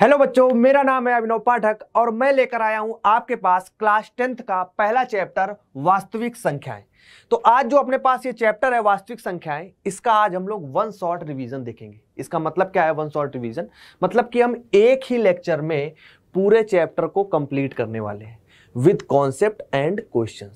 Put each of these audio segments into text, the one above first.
hello बच्चों मेरा नाम है अभिनव पाठक और मैं लेकर आया हूं आपके पास क्लास टेंथ का पहला चैप्टर वास्तविक संख्याएं तो आज जो अपने पास ये चैप्टर है वास्तविक संख्याएं इसका आज हम लोग वन शॉर्ट रिवीजन देखेंगे इसका मतलब क्या है वन शॉर्ट रिवीजन मतलब कि हम एक ही लेक्चर में पूरे चैप्टर को कंप्लीट करने वाले हैं विद कॉन्सेप्ट एंड क्वेश्चन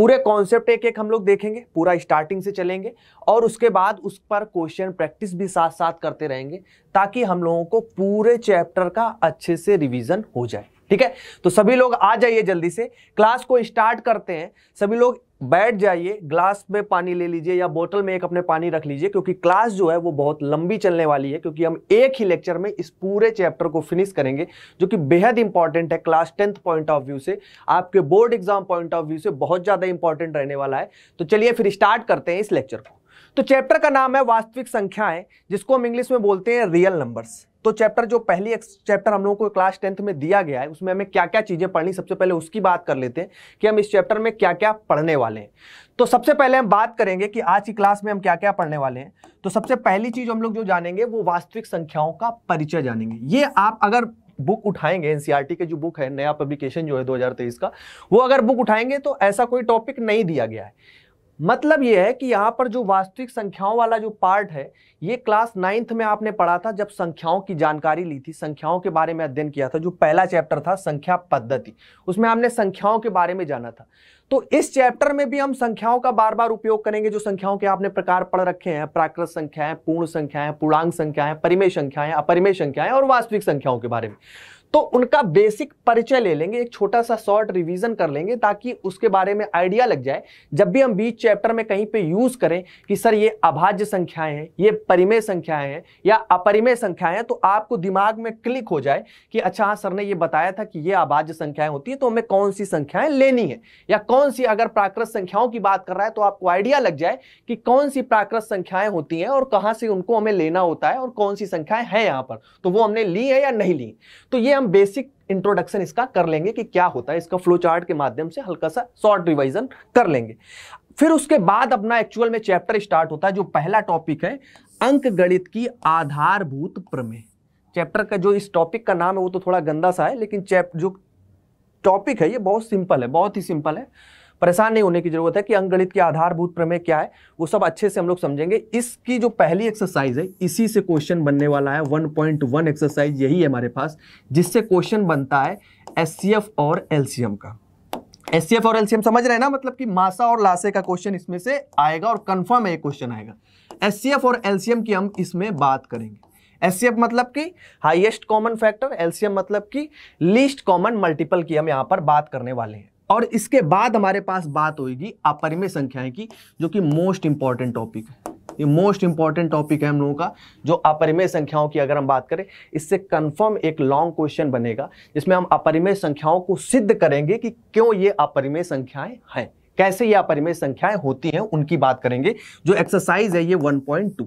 पूरे कॉन्सेप्ट एक एक हम लोग देखेंगे पूरा स्टार्टिंग से चलेंगे और उसके बाद उस पर क्वेश्चन प्रैक्टिस भी साथ साथ करते रहेंगे ताकि हम लोगों को पूरे चैप्टर का अच्छे से रिवीजन हो जाए ठीक है तो सभी लोग आ जाइए जल्दी से क्लास को स्टार्ट करते हैं सभी लोग बैठ जाइए ग्लास में पानी ले लीजिए या बोतल में एक अपने पानी रख लीजिए क्योंकि क्लास जो है वो बहुत लंबी चलने वाली है क्योंकि हम एक ही लेक्चर में इस पूरे चैप्टर को फिनिश करेंगे जो कि बेहद इंपॉर्टेंट है class tenth point of view से आपके board exam point of view से बहुत ज़्यादा इंपॉर्टेंट रहने वाला है तो चलिए फिर स्टार्ट करते हैं इस लेक्चर को तो चैप्टर का नाम है वास्तविक संख्याएं जिसको हम इंग्लिश में बोलते हैं रियल नंबर्स तो चैप्टर जो पहली चैप्टर हम लोगों को क्लास टेंथ में दिया गया है उसमें हमें क्या क्या चीज़ें पढ़नी सबसे पहले उसकी बात कर लेते हैं कि हम इस चैप्टर में क्या क्या पढ़ने वाले हैं तो सबसे पहले हम बात करेंगे कि आज की क्लास में हम क्या क्या पढ़ने वाले हैं तो सबसे पहली चीज़ हम लोग जो जानेंगे वो वास्तविक संख्याओं का परिचय जानेंगे ये आप अगर बुक उठाएंगे एनसीईआरटी e के जो बुक है नया पब्लिकेशन जो है 2023 का वो अगर बुक उठाएंगे तो ऐसा कोई टॉपिक नहीं दिया गया है मतलब ये है कि यहाँ पर जो वास्तविक संख्याओं वाला जो पार्ट है ये क्लास नाइन्थ में आपने पढ़ा था जब संख्याओं की जानकारी ली थी संख्याओं के बारे में अध्ययन किया था जो पहला चैप्टर था संख्या पद्धति उसमें हमने संख्याओं के बारे में जाना था तो इस चैप्टर में भी हम संख्याओं का बार बार उपयोग करेंगे जो संख्याओं के आपने प्रकार पढ़ रखे हैं प्राकृत संख्याएं पूर्ण संख्याएं पूर्णांग संख्याएं परिमेय संख्याएं अपरिमेय संख्याएं और वास्तविक संख्याओं के बारे में तो उनका बेसिक परिचय ले लेंगे एक छोटा सा शॉर्ट रिवीजन कर लेंगे ताकि उसके बारे में आइडिया लग जाए जब भी हम बीच चैप्टर में कहीं पे यूज करें कि सर ये अभाज्य संख्याएं हैं ये परिमेय संख्याएं हैं या अपरिमेय संख्याएं हैं तो आपको दिमाग में क्लिक हो जाए कि अच्छा हाँ सर ने ये बताया था कि ये अभाज्य संख्याएं होती है तो हमें कौन सी संख्याएं लेनी है या कौन सी अगर प्राकृत संख्याओं की बात कर रहा है तो आपको आइडिया लग जाए कि कौन सी प्राकृत संख्याएं होती हैं और कहाँ से उनको हमें लेना होता है और कौन सी संख्याएं हैं यहाँ पर तो वो हमने ली है या नहीं ली तो ये हम बेसिक इंट्रोडक्शन इसका कर लेंगे कि क्या होता है इसका फ्लो चार्ट के माध्यम से हल्का सा शॉर्ट रिवाइजन कर लेंगे फिर उसके बाद अपना एक्चुअल में चैप्टर स्टार्ट होता है जो पहला टॉपिक है अंक गणित की आधारभूत प्रमेय चैप्टर का जो इस टॉपिक का नाम है वो तो थोड़ा गंदा सा है लेकिन जो टॉपिक है ये बहुत सिंपल है बहुत ही सिंपल है परेशान नहीं होने की जरूरत है कि अंगणित के आधारभूत प्रमेय क्या है वो सब अच्छे से हम लोग समझेंगे इसकी जो पहली एक्सरसाइज है इसी से क्वेश्चन बनने वाला है 1.1 एक्सरसाइज यही है हमारे पास जिससे क्वेश्चन बनता है एस और एम का एस और एम समझ रहे हैं ना मतलब कि मासा और लासे का क्वेश्चन इसमें से आएगा और कन्फर्म है क्वेश्चन आएगा एस और एम की हम इसमें बात करेंगे एस मतलब कि हाइएस्ट कॉमन फैक्टर एम मतलब कि लीस्ट कॉमन मल्टीपल की हम यहाँ पर बात करने वाले हैं और इसके बाद हमारे पास बात होगी अपरिमेय संख्याएं की जो कि मोस्ट इंपॉर्टेंट टॉपिक है ये मोस्ट इंपॉर्टेंट टॉपिक है हम लोगों का जो अपरिमेय संख्याओं की अगर हम बात करें इससे कंफर्म एक लॉन्ग क्वेश्चन बनेगा जिसमें हम अपरिमेय संख्याओं को सिद्ध करेंगे कि क्यों ये अपरिमेय संख्याएं हैं कैसे ये अपरिमेय संख्याएं होती हैं उनकी बात करेंगे जो एक्सरसाइज है ये 1.2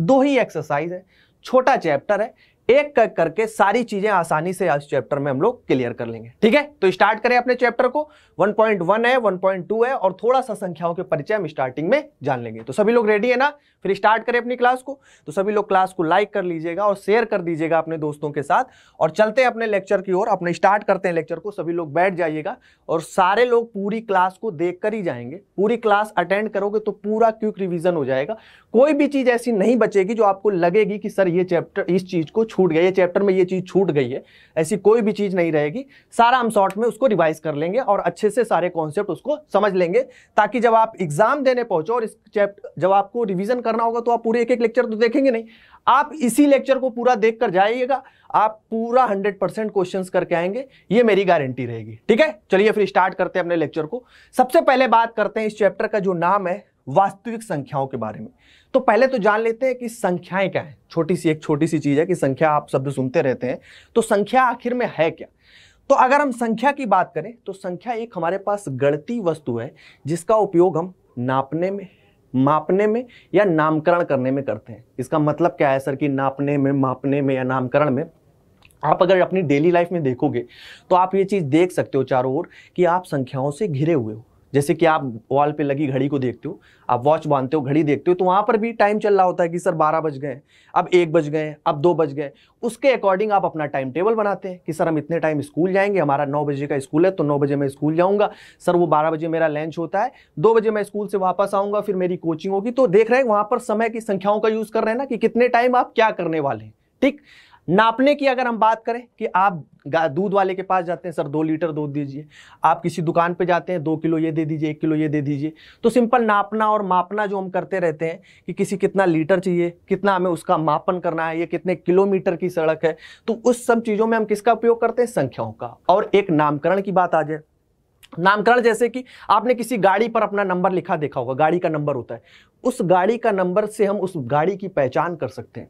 दो ही एक्सरसाइज है छोटा चैप्टर है एक कर करके सारी चीजें आसानी से आज चैप्टर में हम लोग क्लियर कर लेंगे ठीक है तो स्टार्ट करें अपने चैप्टर को 1.1 है 1.2 है और थोड़ा सा संख्याओं के परिचय हम स्टार्टिंग में जान लेंगे तो सभी लोग रेडी है ना फिर स्टार्ट करें अपनी क्लास को तो सभी लोग क्लास को लाइक कर लीजिएगा और शेयर कर दीजिएगा अपने दोस्तों के साथ और चलते हैं अपने लेक्चर की ओर अपने स्टार्ट करते हैं लेक्चर को सभी लोग बैठ जाइएगा और सारे लोग पूरी क्लास को देख कर ही जाएंगे पूरी क्लास अटेंड करोगे तो पूरा क्विक रिविजन हो जाएगा कोई भी चीज़ ऐसी नहीं बचेगी जो आपको लगेगी कि सर ये चैप्टर इस चीज़ को छूट गया ये चैप्टर में ये चीज़ छूट गई है ऐसी कोई भी चीज़ नहीं रहेगी सारा हम शॉर्ट में उसको रिवाइज कर लेंगे और अच्छे से सारे कॉन्सेप्ट उसको समझ लेंगे ताकि जब आप एग्जाम देने पहुंचो और इस चैप्टर जब आपको रिविजन कर करना होगा तो आप पूरे एक एक लेक्चर तो देखेंगे नहीं आप इसी लेक्चर को पूरा देख कर जाइएगा आप पूरा हंड्रेड परसेंट क्वेश्चन करके आएंगे ये मेरी गारंटी रहेगी ठीक है चलिए फिर स्टार्ट करते हैं अपने लेक्चर को सबसे पहले बात करते हैं इस चैप्टर का जो नाम है वास्तविक संख्याओं के बारे में तो पहले तो जान लेते हैं कि संख्याएं क्या है छोटी सी एक छोटी सी चीज़ है कि संख्या आप शब्द सुनते रहते हैं तो संख्या आखिर में है क्या तो अगर हम संख्या की बात करें तो संख्या एक हमारे पास गणती वस्तु है जिसका उपयोग हम नापने में मापने में या नामकरण करने में करते हैं इसका मतलब क्या है सर कि नापने में मापने में या नामकरण में आप अगर अपनी डेली लाइफ में देखोगे तो आप ये चीज़ देख सकते हो चारों ओर कि आप संख्याओं से घिरे हुए हो जैसे कि आप वॉल पे लगी घड़ी को देखते हो आप वॉच बांधते हो घड़ी देखते हो तो वहाँ पर भी टाइम चल रहा होता है कि सर बारह बज गए अब एक बज गए अब दो बज गए उसके अकॉर्डिंग आप अपना टाइम टेबल बनाते हैं कि सर हम इतने टाइम स्कूल जाएंगे हमारा नौ बजे का स्कूल है तो नौ बजे मैं स्कूल जाऊँगा सर वो बारह बजे मेरा लंच होता है दो बजे मैं स्कूल से वापस आऊँगा फिर मेरी कोचिंग होगी तो देख रहे हैं वहाँ पर समय की संख्याओं का यूज़ कर रहे हैं ना कि कितने टाइम आप क्या करने वाले हैं ठीक नापने की अगर हम बात करें कि आप दूध वाले के पास जाते हैं सर दो लीटर दूध दीजिए आप किसी दुकान पे जाते हैं दो किलो ये दे दीजिए एक किलो ये दे दीजिए तो सिंपल नापना और मापना जो हम करते रहते हैं कि किसी कितना लीटर चाहिए कितना हमें उसका मापन करना है ये कितने किलोमीटर की सड़क है तो उस सब चीज़ों में हम किसका उपयोग करते हैं संख्याओं का और एक नामकरण की बात आ जाए नामकरण जैसे कि आपने किसी गाड़ी पर अपना नंबर लिखा देखा होगा गाड़ी का नंबर होता है उस गाड़ी का नंबर से हम उस गाड़ी की पहचान कर सकते हैं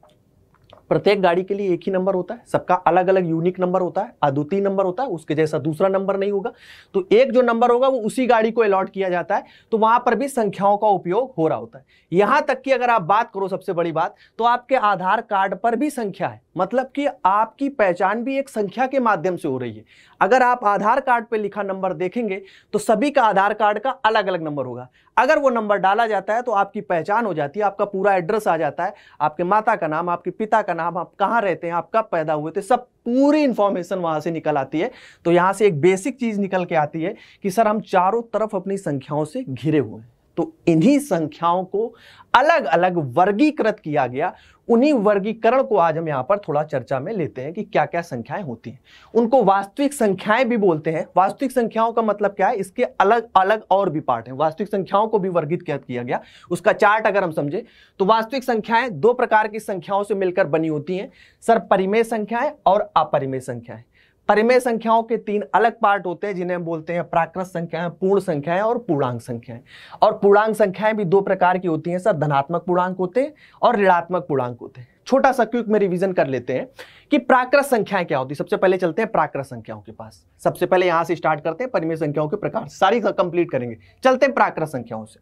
प्रत्येक गाड़ी के लिए एक ही नंबर होता है सबका अलग अलग यूनिक नंबर होता है अद्वितीय नंबर होता है उसके जैसा दूसरा नंबर नहीं होगा तो एक जो नंबर होगा वो उसी गाड़ी को अलॉट किया जाता है तो वहां पर भी संख्याओं का उपयोग हो रहा होता है यहां तक कि अगर आप बात करो सबसे बड़ी बात तो आपके आधार कार्ड पर भी संख्या है मतलब कि आपकी पहचान भी एक संख्या के माध्यम से हो रही है अगर आप आधार कार्ड पे लिखा नंबर देखेंगे तो सभी का आधार कार्ड का अलग अलग नंबर होगा अगर वो नंबर डाला जाता है तो आपकी पहचान हो जाती है आपका पूरा एड्रेस आ जाता है आपके माता का नाम आपके पिता का नाम आप कहाँ रहते हैं आप कब पैदा हुए थे सब पूरी इंफॉर्मेशन वहाँ से निकल आती है तो यहाँ से एक बेसिक चीज़ निकल के आती है कि सर हम चारों तरफ अपनी संख्याओं से घिरे हुए हैं तो इन्हीं संख्याओं को अलग अलग वर्गीकृत किया गया उन्हीं वर्गीकरण को आज हम यहाँ पर थोड़ा चर्चा में लेते हैं कि क्या क्या संख्याएं होती हैं उनको वास्तविक संख्याएं भी बोलते हैं वास्तविक संख्याओं का मतलब क्या है इसके अलग अलग और भी पार्ट हैं वास्तविक संख्याओं को भी वर्गित किया गया उसका चार्ट अगर हम समझे तो वास्तविक संख्याएं दो प्रकार की संख्याओं से मिलकर बनी होती हैं सर परिमेय संख्याएं और अपरिमेय संख्याएं परिमेय संख्याओं के तीन अलग पार्ट होते हैं जिन्हें हम बोलते हैं प्राकृत संख्याएं पूर्ण संख्याएं और पूर्णांक संख्याएं और पूर्णांक संख्याएं भी दो प्रकार की होती हैं सर धनात्मक पूर्णांक होते हैं और ऋणात्मक पूर्णांक होते हैं छोटा सा क्यूक में रिवीजन कर लेते हैं कि प्राकृत संख्याएं क्या होती है सबसे पहले चलते हैं प्राकृत संख्याओं के पास सबसे पहले यहां से स्टार्ट करते हैं परिमेय संख्याओं के प्रकार सारी कंप्लीट करेंगे चलते हैं प्राकृत संख्याओं से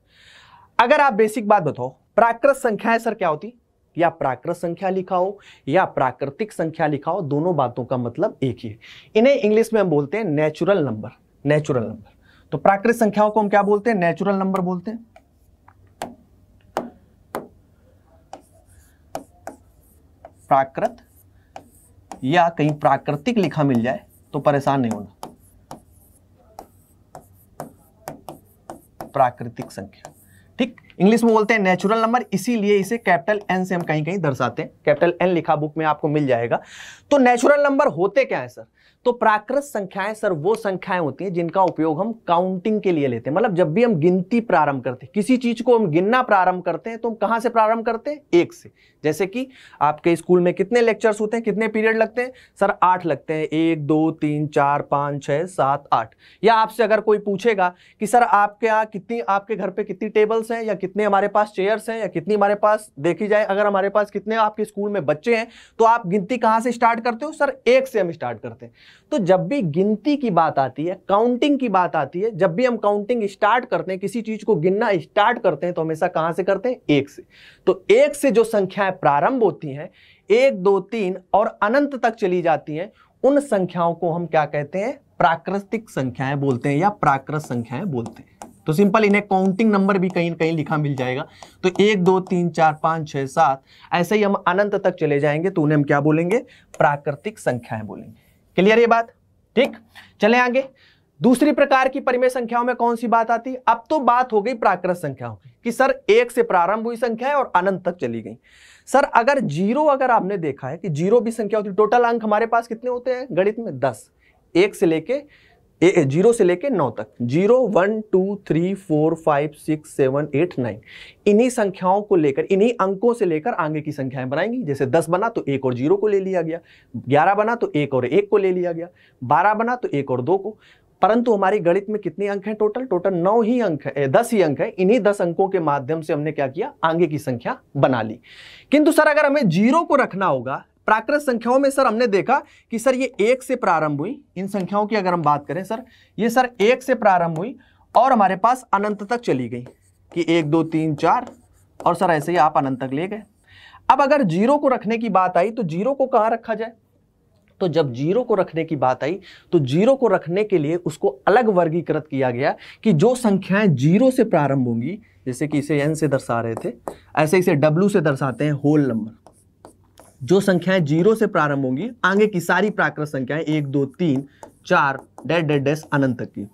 अगर आप बेसिक बात बताओ प्राकृत संख्याएं सर क्या होती या प्राकृत संख्या लिखा हो या प्राकृतिक संख्या लिखा हो दोनों बातों का मतलब एक ही है इन्हें इंग्लिश में हम बोलते हैं नेचुरल नंबर नेचुरल नंबर तो प्राकृत संख्याओं को हम क्या बोलते हैं नेचुरल नंबर बोलते हैं प्राकृत या कहीं प्राकृतिक लिखा मिल जाए तो परेशान नहीं होना प्राकृतिक संख्या इंग्लिश में बोलते हैं नेचुरल नंबर इसीलिए इसे कैपिटल एन से हम कहीं कहीं दर्शाते हैं कैपिटल एन लिखा बुक में आपको मिल जाएगा तो नेचुरल नंबर होते क्या है सर तो प्राकृत संख्याएं सर वो संख्याएं होती हैं जिनका उपयोग हम काउंटिंग के लिए लेते हैं मतलब जब भी हम गिनती प्रारंभ करते हैं किसी चीज को हम गिनना प्रारंभ करते हैं तो हम कहां से प्रारंभ करते हैं एक से जैसे कि आपके स्कूल में कितने लेक्चर्स होते हैं कितने पीरियड लगते हैं सर आठ लगते हैं एक दो तीन चार पाँच छः सात आठ या आपसे अगर कोई पूछेगा कि सर आपके यहाँ कितनी आपके घर पे कितनी टेबल्स हैं या कितने हमारे पास चेयर्स हैं या कितनी हमारे पास देखी जाए अगर हमारे पास कितने आपके स्कूल में बच्चे हैं तो आप गिनती कहाँ से स्टार्ट करते हो सर एक से हम स्टार्ट करते हैं तो जब भी गिनती की बात आती है काउंटिंग की बात आती है जब भी हम काउंटिंग स्टार्ट करते हैं किसी चीज को गिनना स्टार्ट करते हैं तो हमेशा कहां से करते हैं एक से तो एक से जो संख्याएं प्रारंभ होती हैं एक दो तीन और अनंत तक चली जाती हैं उन संख्याओं को हम क्या कहते हैं प्राकृतिक संख्याएं बोलते हैं या प्राकृत संख्याएं बोलते हैं तो सिंपल इन्हें काउंटिंग नंबर भी कहीं कहीं लिखा मिल जाएगा तो एक दो तीन चार पांच छह सात ऐसे ही हम अनंत तक चले जाएंगे तो उन्हें हम क्या बोलेंगे प्राकृतिक संख्याएं बोलेंगे क्लियर ये बात ठीक चले आगे दूसरी प्रकार की परिमेय संख्याओं में कौन सी बात आती है अब तो बात हो गई प्राकृत संख्याओं की सर एक से प्रारंभ हुई संख्या है और अनंत तक चली गई सर अगर जीरो अगर आपने देखा है कि जीरो भी संख्या होती टोटल अंक हमारे पास कितने होते हैं गणित में दस एक से लेके ए जीरो से लेके नौ तक zero one two three four five six seven eight nine इन्हीं संख्याओं को लेकर इन्हीं अंकों से लेकर आगे की संख्याएं बनाएंगी जैसे दस बना तो एक और जीरो को ले लिया गया ग्यारह बना तो एक और एक को ले लिया गया बारह बना तो एक और दो को परंतु हमारे गणित में कितने अंक हैं टोटल टोटल नौ ही अंक है दस ही अंक है इन्हीं दस अंकों के माध्यम से हमने क्या किया आगे की संख्या बना ली किंतु सर अगर हमें जीरो को रखना होगा प्राकृत संख्याओं में सर हमने देखा कि सर ये एक से प्रारंभ हुई इन संख्याओं की अगर हम बात करें सर ये सर एक से प्रारंभ हुई और हमारे पास अनंत तक चली गई कि एक दो तीन चार और सर ऐसे ही आप अनंत तक ले गए अब अगर जीरो को रखने की बात आई तो जीरो को कहाँ रखा जाए तो जब जीरो को रखने की बात आई तो जीरो को रखने के लिए उसको अलग वर्गीकृत किया गया कि जो संख्याएं जीरो से प्रारंभ होंगी जैसे कि इसे एन से दर्शा रहे थे ऐसे इसे डब्ल्यू से दर्शाते हैं होल नंबर जो संख्याएं जीरो से प्रारंभ होंगी आगे की सारी प्राकृत संख्याएं एक दो तीन चार डेड डेड डेस अनंत तक की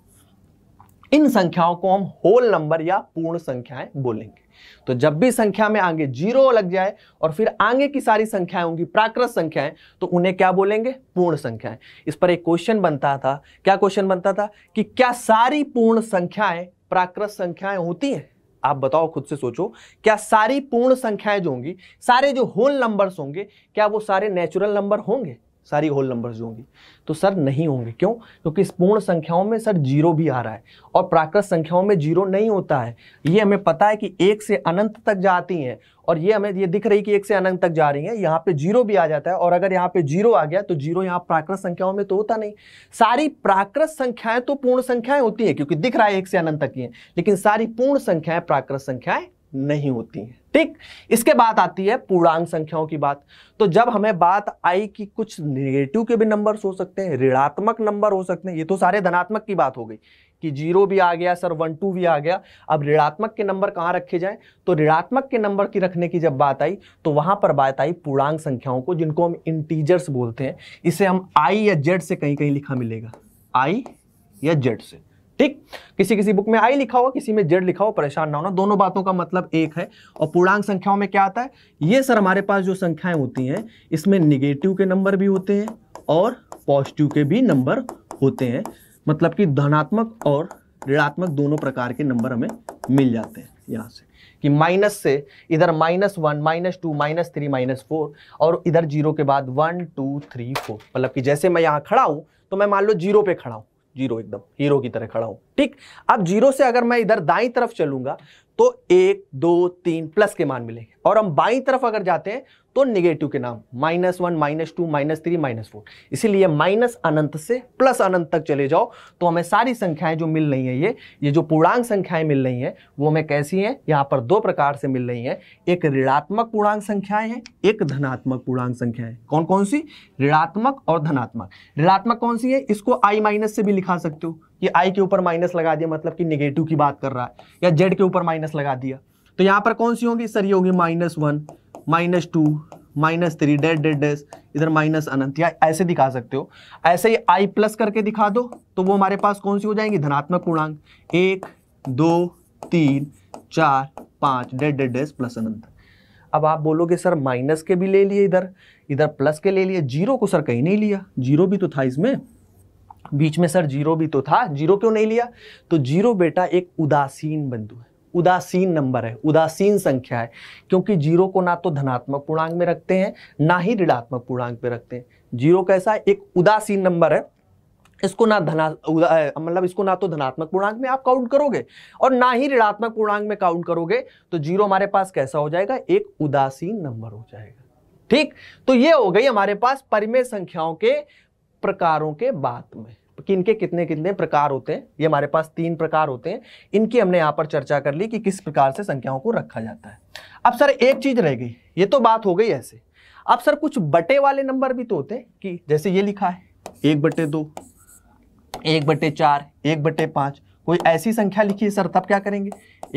इन संख्याओं को हम होल नंबर या पूर्ण संख्याएं बोलेंगे तो जब भी संख्या में आगे जीरो लग जाए और फिर आगे की सारी संख्याएं होंगी प्राकृत संख्याएं तो उन्हें क्या बोलेंगे पूर्ण संख्याएं इस पर एक क्वेश्चन बनता था क्या क्वेश्चन बनता था कि क्या सारी पूर्ण संख्याएं प्राकृत संख्याएं होती हैं आप बताओ खुद से सोचो क्या सारी पूर्ण संख्याएं जो होंगी सारे जो होल नंबर्स होंगे क्या वो सारे नेचुरल नंबर होंगे सारी होल नंबर्स जो होंगी तो सर नहीं होंगे क्यों क्योंकि पूर्ण संख्याओं में सर जीरो भी आ रहा है और प्राकृत संख्याओं में जीरो नहीं होता है ये हमें पता है कि एक से अनंत तक जाती हैं और ये हमें ये दिख रही कि एक से अनंत तक जा रही है यहाँ पे जीरो भी आ जाता है और अगर यहाँ पे जीरो आ गया तो जीरो यहाँ प्राकृत संख्याओं में तो होता नहीं सारी प्राकृत संख्याएं तो पूर्ण संख्याएं होती हैं क्योंकि दिख रहा है एक से अनंत तक की है लेकिन सारी पूर्ण संख्याएं प्राकृत संख्याएं नहीं होती हैं ठीक इसके बाद आती है पूर्णांक संख्याओं की बात तो जब हमें बात आई कि कुछ नेगेटिव के भी नंबर्स हो सकते हैं ऋणात्मक नंबर हो सकते हैं ये तो सारे धनात्मक की बात हो गई कि जीरो भी आ गया सर वन टू भी आ गया अब ऋणात्मक के नंबर कहाँ रखे जाएं तो ऋणात्मक के नंबर की रखने की जब बात आई तो वहाँ पर बात आई पूर्णांक संख्याओं को जिनको हम इंटीजर्स बोलते हैं इसे हम आई या जेड से कहीं कहीं लिखा मिलेगा आई या जेड से ठीक किसी किसी बुक में आई लिखा हो किसी में जेड लिखा हो परेशान ना होना दोनों बातों का मतलब एक है और पूर्णांक संख्याओं में क्या आता है ये सर हमारे पास जो संख्याएं होती हैं इसमें निगेटिव के नंबर भी होते हैं और पॉजिटिव के भी नंबर होते हैं मतलब कि धनात्मक और ऋणात्मक दोनों प्रकार के नंबर हमें मिल जाते हैं यहाँ से कि माइनस से इधर minus one minus two minus three minus four और इधर जीरो के बाद वन टू थ्री फोर मतलब कि जैसे मैं यहाँ खड़ा हूँ तो मैं मान लो जीरो पे खड़ा हूँ जीरो एकदम हीरो की तरह खड़ा हूं ठीक अब जीरो से अगर मैं इधर दाई तरफ चलूंगा तो एक दो तीन प्लस के मान मिलेंगे और हम बाई तरफ अगर जाते हैं तो निगेटिव के नाम minus one minus two minus three minus four इसीलिए माइनस अनंत से प्लस अनंत तक चले जाओ तो हमें सारी संख्याएं जो मिल रही हैं ये ये जो पूर्णांक संख्याएं मिल रही हैं वो हमें कैसी हैं यहाँ पर दो प्रकार से मिल रही हैं एक ऋणात्मक पूर्णांक संख्याएं हैं एक धनात्मक पूर्णांक संख्याएं कौन कौन सी ऋणात्मक और धनात्मक ऋणात्मक कौन सी है इसको आई माइनस से भी लिखा सकते हो ये आई के ऊपर माइनस लगा दिया मतलब कि निगेटिव की बात कर रहा है या जेड के ऊपर माइनस लगा दिया तो यहाँ पर कौन सी होगी सर ये होगी minus one minus two minus three डेड डेड डेस इधर माइनस अनंत या ऐसे दिखा सकते हो ऐसे ही आई प्लस करके दिखा दो तो वो हमारे पास कौन सी हो जाएंगी धनात्मक पूर्णांक एक दो तीन चार पाँच डेड डेड डेस प्लस अनंत अब आप बोलोगे सर माइनस के भी ले लिए इधर इधर प्लस के ले लिए जीरो को सर कहीं नहीं लिया जीरो भी तो था इसमें बीच में सर जीरो भी तो था जीरो क्यों नहीं लिया तो जीरो बेटा एक उदासीन बंधु है उदासीन नंबर है उदासीन संख्या है क्योंकि जीरो को ना तो धनात्मक पूर्णांक में रखते हैं ना ही ऋणात्मक पूर्णांक में रखते हैं जीरो कैसा है एक उदासीन नंबर है इसको ना धना मतलब इसको ना तो धनात्मक पूर्णांक में आप काउंट करोगे और ना ही ऋणात्मक पूर्णांक में काउंट करोगे तो जीरो हमारे पास कैसा हो जाएगा एक उदासीन नंबर हो जाएगा ठीक तो ये हो गई हमारे पास परिमेय संख्याओं के प्रकारों के बात में कि इनके कितने कितने प्रकार होते हैं ये हमारे पास तीन प्रकार होते हैं इनकी हमने यहाँ पर चर्चा कर ली कि किस प्रकार से संख्याओं को रखा जाता है अब सर एक चीज़ रह गई ये तो बात हो गई ऐसे अब सर कुछ बटे वाले नंबर भी तो होते हैं कि जैसे ये लिखा है एक बटे दो एक बटे चार एक बटे पांच कोई ऐसी संख्या लिखी है सर तब क्या करेंगे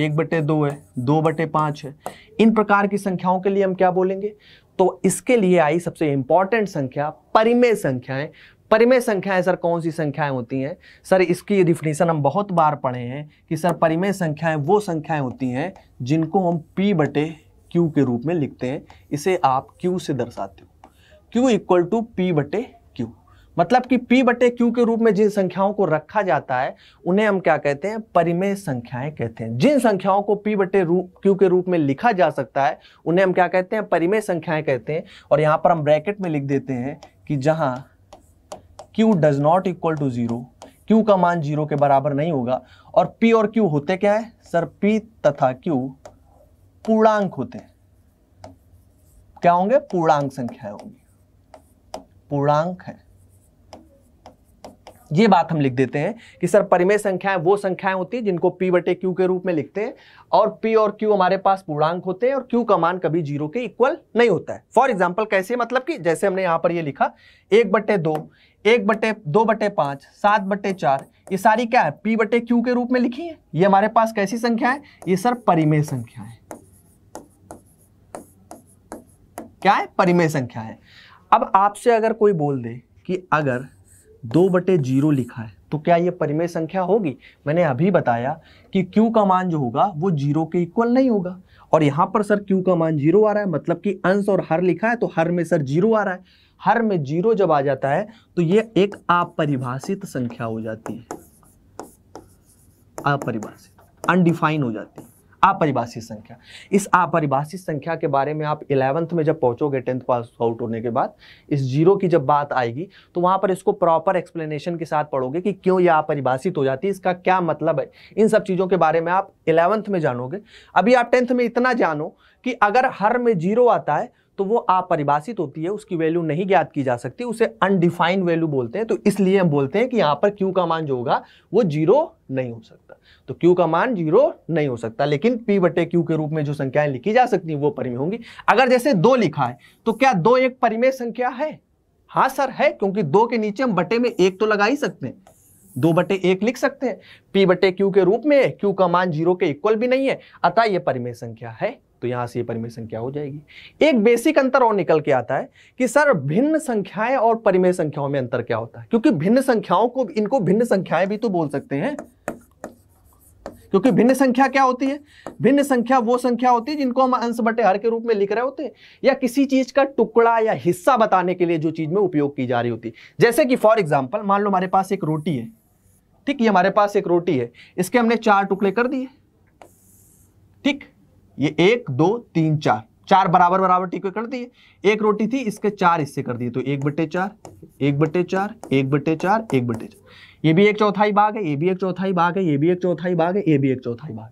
एक बटे दो है दो बटे पांच है इन प्रकार की संख्याओं के लिए हम क्या बोलेंगे तो इसके लिए आई सबसे इंपॉर्टेंट संख्या परिमेय संख्याएं परिमेय संख्याएं सर कौन सी संख्याएं होती हैं सर इसकी डिफिनेशन हम बहुत बार पढ़े हैं कि सर परिमेय संख्याएं वो संख्याएं होती हैं जिनको हम पी बटे क्यू के रूप में लिखते हैं इसे आप क्यू से दर्शाते हो क्यू इक्वल टू पी बटे क्यू मतलब कि पी बटे क्यू के रूप में जिन संख्याओं को रखा जाता है उन्हें हम क्या कहते हैं परिमेय संख्याएं कहते हैं जिन संख्याओं को पी बटे क्यू के रूप में लिखा जा सकता है उन्हें हम क्या कहते हैं परिमेय संख्याएं कहते हैं और यहाँ पर हम ब्रैकेट में लिख देते हैं कि जहाँ q does not equal to zero q का मान जीरो के बराबर नहीं होगा और पी और क्यू होते क्या है सर पी तथा क्यू पूर्णांक होते हैं क्या होंगे पूर्णांक संख्याएं होंगी पूर्णांक है ये बात हम लिख देते हैं कि सर परिमेय संख्याएं वो संख्याएं होती हैं जिनको p बटे क्यू के रूप में लिखते हैं और p और q हमारे पास पूर्णांक होते हैं और q का मान कभी जीरो के इक्वल नहीं होता है फॉर एग्जाम्पल कैसे मतलब कि जैसे हमने यहां पर ये लिखा एक बटे दो एक बटे दो बटे पांच सात बटे चार ये सारी क्या है पी बटे क्यू के रूप में लिखी है ये हमारे पास कैसी संख्या है ये सर परिमेय संख्या है क्या है परिमेय संख्या है अब आपसे अगर कोई बोल दे कि अगर दो बटे जीरो लिखा है तो क्या ये परिमेय संख्या होगी मैंने अभी बताया कि Q का मान जो होगा वो जीरो के इक्वल नहीं होगा और यहां पर सर Q का मान जीरो आ रहा है मतलब कि अंश और हर लिखा है तो हर में सर जीरो आ रहा है हर में जीरो जब आ जाता है तो ये एक अपरिभाषित संख्या हो जाती है अपरिभाषित अनडिफाइन हो जाती है अपरिभाषित संख्या इस अपरिभाषित संख्या के बारे में आप इलेवंथ में जब पहुंचोगे टेंथ पास आउट होने के बाद इस जीरो की जब बात आएगी तो वहां पर इसको प्रॉपर एक्सप्लेनेशन के साथ पढ़ोगे कि क्यों यह अपरिभाषित हो जाती है इसका क्या मतलब है इन सब चीज़ों के बारे में आप इलेवंथ में जानोगे अभी आप टेंथ में इतना जानो कि अगर हर में जीरो आता है तो वो अपरिभाषित होती है उसकी वैल्यू नहीं ज्ञात की जा सकती उसे अनडिफाइंड वैल्यू बोलते हैं तो इसलिए हम बोलते हैं कि यहाँ पर क्यू का मान जो होगा वो जीरो नहीं हो सकता तो क्यू का मान जीरो नहीं हो सकता लेकिन पी बटे क्यू के रूप में जो संख्याएं लिखी जा सकती हैं वो परिमय होंगी अगर जैसे दो लिखा है तो क्या दो एक परिमेय संख्या है हाँ सर है क्योंकि दो के नीचे हम बटे में एक तो लगा ही सकते हैं दो बटे एक लिख सकते हैं पी बटे क्यू के रूप में क्यू का मान जीरो के इक्वल भी नहीं है अतः यह परिमेय संख्या है तो यहाँ से ये परिमेय संख्या हो जाएगी एक बेसिक अंतर और निकल के आता है कि सर भिन्न संख्याएं और परिमेय संख्याओं में अंतर क्या होता है क्योंकि भिन्न संख्याओं को इनको भिन्न संख्याएं भी तो बोल सकते हैं क्योंकि भिन्न संख्या क्या होती है भिन्न संख्या वो संख्या होती है जिनको हम अंश बटे हर के रूप में लिख रहे होते हैं या किसी चीज का टुकड़ा या हिस्सा बताने के लिए जो चीज में उपयोग की जा रही होती है जैसे कि फॉर एग्जाम्पल मान लो हमारे पास एक रोटी है ठीक ये हमारे पास एक रोटी है इसके हमने चार टुकड़े कर दिए ठीक ये एक दो तीन चार चार बराबर बराबर टीक कर दिए एक रोटी थी इसके चार हिस्से कर दिए तो एक बटे चार एक बटे चार एक बटे चार एक बटे चार ये भी एक चौथाई भाग है ये भी एक चौथाई भाग है ये भी एक चौथाई भाग है ये भी एक चौथाई भाग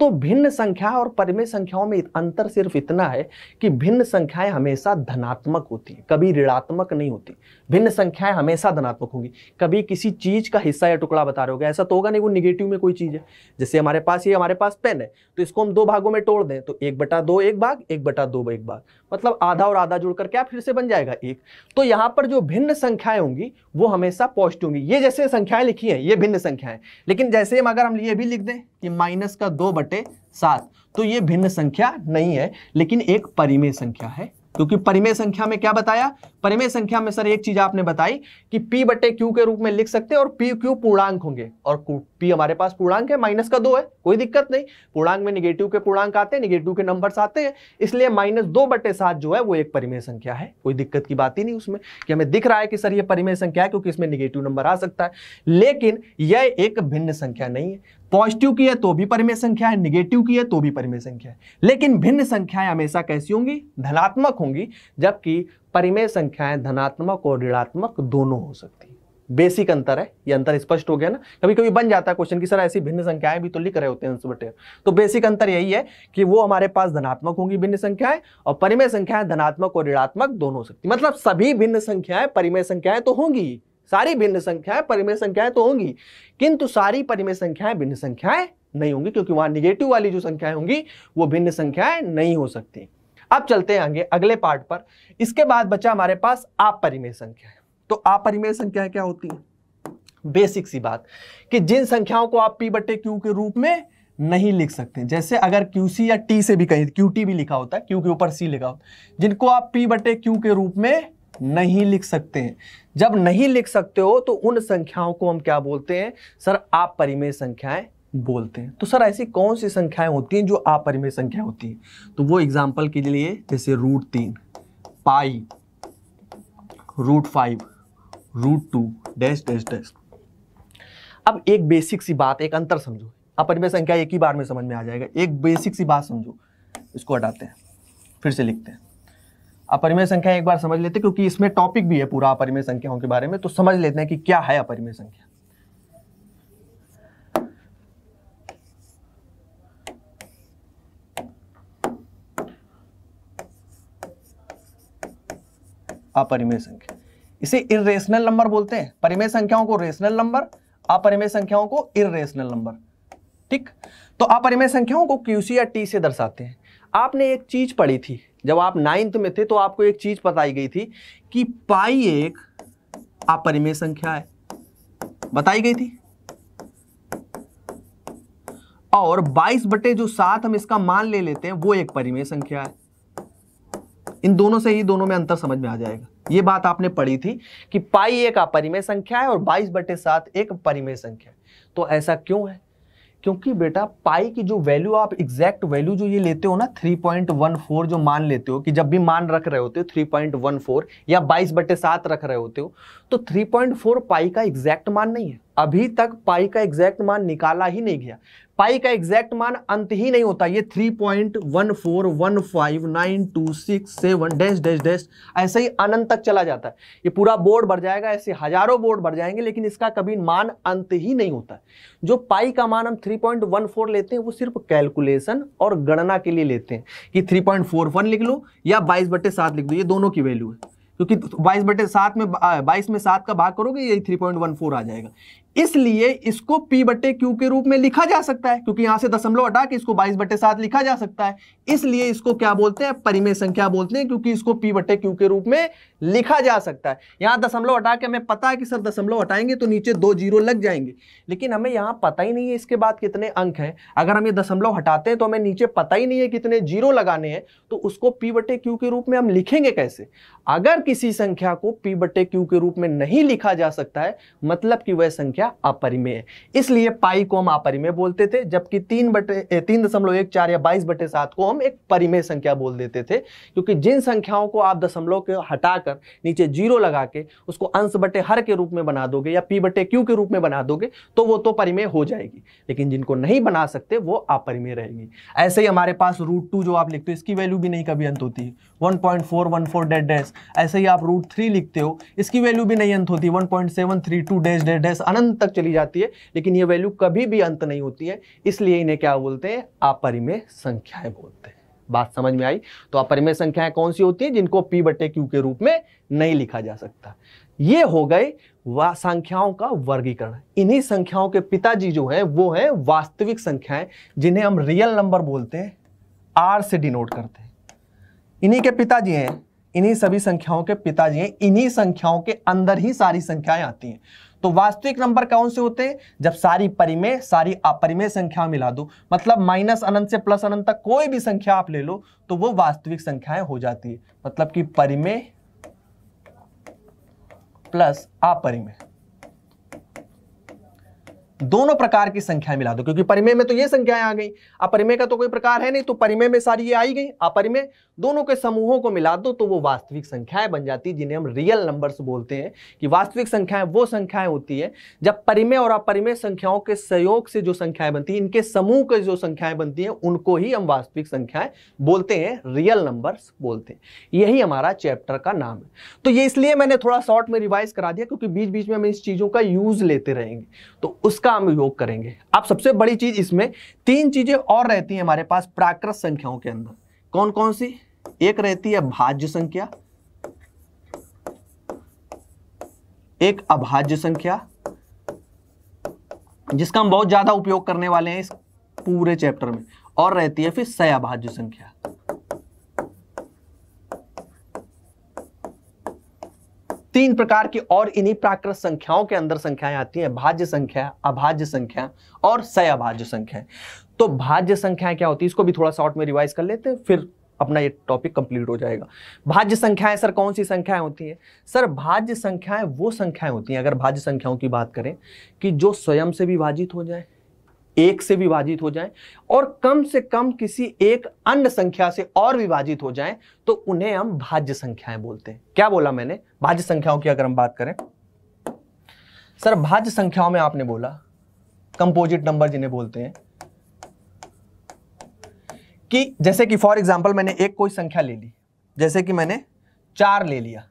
तो भिन्न संख्या और परिमेय संख्याओं में अंतर सिर्फ इतना है कि भिन्न संख्याएं हमेशा धनात्मक होती हैं कभी ऋणात्मक नहीं होती भिन्न संख्याएं हमेशा धनात्मक होंगी कभी किसी चीज़ का हिस्सा या टुकड़ा बता रहे होगा ऐसा तो होगा नहीं वो निगेटिव में कोई चीज़ है जैसे हमारे पास ये हमारे पास पेन है तो इसको हम दो भागों में तोड़ दें तो एक बटा दो एक भाग एक बटा दो एक भाग मतलब आधा और आधा जुड़कर क्या फिर से बन जाएगा एक तो यहाँ पर जो भिन्न संख्याएं होंगी वो हमेशा पॉजिटिव होंगी ये जैसे संख्याएं लिखी हैं ये भिन्न संख्याएं लेकिन जैसे हम अगर हम ये भी लिख दें कि माइनस का दो बटे सात तो ये भिन्न संख्या नहीं है लेकिन एक परिमेय संख्या है क्योंकि परिमेय संख्या में क्या बताया परिमेय संख्या में सर एक चीज आपने बताई कि p बटे क्यू के रूप में लिख सकते हैं और p क्यू पूर्णांक होंगे और p हमारे पास पूर्णांक है माइनस का दो है कोई दिक्कत नहीं पूर्णांक में निगेटिव के पूर्णांक आते हैं निगेटिव के नंबर आते हैं इसलिए माइनस दो बटे सात जो है वो एक परिमेय संख्या है कोई दिक्कत की बात ही नहीं उसमें कि हमें दिख रहा है कि सर यह परिमेय संख्या है क्योंकि इसमें निगेटिव नंबर आ सकता है लेकिन यह एक भिन्न संख्या नहीं है पॉजिटिव की है तो भी परिमेय संख्या है निगेटिव की है तो भी परिमेय संख्या है लेकिन भिन्न संख्याएं हमेशा कैसी होंगी धनात्मक होंगी जबकि परिमेय संख्याएं धनात्मक और ऋणात्मक दोनों हो सकती है बेसिक अंतर है ये अंतर स्पष्ट हो गया ना कभी कभी बन जाता है क्वेश्चन की सर ऐसी भिन्न संख्याएं भी तो लिख रहे होते हैं तो बेसिक अंतर यही है कि वो हमारे पास धनात्मक होंगी भिन्न संख्याएं और परिमेय संख्याएं धनात्मक और ऋणात्मक दोनों हो सकती मतलब सभी भिन्न संख्याएं परिमेय संख्याएं तो होंगी सारी भिन्न संख्याएं परिमेय संख्याएं तो होंगी किंतु सारी परिमेय संख्याएं भिन्न संख्याएं नहीं होंगी क्योंकि वहां निगेटिव वाली जो संख्याएं होंगी वो भिन्न संख्याएं नहीं हो सकती अब चलते हैं आगे अगले पार्ट पर इसके बाद बचा हमारे पास अपरिमेय संख्याएं तो अपरिमेय संख्याएं क्या होती है बेसिक सी बात कि जिन संख्याओं को आप पी बटे क्यू के रूप में नहीं लिख सकते जैसे अगर क्यू सी या टी से भी कहीं क्यू टी भी लिखा होता है क्यू के ऊपर सी लिखा होता है जिनको आप पी बटे क्यू के रूप में नहीं लिख सकते हैं जब नहीं लिख सकते हो तो उन संख्याओं को हम क्या बोलते हैं सर आप परिमेय संख्याएं बोलते हैं तो सर ऐसी कौन सी संख्याएं होती हैं जो अपरिमेय संख्या होती हैं तो वो एग्जाम्पल के लिए जैसे रूट तीन pi root five root two dash dash dash अब एक बेसिक सी बात एक अंतर समझो अपरिमेय संख्या एक ही बार में समझ में आ जाएगा एक बेसिक सी बात समझो इसको हटाते हैं फिर से लिखते हैं अपरिमेय संख्या एक बार समझ लेते क्योंकि इसमें टॉपिक भी है पूरा अपरिमेय संख्याओं के बारे में तो समझ लेते हैं कि क्या है अपरिमेय संख्या अपरिमेय संख्या इसे इरेशनल नंबर बोलते हैं परिमेय संख्याओं को रेशनल नंबर अपरिमेय संख्याओं को इरेशनल नंबर ठीक तो अपरिमेय संख्याओं को क्यूसी या टी से दर्शाते हैं आपने एक चीज पढ़ी थी जब आप नाइन्थ में थे तो आपको एक चीज बताई गई थी कि पाई एक अपरिमेय संख्या है बताई गई थी और 22 बटे जो सात हम इसका मान ले लेते हैं वो एक परिमेय संख्या है इन दोनों से ही दोनों में अंतर समझ में आ जाएगा ये बात आपने पढ़ी थी कि पाई एक अपरिमेय संख्या है और 22 बटे सात एक परिमेय संख्या है तो ऐसा क्यों है क्योंकि बेटा पाई की जो वैल्यू आप एग्जैक्ट वैल्यू जो ये लेते हो ना 3.14 जो मान लेते हो कि जब भी मान रख रहे होते हो 3.14 या 22 बटे सात रख रहे होते हो तो 3.4 पाई का एग्जैक्ट मान नहीं है अभी तक पाई का एग्जैक्ट मान निकाला ही नहीं गया पाई का एग्जैक्ट मान अंत ही नहीं होता ये three point one four one five nine two six seven dash dash dash ऐसे ही अनंत तक चला जाता है ये पूरा बोर्ड भर जाएगा ऐसे हजारों बोर्ड भर जाएंगे लेकिन इसका कभी मान अंत ही नहीं होता जो पाई का मान हम थ्री पॉइंट वन फोर लेते हैं वो सिर्फ कैलकुलेशन और गणना के लिए लेते हैं कि थ्री पॉइंट फोर वन लिख लो या बाईस बटे सात लिख दो ये दोनों की वैल्यू है क्योंकि बाईस बटे सात में बाईस में सात का भाग करोगे यही थ्री पॉइंट वन फोर आ जाएगा इसलिए इसको पी बटे क्यू के रूप में लिखा जा सकता है क्योंकि यहां से दशमलव हटा के इसको बाईस बटे सात लिखा जा सकता है इसलिए इसको क्या बोलते हैं परिमेय संख्या बोलते हैं क्योंकि इसको पी बटे क्यू के रूप में लिखा जा सकता है यहाँ दशमलव हटा के हमें पता है कि सर दशमलव हटाएंगे तो नीचे दो जीरो लग जाएंगे लेकिन हमें यहाँ पता ही नहीं है इसके बाद कितने अंक हैं अगर हम ये दशमलव हटाते हैं तो हमें नीचे पता ही नहीं है कितने जीरो लगाने हैं तो उसको पी बटे क्यू के रूप में हम लिखेंगे कैसे अगर किसी संख्या को पी बटे क्यू के रूप में नहीं लिखा जा सकता है मतलब कि वह संख्या अपरिमेय है इसलिए पाई को हम अपरिमेय बोलते थे जबकि तीन बटे तीन दशमलव एक चार या बाईस बटे सात को हम एक परिमेय संख्या बोल देते थे क्योंकि जिन संख्याओं को आप दशमलव के हटाकर कर नीचे जीरो लगा के उसको अंश बटे हर के रूप में बना दोगे या पी बटे क्यू के रूप में बना दोगे तो वो तो परिमेय हो जाएगी लेकिन जिनको नहीं बना सकते वो अपरिमेय रहेगी ऐसे ही हमारे पास रूट टू जो आप लिखते हो इसकी वैल्यू भी नहीं कभी अंत होती है one point four one four डेड डैश ऐसे ही आप रूट थ्री लिखते हो इसकी वैल्यू भी नहीं अंत होती one point seven three two dash डेड डैश अनंत तक चली जाती है लेकिन ये वैल्यू कभी भी अंत नहीं होती है इसलिए इन्हें क्या बोलते हैं अपरिमेय संख्याएं बोलते हैं बात समझ में आई तो अपरिमय संख्याएं कौन सी होती हैं जिनको पी बटे क्यू के रूप में नहीं लिखा जा सकता ये हो गए संख्याओं का वर्गीकरण इन्हीं संख्याओं के पिताजी जो हैं वो हैं वास्तविक संख्याएं जिन्हें हम रियल नंबर बोलते हैं आर से डिनोट करते हैं इन्हीं के पिताजी हैं इन्हीं सभी संख्याओं के पिताजी हैं इन्हीं संख्याओं के अंदर ही सारी संख्याएं आती हैं तो वास्तविक नंबर कौन से होते हैं जब सारी परिमेय सारी अपरिमेय संख्या मिला दो मतलब माइनस अनंत से प्लस अनंत तक कोई भी संख्या आप ले लो तो वो वास्तविक संख्याएं हो जाती है मतलब कि परिमेय प्लस अपरिमेय दोनों प्रकार की संख्या मिला दो क्योंकि परिमेय में तो ये संख्याएं आ गई अपरिमेय का तो कोई प्रकार है नहीं तो परिमेय में सारी ये आई गई अपरिमेय दोनों के समूहों को मिला दो तो वो वास्तविक संख्याएं बन जाती है जिन्हें हम रियल नंबर्स बोलते हैं कि वास्तविक संख्याएं वो संख्याएं होती है जब परिमेय और अपरिमेय संख्याओं के सहयोग से जो संख्याएं बनती है इनके समूह के जो संख्याएं बनती हैं उनको ही हम वास्तविक संख्याएं बोलते हैं रियल नंबर्स बोलते हैं यही हमारा चैप्टर का नाम है तो ये इसलिए मैंने थोड़ा शॉर्ट में रिवाइज करा दिया क्योंकि बीच बीच में हम इस चीज़ों का यूज लेते रहेंगे तो उस इसका हम योग करेंगे आप सबसे बड़ी चीज इसमें तीन चीजें और रहती हैं हमारे पास प्राकृत संख्याओं के अंदर कौन कौन सी एक रहती है भाज्य संख्या एक अभाज्य संख्या जिसका हम बहुत ज्यादा उपयोग करने वाले हैं इस पूरे चैप्टर में और रहती है फिर सयाभाज्य संख्या तीन प्रकार की और इन्हीं प्राकृत संख्याओं के अंदर संख्याएं आती हैं भाज्य संख्या अभाज्य संख्या और सयाभाज्य संख्या तो भाज्य संख्याएं क्या होती है इसको भी थोड़ा शॉर्ट में रिवाइज कर लेते हैं फिर अपना ये टॉपिक कंप्लीट हो जाएगा भाज्य संख्याएं सर कौन सी संख्याएं होती हैं सर भाज्य संख्याएं वो संख्याएं होती हैं अगर भाज्य संख्याओं की बात करें कि जो स्वयं से विभाजित हो जाए एक से विभाजित हो जाएं और कम से कम किसी एक अन्य संख्या से और विभाजित हो जाएं तो उन्हें हम भाज्य संख्याएं बोलते हैं क्या बोला मैंने भाज्य संख्याओं की अगर हम बात करें सर भाज्य संख्याओं में आपने बोला कंपोजिट नंबर जिन्हें बोलते हैं कि जैसे कि फॉर एग्जाम्पल मैंने एक कोई संख्या ले ली जैसे कि मैंने चार ले लिया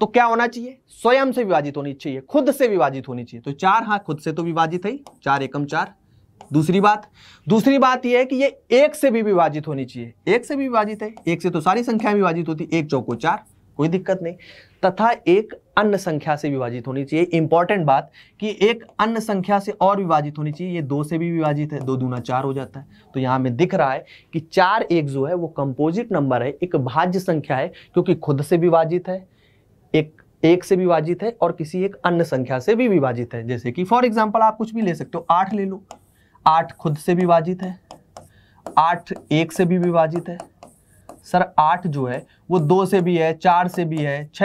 तो क्या होना चाहिए स्वयं से विभाजित होनी चाहिए खुद से विभाजित होनी चाहिए तो चार हाँ खुद से तो विभाजित है चार एकम चार दूसरी बात दूसरी बात यह है कि ये एक से भी विभाजित होनी चाहिए एक से भी विभाजित है एक से तो सारी संख्याएं विभाजित होती एक चौको चार कोई दिक्कत नहीं तथा एक अन्य संख्या से विभाजित होनी चाहिए इंपॉर्टेंट बात कि एक अन्य संख्या से और विभाजित होनी चाहिए ये दो से भी विभाजित है दो दूना चार हो जाता है तो यहां में दिख रहा है कि चार एक जो है वो कंपोजिट नंबर है एक भाज्य संख्या है क्योंकि खुद से विभाजित है एक एक से विभाजित है और किसी एक अन्य संख्या से भी विभाजित है जैसे कि फॉर एग्जाम्पल आप कुछ भी ले सकते हो आठ ले लो आठ खुद से विभाजित है आठ एक से भी विभाजित है सर आठ जो है वो दो से भी है चार से भी है छ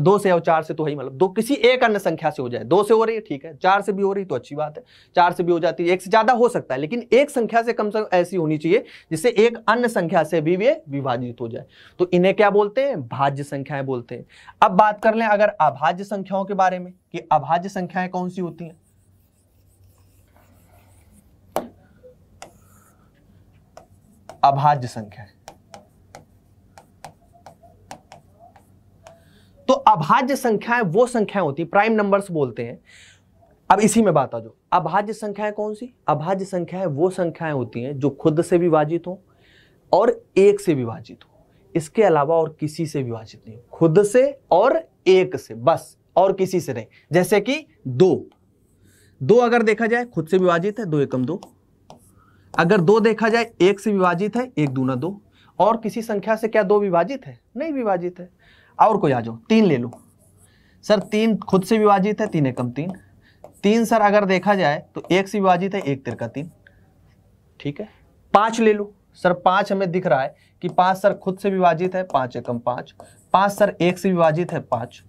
दो से और चार से तो है ही मतलब दो किसी एक अन्य संख्या से हो जाए दो से हो रही है ठीक है चार से भी हो रही तो अच्छी बात है चार से भी हो जाती है एक से ज़्यादा हो सकता है लेकिन एक संख्या से कम से कम ऐसी होनी चाहिए जिससे एक अन्य संख्या से भी वे विभाजित हो जाए तो इन्हें क्या बोलते हैं भाज्य संख्याएं बोलते हैं अब बात कर लें अगर अभाज्य संख्याओं के बारे में कि अभाज्य संख्याएं कौन सी होती हैं अभाज्य संख्या है तो अभाज्य संख्याएं वो संख्याएं होती है प्राइम नंबर्स बोलते हैं अब इसी में बात आ जाओ अभाज्य संख्याएं कौन सी अभाज्य संख्याएं वो संख्याएं होती हैं जो खुद से विभाजित हो और एक से विभाजित हो इसके अलावा और किसी से विभाजित नहीं खुद से और एक से बस और किसी से नहीं जैसे कि दो दो अगर देखा जाए खुद से विभाजित है दो एकम दो अगर दो देखा जाए एक से विभाजित है एक दूना दो और किसी संख्या से क्या दो विभाजित है नहीं विभाजित है और कोई आ जाओ तीन ले लो सर तीन खुद से विभाजित है तीन एकम तीन तीन सर अगर देखा जाए तो एक से विभाजित है एक तिरका तीन ठीक है पाँच ले लो सर पाँच हमें दिख रहा है कि पाँच सर खुद से विभाजित है पाँच एकम पाँच पाँच सर एक से विभाजित है पाँच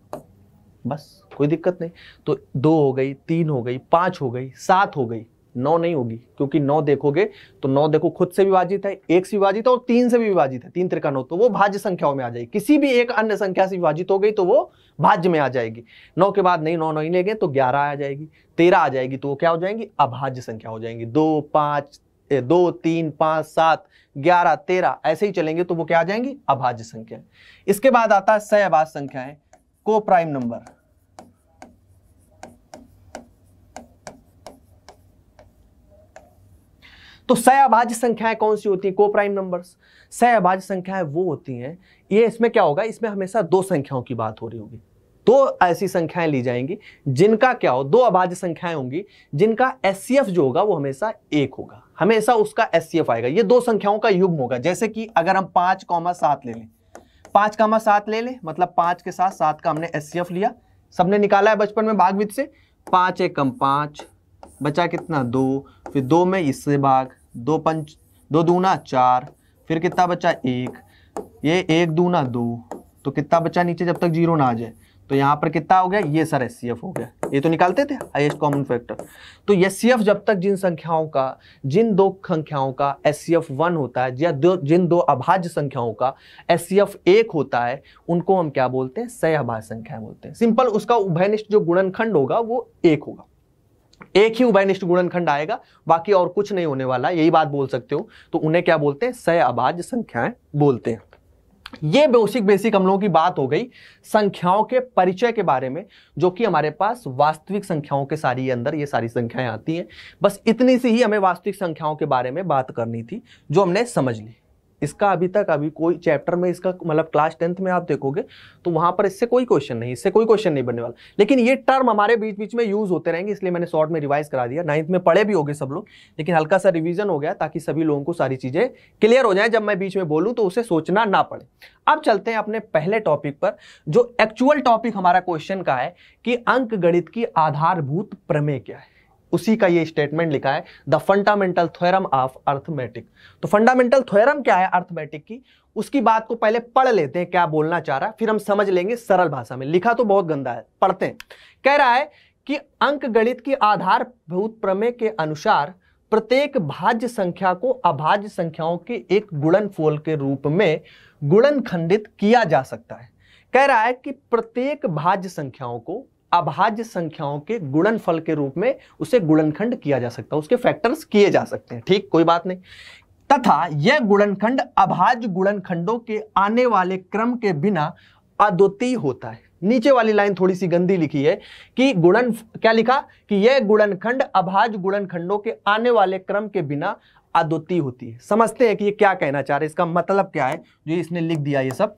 बस कोई दिक्कत नहीं तो दो हो गई तीन हो गई पाँच हो गई सात हो गई नौ नहीं होगी क्योंकि नौ देखोगे तो नौ देखो खुद से विभाजित है एक से विभाजित है और तीन से भी विभाजित है तीन त्रिका नौ तो वो भाज्य संख्याओं में आ जाएगी किसी भी एक अन्य संख्या से विभाजित हो गई तो वो भाज्य में आ जाएगी नौ के बाद नहीं नौ नहीं लेंगे तो ग्यारह आ जाएगी तेरह आ जाएगी तो वो क्या हो जाएंगी अभाज्य संख्या हो जाएंगी दो पांच दो तीन पांच सात ग्यारह तेरह ऐसे ही चलेंगे तो वो क्या आ जाएंगी अभाज्य संख्या इसके बाद आता है सहभाज संख्याएं को प्राइम नंबर तो सयाभाज्य संख्याएं कौन सी होती हैं को प्राइम नंबर्स सयाभाज्य संख्याएं वो होती हैं ये इसमें क्या होगा इसमें हमेशा दो संख्याओं की बात हो रही होगी दो ऐसी संख्याएं ली जाएंगी जिनका क्या हो दो अभाज्य संख्याएं होंगी जिनका एस जो होगा वो हमेशा एक होगा हमेशा उसका एस आएगा ये दो संख्याओं का युग्म होगा जैसे कि अगर हम पांच कॉमा सात ले लें पांच कामा सात ले लें मतलब पांच के साथ सात का हमने एस लिया सबने निकाला है बचपन में भागविद से पांच एक कम पांच बचा कितना दो फिर दो में इससे भाग दो पंच दो दूना चार फिर कितना बचा एक ये एक दूना दो तो कितना बचा नीचे जब तक जीरो ना आ जाए तो यहाँ पर कितना हो गया ये सर एस हो गया ये तो निकालते थे हाइएस्ट कॉमन फैक्टर तो एस जब तक जिन संख्याओं का जिन दो संख्याओं का एस सी वन होता है या दो जिन दो अभाज्य संख्याओं का एस सी एक होता है उनको हम क्या बोलते हैं सह अभाज्य संख्या बोलते हैं सिंपल उसका उभयनिष्ठ जो गुणनखंड होगा वो एक होगा एक ही उभयनिष्ठ गुणनखंड आएगा बाकी और कुछ नहीं होने वाला यही बात बोल सकते हो तो उन्हें क्या बोलते हैं सह अभाज्य संख्याएं बोलते हैं ये बेसिक बेसिक हम लोगों की बात हो गई संख्याओं के परिचय के बारे में जो कि हमारे पास वास्तविक संख्याओं के सारी अंदर ये सारी संख्याएं आती हैं बस इतनी सी ही हमें वास्तविक संख्याओं के बारे में बात करनी थी जो हमने समझ ली इसका अभी तक अभी कोई चैप्टर में इसका मतलब क्लास टेंथ में आप देखोगे तो वहां पर इससे कोई क्वेश्चन नहीं इससे कोई क्वेश्चन नहीं बनने वाला लेकिन ये टर्म हमारे बीच बीच में यूज़ होते रहेंगे इसलिए मैंने शॉर्ट में रिवाइज करा दिया नाइन्थ में पढ़े भी हो सब लोग लेकिन हल्का सा रिविजन हो गया ताकि सभी लोगों को सारी चीज़ें क्लियर हो जाए जब मैं बीच में बोलूँ तो उसे सोचना ना पड़े अब चलते हैं अपने पहले टॉपिक पर जो एक्चुअल टॉपिक हमारा क्वेश्चन का है कि अंक गणित की आधारभूत प्रमेय क्या है उसी का ये स्टेटमेंट लिखा है the fundamental theorem of arithmetic तो फंडामेंटल थ्योरम क्या है अर्थमेटिक की उसकी बात को पहले पढ़ लेते हैं क्या बोलना चाह रहा है फिर हम समझ लेंगे सरल भाषा में लिखा तो बहुत गंदा है पढ़ते हैं कह रहा है कि अंक गणित की आधारभूत प्रमेय के अनुसार प्रत्येक भाज्य संख्या को अभाज्य संख्याओं के एक गुणनफोल के रूप में गुणन खंडित किया जा सकता है कह रहा है कि प्रत्येक भाज्य संख्याओं को अभाज्य संख्याओं के गुणनफल के रूप में उसे गुणनखंड किया जा सकता है उसके फैक्टर्स किए जा सकते हैं ठीक कोई बात नहीं तथा यह गुणनखंड अभाज्य गुणनखंडों के आने वाले क्रम के बिना अद्वितीय होता है नीचे वाली लाइन थोड़ी सी गंदी लिखी है कि गुणन क्या लिखा कि यह गुणनखंड अभाज्य गुणनखंडों के आने वाले क्रम के बिना अद्वितीय होती है समझते हैं कि यह क्या कहना चाह रहे इसका मतलब क्या है जो इसने लिख दिया ये सब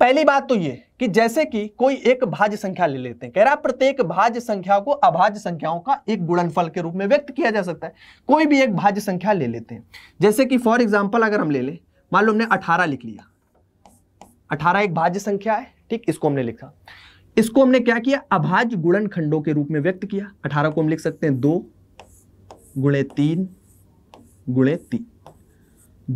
पहली बात तो ये कि जैसे कि कोई एक भाज्य संख्या ले लेते हैं कह रहा प्रत्येक भाज्य संख्या को अभाज्य संख्याओं का एक गुणनफल के रूप में व्यक्त किया जा सकता है कोई भी एक भाज्य संख्या ले लेते हैं जैसे कि फॉर एग्जाम्पल अगर हम ले लें मान लो हमने अठारह लिख लिया अठारह एक भाज्य संख्या है ठीक इसको हमने लिखा इसको हमने क्या किया अभाज्य गुणन खंडों के रूप में व्यक्त किया अठारह को हम लिख सकते हैं दो गुणे तीन गुणे तीन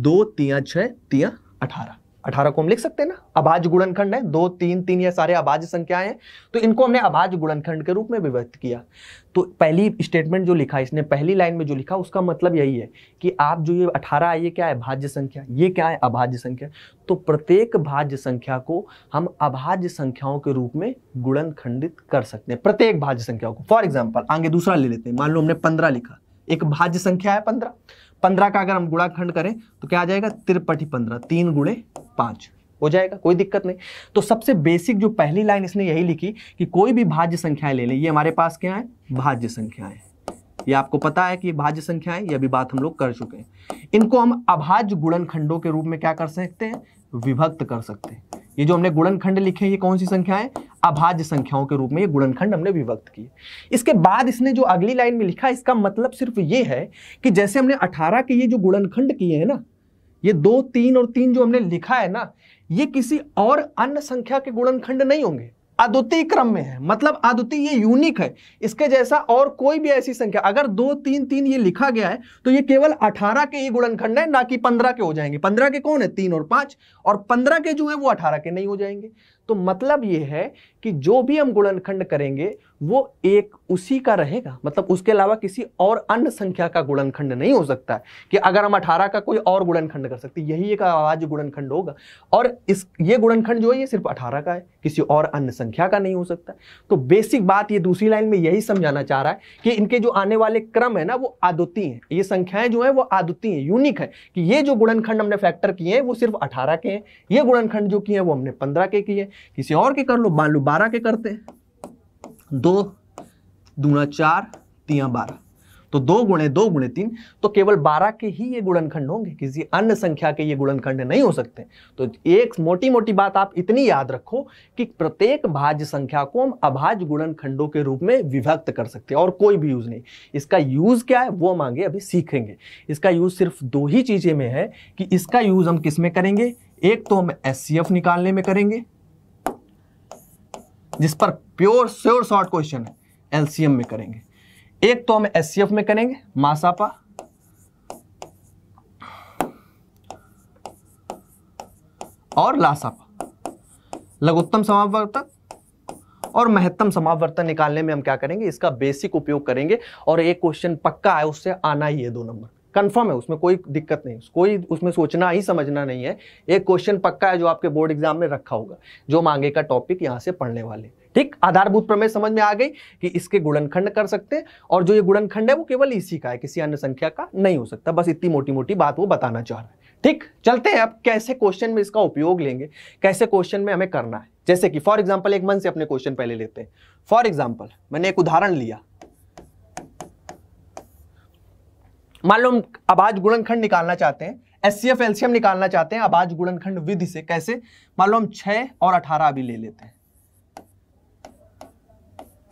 दो तिया छिया तिया अठारह अठारह को हम लिख सकते हैं ना अभाज्य गुणनखंड है दो तीन तीन या सारे अभाज्य संख्याएं हैं तो इनको हमने अभाज्य गुणनखंड के रूप में विभक्त किया तो पहली स्टेटमेंट जो लिखा इसने पहली लाइन में जो लिखा उसका मतलब यही है कि आप जो ये अठारह है ये क्या है भाज्य संख्या ये क्या है अभाज्य संख्या तो प्रत्येक भाज्य संख्या को हम अभाज्य संख्याओं के रूप में गुणन खंडित कर सकते हैं प्रत्येक भाज्य संख्याओं को फॉर एग्जाम्पल आगे दूसरा ले लेते हैं मान लो हमने पंद्रह लिखा एक भाज्य संख्या है पंद्रह पंद्रह का अगर हम गुणाखंड करें तो क्या आ जाएगा तिरपटी पंद्रह तीन गुणे पांच हो जाएगा कोई दिक्कत नहीं तो सबसे बेसिक जो पहली लाइन इसने यही लिखी कि कोई भी भाज्य संख्याएं ले लें ये हमारे पास क्या है भाज्य संख्याएं ये आपको पता है कि ये भाज्य संख्याएं ये अभी बात हम लोग कर चुके हैं इनको हम अभाज्य गुणनखंडों के रूप में क्या कर सकते हैं विभक्त कर सकते हैं ये जो हमने गुणनखंड लिखे हैं ये कौन सी संख्याएं अभाज्य संख्याओं के रूप में ये गुणनखंड हमने विभक्त किए इसके बाद इसने जो अगली लाइन में लिखा इसका मतलब सिर्फ ये है कि जैसे हमने 18 के ये जो गुणनखंड किए हैं ना ये दो तीन और तीन जो हमने लिखा है ना ये किसी और अन्य संख्या के गुणनखंड नहीं होंगे अद्वितीय क्रम में है मतलब अद्वितीय ये यूनिक है इसके जैसा और कोई भी ऐसी संख्या अगर दो तीन तीन ये लिखा गया है तो ये केवल अठारह के ही गुणनखंड है ना कि पंद्रह के हो जाएंगे पंद्रह के कौन है तीन और पांच और पंद्रह के जो है वो अठारह के नहीं हो जाएंगे तो मतलब ये है कि जो भी हम गुणनखंड करेंगे वो एक उसी का रहेगा मतलब उसके अलावा किसी और अन्य संख्या का गुणनखंड नहीं हो सकता है कि अगर हम 18 का कोई और गुणनखंड कर सकते यही एक आवाज गुणनखंड होगा और इस ये गुणनखंड जो है ये सिर्फ 18 का है किसी और अन्य संख्या का नहीं हो सकता तो बेसिक बात ये दूसरी लाइन में यही समझाना चाह रहा है कि इनके जो आने वाले क्रम है ना वो आदुती हैं ये संख्याएं जो हैं वो आदुती हैं यूनिक है कि ये जो गुणनखंड हमने फैक्टर किए हैं वो सिर्फ अठारह के हैं ये गुणनखंड जो किए हैं वो हमने पंद्रह के किए किसी और के कर लो मान लो बारह के करते दो दूना चार तिया बारह तो दो गुणे दो गुणे तीन तो केवल बारह के ही ये गुणनखंड होंगे किसी अन्य संख्या के ये गुणनखंड नहीं हो सकते तो एक मोटी मोटी बात आप इतनी याद रखो कि प्रत्येक भाज्य संख्या को हम अभाज गुणनखंडों के रूप में विभक्त कर सकते हैं और कोई भी यूज नहीं इसका यूज क्या है वो हम आगे अभी सीखेंगे इसका यूज सिर्फ दो ही चीजें में है कि इसका यूज हम किस में करेंगे एक तो हम एस निकालने में करेंगे जिस पर प्योर श्योर शॉर्ट क्वेश्चन है एलसीएम में करेंगे एक तो हम एस में करेंगे मासापा और लासापा लघुत्तम समावर्तक और महत्तम समावर्तन निकालने में हम क्या करेंगे इसका बेसिक उपयोग करेंगे और एक क्वेश्चन पक्का है उससे आना ही है दो नंबर कंफर्म है उसमें कोई दिक्कत नहीं कोई उसमें सोचना ही समझना नहीं है एक क्वेश्चन पक्का है जो आपके बोर्ड एग्जाम में रखा होगा जो मांगेगा टॉपिक यहाँ से पढ़ने वाले ठीक आधारभूत प्रमेय समझ में आ गई कि इसके गुणनखंड कर सकते हैं और जो ये गुणनखंड है वो केवल इसी का है किसी अन्य संख्या का नहीं हो सकता बस इतनी मोटी मोटी बात वो बताना चाह रहा है ठीक चलते हैं अब कैसे क्वेश्चन में इसका उपयोग लेंगे कैसे क्वेश्चन में हमें करना है जैसे कि फॉर एग्जाम्पल एक मन से अपने क्वेश्चन पहले लेते हैं फॉर एग्जाम्पल मैंने एक उदाहरण लिया मान लो हम अबाज गुणनखंड निकालना चाहते हैं एस सी एफ एल्सियम निकालना चाहते हैं अबाज गुणनखंड विधि से कैसे मान लो हम छः और अठारह अभी ले लेते हैं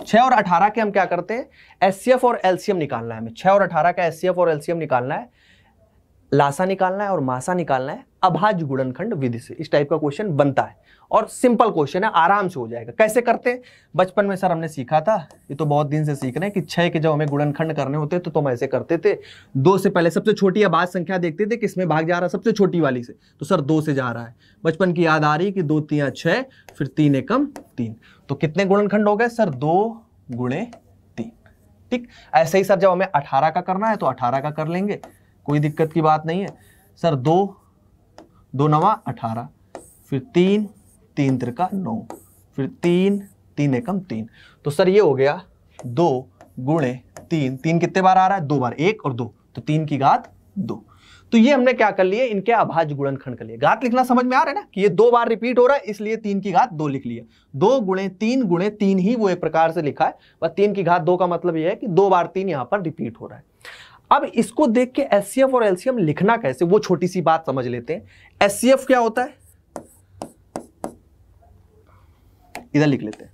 छ और अठारह के हम क्या करते हैं एस सी एफ और एल्सियम निकालना है हमें छ और अठारह का एस सी एफ और एल्सियम निकालना है लासा निकालना है और मासा निकालना है अभाज गुणनखंड विधि से इस टाइप का क्वेश्चन बनता है और सिंपल क्वेश्चन है आराम से हो जाएगा कैसे करते हैं बचपन में सर हमने सीखा था ये तो बहुत दिन से सीख रहे हैं कि छह के जब हमें गुणनखंड करने होते तो हम ऐसे करते थे दो से पहले सबसे छोटी अभाज संख्या देखते थे किसमें भाग जा रहा है सबसे छोटी वाली से तो सर दो से जा रहा है बचपन की याद आ रही कि दो तीन छः फिर तीन एकम तीन तो कितने गुणनखंड हो गए सर दो गुणे तीन ठीक ऐसे ही सर जब हमें अठारह का करना है तो अठारह का कर लेंगे कोई दिक्कत की बात नहीं है सर दो दो नवा अठारह फिर तीन तीन त्रिका नौ फिर तीन तीन एकम तीन तो सर ये हो गया दो गुणे तीन तीन कितने बार आ रहा है दो बार एक और दो तो तीन की घात दो तो ये हमने क्या कर लिए इनके आभाज गुणनखंड कर लिए घात लिखना समझ में आ रहा है ना कि ये दो बार रिपीट हो रहा है इसलिए तीन की घात दो लिख लिया दो गुणे तीन गुणे तीन ही वो एक प्रकार से लिखा है तीन की घात दो का मतलब ये है कि दो बार तीन यहां पर रिपीट हो रहा है अब इसको देख के एस और एल लिखना कैसे वो छोटी सी बात समझ लेते हैं एस क्या होता है इधर लिख लेते हैं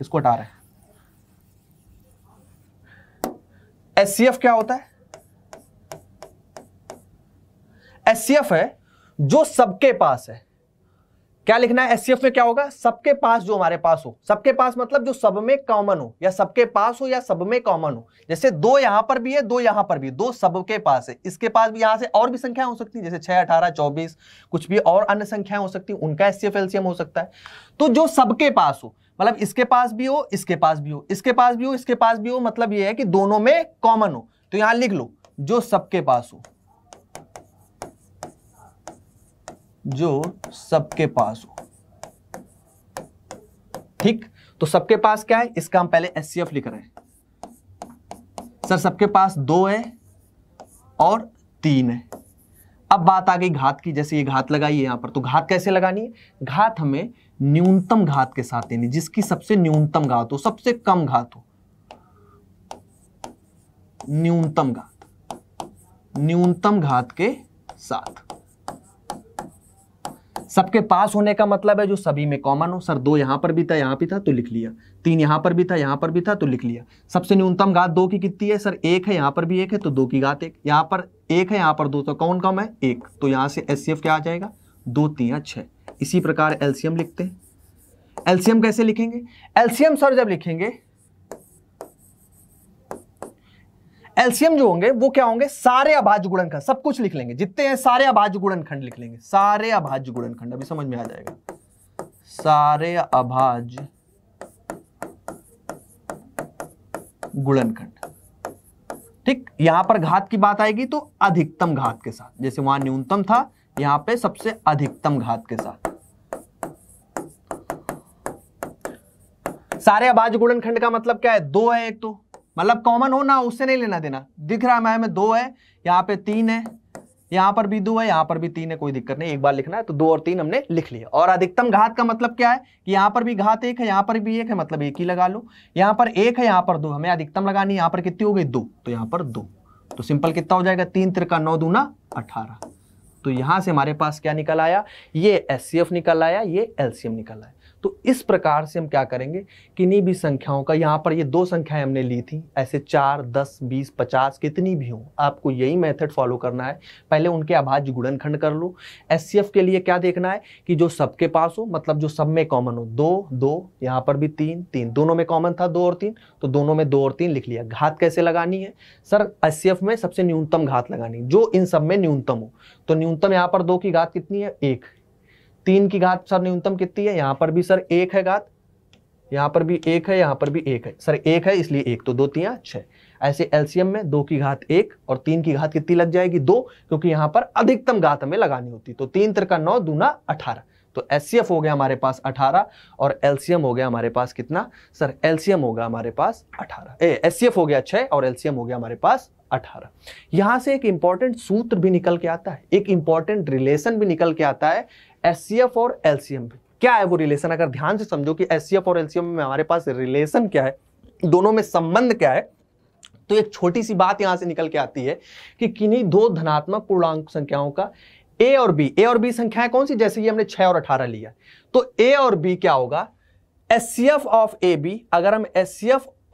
इसको हटा रहे सी एस क्या होता है एस है जो सबके पास है क्या लिखना है एस में क्या होगा सबके पास जो हमारे पास हो सबके पास मतलब जो सब में कॉमन हो या सबके पास हो या सब में कॉमन हो जैसे दो यहां पर भी है दो यहां पर भी दो सबके पास है इसके पास भी यहां से और भी संख्या हो सकती है जैसे छह अठारह चौबीस कुछ भी और अन्य संख्याएं हो सकती है उनका एससीएफ एलसीएम हो सकता है तो जो सबके पास हो मतलब इसके पास भी हो इसके पास भी हो इसके पास भी हो इसके पास भी हो मतलब ये है कि दोनों में कॉमन हो तो यहां लिख लो जो सबके पास हो जो सबके पास हो ठीक तो सबके पास क्या है इसका हम पहले एस लिख रहे हैं सर सबके पास दो है और तीन है अब बात आ गई घात की जैसे ये घात लगाई है यहां पर तो घात कैसे लगानी है घात हमें न्यूनतम घात के साथ देनी जिसकी सबसे न्यूनतम घात हो सबसे कम घात हो न्यूनतम घात न्यूनतम घात के साथ सबके पास होने का मतलब है जो सभी में कॉमन हो सर दो यहाँ पर भी था यहाँ पर था तो लिख लिया तीन यहाँ पर भी था यहाँ पर भी था तो लिख लिया सबसे न्यूनतम घात दो की कितनी है सर एक है यहाँ पर भी एक है तो दो की घात एक यहाँ पर एक है यहाँ पर दो तो कौन कम है एक तो यहाँ से एस क्या आ जाएगा दो तीन छः इसी प्रकार एल्सियम लिखते हैं एल्सियम कैसे लिखेंगे एल्सियम सर जब लिखेंगे एलसीएम जो होंगे वो क्या होंगे सारे अभाज्य गुणनखंड सब कुछ लिख लेंगे जितने हैं सारे अभाज्य गुणनखंड लिख लेंगे सारे अभाज्य गुणनखंड अभी समझ में आ जाएगा सारे अभाज्य गुणनखंड ठीक यहां पर घात की बात आएगी तो अधिकतम घात के साथ जैसे वहां न्यूनतम था यहां पे सबसे अधिकतम घात के साथ सारे अभाज्य गुणनखंड का मतलब क्या है दो है एक तो मतलब कॉमन हो ना उससे नहीं लेना देना दिख रहा है मैं में दो है यहाँ पे तीन है यहाँ पर भी दो है यहाँ पर भी तीन है कोई दिक्कत नहीं एक बार लिखना है तो दो और तीन हमने लिख लिया और अधिकतम घात का मतलब क्या है कि यहाँ पर भी घात एक है यहाँ पर भी एक है मतलब एक ही लगा लो यहाँ पर एक है यहाँ पर दो हमें अधिकतम लगानी यहाँ पर कितनी हो गई दो तो यहाँ पर दो तो सिंपल कितना हो जाएगा तीन का नौ दूना अठारह तो यहाँ से हमारे पास क्या निकल आया ये एस निकल आया ये एल्सियम निकल आया तो इस प्रकार से हम क्या करेंगे किन्हीं भी संख्याओं का यहाँ पर ये दो संख्याएं हमने ली थी ऐसे चार दस बीस पचास कितनी भी हो आपको यही मेथड फॉलो करना है पहले उनके अभाज्य गुणनखंड कर लो एस के लिए क्या देखना है कि जो सबके पास हो मतलब जो सब में कॉमन हो दो दो यहाँ पर भी तीन तीन दोनों में कॉमन था दो और तीन तो दोनों में दो और तीन लिख लिया घात कैसे लगानी है सर एस में सबसे न्यूनतम घात लगानी जो इन सब में न्यूनतम हो तो न्यूनतम यहाँ पर दो की घात कितनी है एक तीन की घात सर न्यूनतम कितनी है यहाँ पर भी सर एक है घात यहाँ पर भी एक है यहाँ पर भी एक है सर एक है इसलिए एक तो दो तिया छः ऐसे एलसीएम में दो की घात एक और तीन की घात कितनी लग जाएगी दो क्योंकि यहाँ पर अधिकतम घात हमें लगानी होती तो तीन तरह का नौ दूना अठारह तो एस हो गया हमारे पास अठारह और एलसीएम हो गया हमारे पास कितना सर एलसीएम होगा हमारे पास अठारह ए एस हो गया छह और एलसीएम हो गया हमारे पास अठारह यहां से एक इंपॉर्टेंट सूत्र भी निकल के आता है एक इंपॉर्टेंट रिलेशन भी निकल के आता है एस और एलसीएम क्या है वो रिलेशन अगर ध्यान से समझो कि एस और एलसीएम में हमारे पास रिलेशन क्या है दोनों में संबंध क्या है तो एक छोटी सी बात यहां से निकल के आती है कि किन्हीं दो धनात्मक पूर्णांक संख्याओं का ए और बी ए और बी संख्याएं कौन सी जैसे कि हमने छह और अठारह लिया तो ए और बी क्या होगा एस ऑफ ए बी अगर हम एस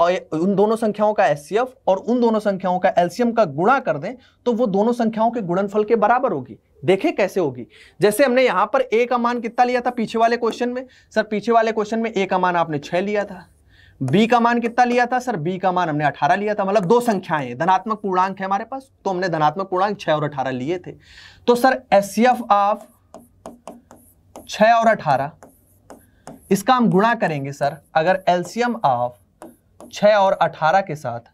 और उन दोनों संख्याओं का एस और उन दोनों संख्याओं का एल्सियम का गुणा कर दें तो वो दोनों संख्याओं के गुणनफल के बराबर होगी देखें कैसे होगी जैसे हमने यहाँ पर ए का मान कितना लिया था पीछे वाले क्वेश्चन में सर पीछे वाले क्वेश्चन में ए का मान आपने छः लिया था बी का मान कितना लिया था सर बी का मान हमने अठारह लिया था मतलब दो संख्याएं धनात्मक पूर्णांक है हमारे पास तो हमने धनात्मक पूर्णांक छः और अठारह लिए थे तो सर एस ऑफ छः और अठारह इसका हम गुणा करेंगे सर अगर एल्सियम ऑफ छः और अठारह के साथ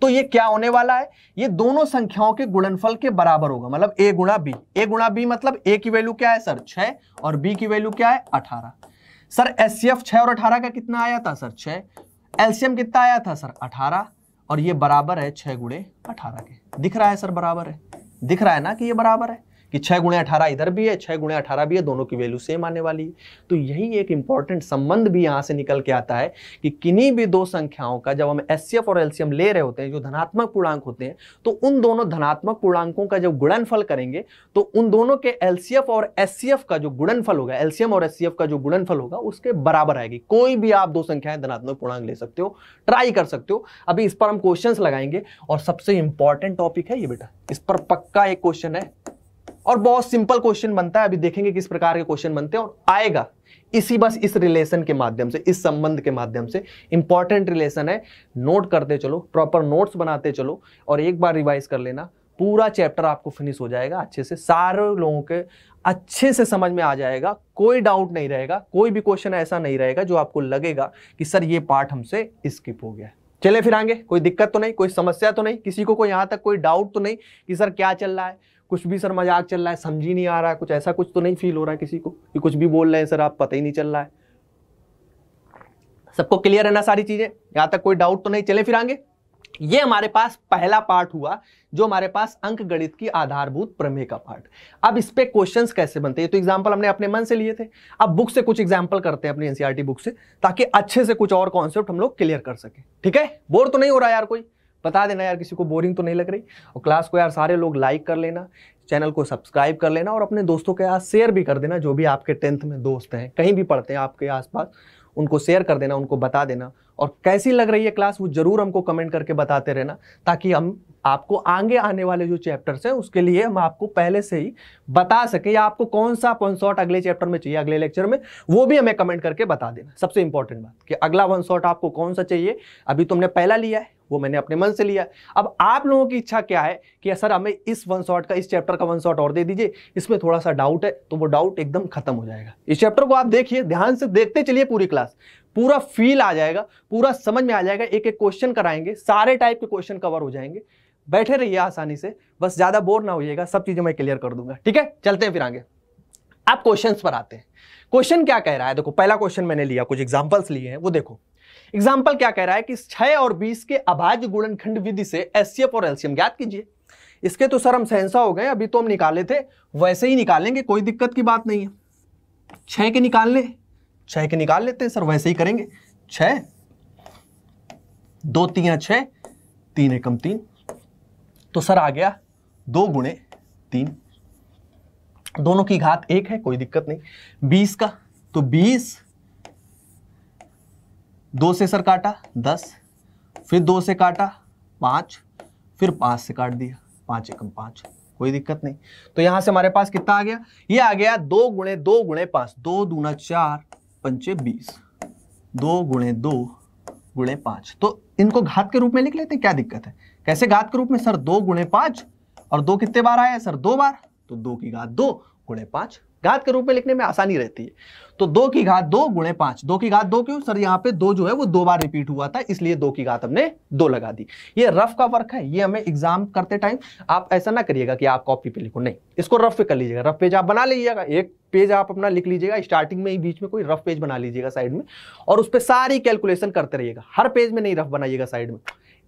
तो ये क्या होने वाला है ये दोनों संख्याओं के गुणनफल के बराबर होगा मतलब ए गुणा बी ए गुणा बी मतलब ए की वैल्यू क्या है सर छः और बी की वैल्यू क्या है अठारह सर एस सी एफ छः और अठारह का कितना आया था सर छः एलसीएम कितना आया था सर अठारह और ये बराबर है छह गुणे अठारह के दिख रहा है सर बराबर है दिख रहा है ना कि ये बराबर है कि छः गुणे अठारह इधर भी है छः गुणे अठारह भी है दोनों की वैल्यू सेम आने वाली है तो यही एक इंपॉर्टेंट संबंध भी यहाँ से निकल के आता है कि किन्हीं भी दो संख्याओं का जब हम एस और एल ले रहे होते हैं जो धनात्मक पूर्णांक होते हैं तो उन दोनों धनात्मक पूर्णांकों का जब गुणनफल करेंगे तो उन दोनों के एल और एस का जो गुणनफल होगा एलसीएम और एस का जो गुणनफल होगा उसके बराबर आएगी कोई भी आप दो संख्याएं धनात्मक पूर्णांक ले सकते हो ट्राई कर सकते हो अभी इस पर हम क्वेश्चन लगाएंगे और सबसे इंपॉर्टेंट टॉपिक है ये बेटा इस पर पक्का एक क्वेश्चन है और बहुत सिंपल क्वेश्चन बनता है अभी देखेंगे किस प्रकार के क्वेश्चन बनते हैं और आएगा इसी बस इस रिलेशन के माध्यम से इस संबंध के माध्यम से इंपॉर्टेंट रिलेशन है नोट करते चलो प्रॉपर नोट्स बनाते चलो और एक बार रिवाइज कर लेना पूरा चैप्टर आपको फिनिश हो जाएगा अच्छे से सारे लोगों के अच्छे से समझ में आ जाएगा कोई डाउट नहीं रहेगा कोई भी क्वेश्चन ऐसा नहीं रहेगा जो आपको लगेगा कि सर ये पार्ट हमसे स्किप हो गया चले फिर आगे कोई दिक्कत तो नहीं कोई समस्या तो नहीं किसी को कोई यहाँ तक कोई डाउट तो नहीं कि सर क्या चल रहा है कुछ भी सर मजाक चल रहा है समझ ही नहीं आ रहा है कुछ ऐसा कुछ तो नहीं फील हो रहा है किसी को कि कुछ भी बोल रहे हैं सर आप पता ही नहीं चल रहा है सबको क्लियर है ना सारी चीजें यहाँ तक कोई डाउट तो नहीं चले फिर आगे ये हमारे पास पहला पार्ट हुआ जो हमारे पास अंक गणित की आधारभूत प्रमेय का पार्ट अब इस पर क्वेश्चन कैसे बनते हैं तो एग्जाम्पल हमने अपने मन से लिए थे अब बुक से कुछ एग्जाम्पल करते हैं अपनी एनसीआरटी बुक e से ताकि अच्छे से कुछ और कॉन्सेप्ट हम लोग क्लियर कर सके ठीक है बोर तो नहीं हो रहा यार कोई बता देना यार किसी को बोरिंग तो नहीं लग रही और क्लास को यार सारे लोग लाइक कर लेना चैनल को सब्सक्राइब कर लेना और अपने दोस्तों के यहाँ शेयर भी कर देना जो भी आपके टेंथ में दोस्त हैं कहीं भी पढ़ते हैं आपके आसपास उनको शेयर कर देना उनको बता देना और कैसी लग रही है क्लास वो ज़रूर हमको कमेंट करके बताते रहना ताकि हम आपको आगे आने वाले जो चैप्टर्स हैं उसके लिए हम आपको पहले से ही बता सकें या आपको कौन सा वन शॉट अगले चैप्टर में चाहिए अगले लेक्चर में वो भी हमें कमेंट करके बता देना सबसे इंपॉर्टेंट बात कि अगला वन शॉट आपको कौन सा चाहिए अभी तुमने पहला लिया है वो मैंने अपने मन से लिया अब आप लोगों की इच्छा क्या है कि सर हमें इस वन शॉट का इस चैप्टर का वन शॉट और दे दीजिए इसमें थोड़ा सा डाउट है तो वो डाउट एकदम खत्म हो जाएगा इस चैप्टर को आप देखिए ध्यान से देखते चलिए पूरी क्लास पूरा फील आ जाएगा पूरा समझ में आ जाएगा एक एक क्वेश्चन कराएंगे सारे टाइप के क्वेश्चन कवर हो जाएंगे बैठे रहिए आसानी से बस ज़्यादा बोर ना होइएगा सब चीज़ें मैं क्लियर कर दूंगा ठीक है चलते हैं फिर आगे आप क्वेश्चन पर आते हैं क्वेश्चन क्या कह रहा है देखो पहला क्वेश्चन मैंने लिया कुछ एग्जाम्पल्स लिए हैं वो देखो एग्जाम्पल क्या कह रहा है कि छह और बीस के अभाज्य गुणनखंड विधि से एस और एल्सियम ज्ञात कीजिए इसके तो सर हम सहनसा हो गए अभी तो हम निकाले थे वैसे ही निकालेंगे कोई दिक्कत की बात नहीं है छह के निकालने छह के निकाल लेते हैं सर वैसे ही करेंगे छ दो तीन छः तीन एकम तीन तो सर आ गया दो गुणे तीन दोनों की घात एक है कोई दिक्कत नहीं बीस का तो बीस दो से सर काटा दस फिर दो से काटा पांच फिर पांच से काट दिया पांच एकम पांच कोई दिक्कत नहीं तो यहां से हमारे पास कितना आ गया ये आ गया दो गुणे दो गुणे पांच दो दूना चार पंचे बीस दो गुणे दो गुणे पांच तो इनको घात के रूप में लिख लेते हैं क्या दिक्कत है कैसे घात के रूप में सर दो गुणे पांच और दो कितने बार आया सर दो बार तो दो की घात दो गुणे पांच घात के रूप में लिखने में आसानी रहती है तो दो की घात दो गुणे पांच दो की घात दो क्यों सर यहाँ पे दो जो है वो दो बार रिपीट हुआ था इसलिए दो की घात हमने दो लगा दी ये रफ का वर्क है ये हमें एग्जाम करते टाइम आप ऐसा ना करिएगा कि आप कॉपी पे लिखो नहीं इसको रफ पे कर लीजिएगा रफ पेज आप बना लीजिएगा एक पेज आप अपना लिख लीजिएगा स्टार्टिंग में ही बीच में कोई रफ पेज बना लीजिएगा साइड में और उस पर सारी कैलकुलेशन करते रहिएगा हर पेज में नहीं रफ बनाइएगा साइड में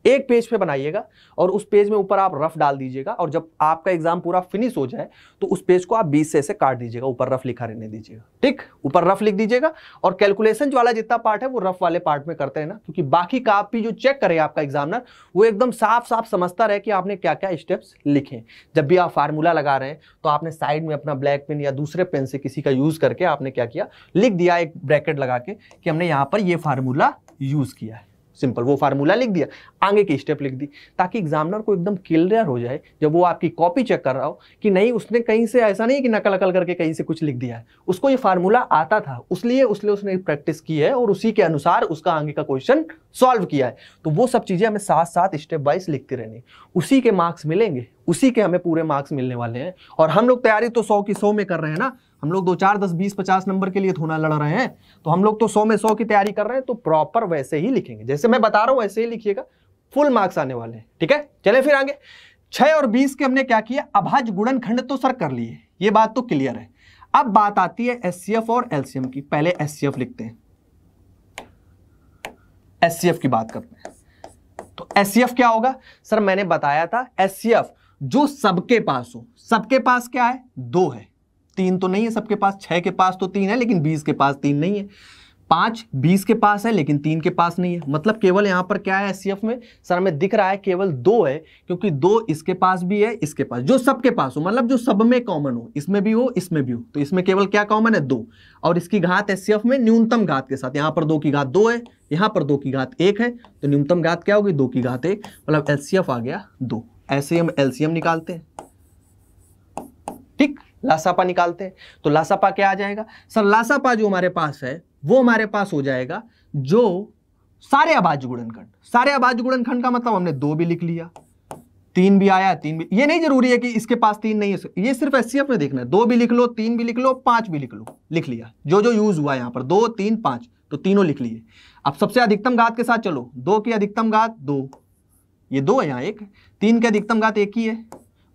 एक पेज पे बनाइएगा और उस पेज में ऊपर आप रफ डाल दीजिएगा और जब आपका एग्जाम पूरा फिनिश हो जाए तो उस पेज को आप बीस से ऐसे काट दीजिएगा ऊपर रफ लिखा रहने दीजिएगा ठीक ऊपर रफ लिख दीजिएगा और कैलकुलेशन वाला जितना पार्ट है वो रफ वाले पार्ट में करते हैं ना क्योंकि बाकी का आप भी जो चेक करे आपका एग्जामिनर वो एकदम साफ साफ समझता रहे कि आपने क्या क्या स्टेप्स लिखे जब भी आप फार्मूला लगा रहे हैं तो आपने साइड में अपना ब्लैक पेन या दूसरे पेन से किसी का यूज करके आपने क्या किया लिख दिया एक ब्रैकेट लगा के कि हमने यहाँ पर ये फार्मूला यूज किया है सिंपल वो फार्मूला लिख दिया आगे की स्टेप लिख दी ताकि एग्जामिनर को एकदम क्लियर हो जाए जब वो आपकी कॉपी चेक कर रहा हो कि नहीं उसने कहीं से ऐसा नहीं कि नकल अकल करके कहीं से कुछ लिख दिया है उसको ये फार्मूला आता था उसलिए उसने उसने प्रैक्टिस की है और उसी के अनुसार उसका आगे का क्वेश्चन सॉल्व किया है तो वो सब चीज़ें हमें साथ साथ स्टेप बाइस लिखते रहने उसी के मार्क्स मिलेंगे उसी के हमें पूरे मार्क्स मिलने वाले हैं और हम लोग तैयारी तो सौ की सौ में कर रहे हैं ना हम लोग दो चार दस बीस पचास नंबर के लिए थोड़ा लड़ रहे हैं तो हम लोग तो सौ में सौ की तैयारी कर रहे हैं तो प्रॉपर वैसे ही लिखेंगे जैसे मैं बता रहा हूँ वैसे ही लिखिएगा फुल मार्क्स आने वाले हैं ठीक है चले फिर आगे छह और बीस के हमने क्या किया अभाज गुणन खंड तो सर कर लिए ये बात तो क्लियर है अब बात आती है एस और एलसीएम की पहले एस लिखते हैं एस की बात करते हैं तो एस क्या होगा सर मैंने बताया था एस जो सबके पास हो सबके पास क्या है दो है तीन तो नहीं है सबके पास छः के पास तो तीन है लेकिन बीस के पास तीन नहीं है पाँच बीस के पास है लेकिन तीन के पास नहीं है मतलब केवल यहाँ पर क्या है एस में सर हमें दिख रहा है केवल दो है क्योंकि दो इसके पास भी है इसके पास जो सबके पास हो मतलब जो सब में कॉमन हो इसमें भी हो इसमें भी हो तो इसमें केवल क्या कॉमन है दो और इसकी घात एस में न्यूनतम घात के साथ यहाँ पर दो की घात दो है यहाँ पर दो की घात एक है तो न्यूनतम घात क्या होगी दो की घात एक मतलब एल आ गया दो ऐसे हम एल निकालते हैं ठीक लासापा निकालते हैं तो लासापा क्या आ जाएगा सर लासापा जो हमारे पास है वो हमारे पास हो जाएगा जो सारे अभाज्य गुणनखंड सारे अभाज्य गुणनखंड का मतलब हमने दो भी लिख लिया तीन भी आया तीन भी ये नहीं जरूरी है कि इसके पास तीन नहीं है ये सिर्फ एस में देखना है दो भी लिख लो तीन भी लिख लो पांच भी लिख लो लिख लिया जो जो यूज हुआ यहाँ पर दो तीन पांच तो तीनों लिख लिए अब सबसे अधिकतम घात के साथ चलो दो की अधिकतम घात दो ये दो है यहाँ एक तीन की अधिकतम घात एक ही है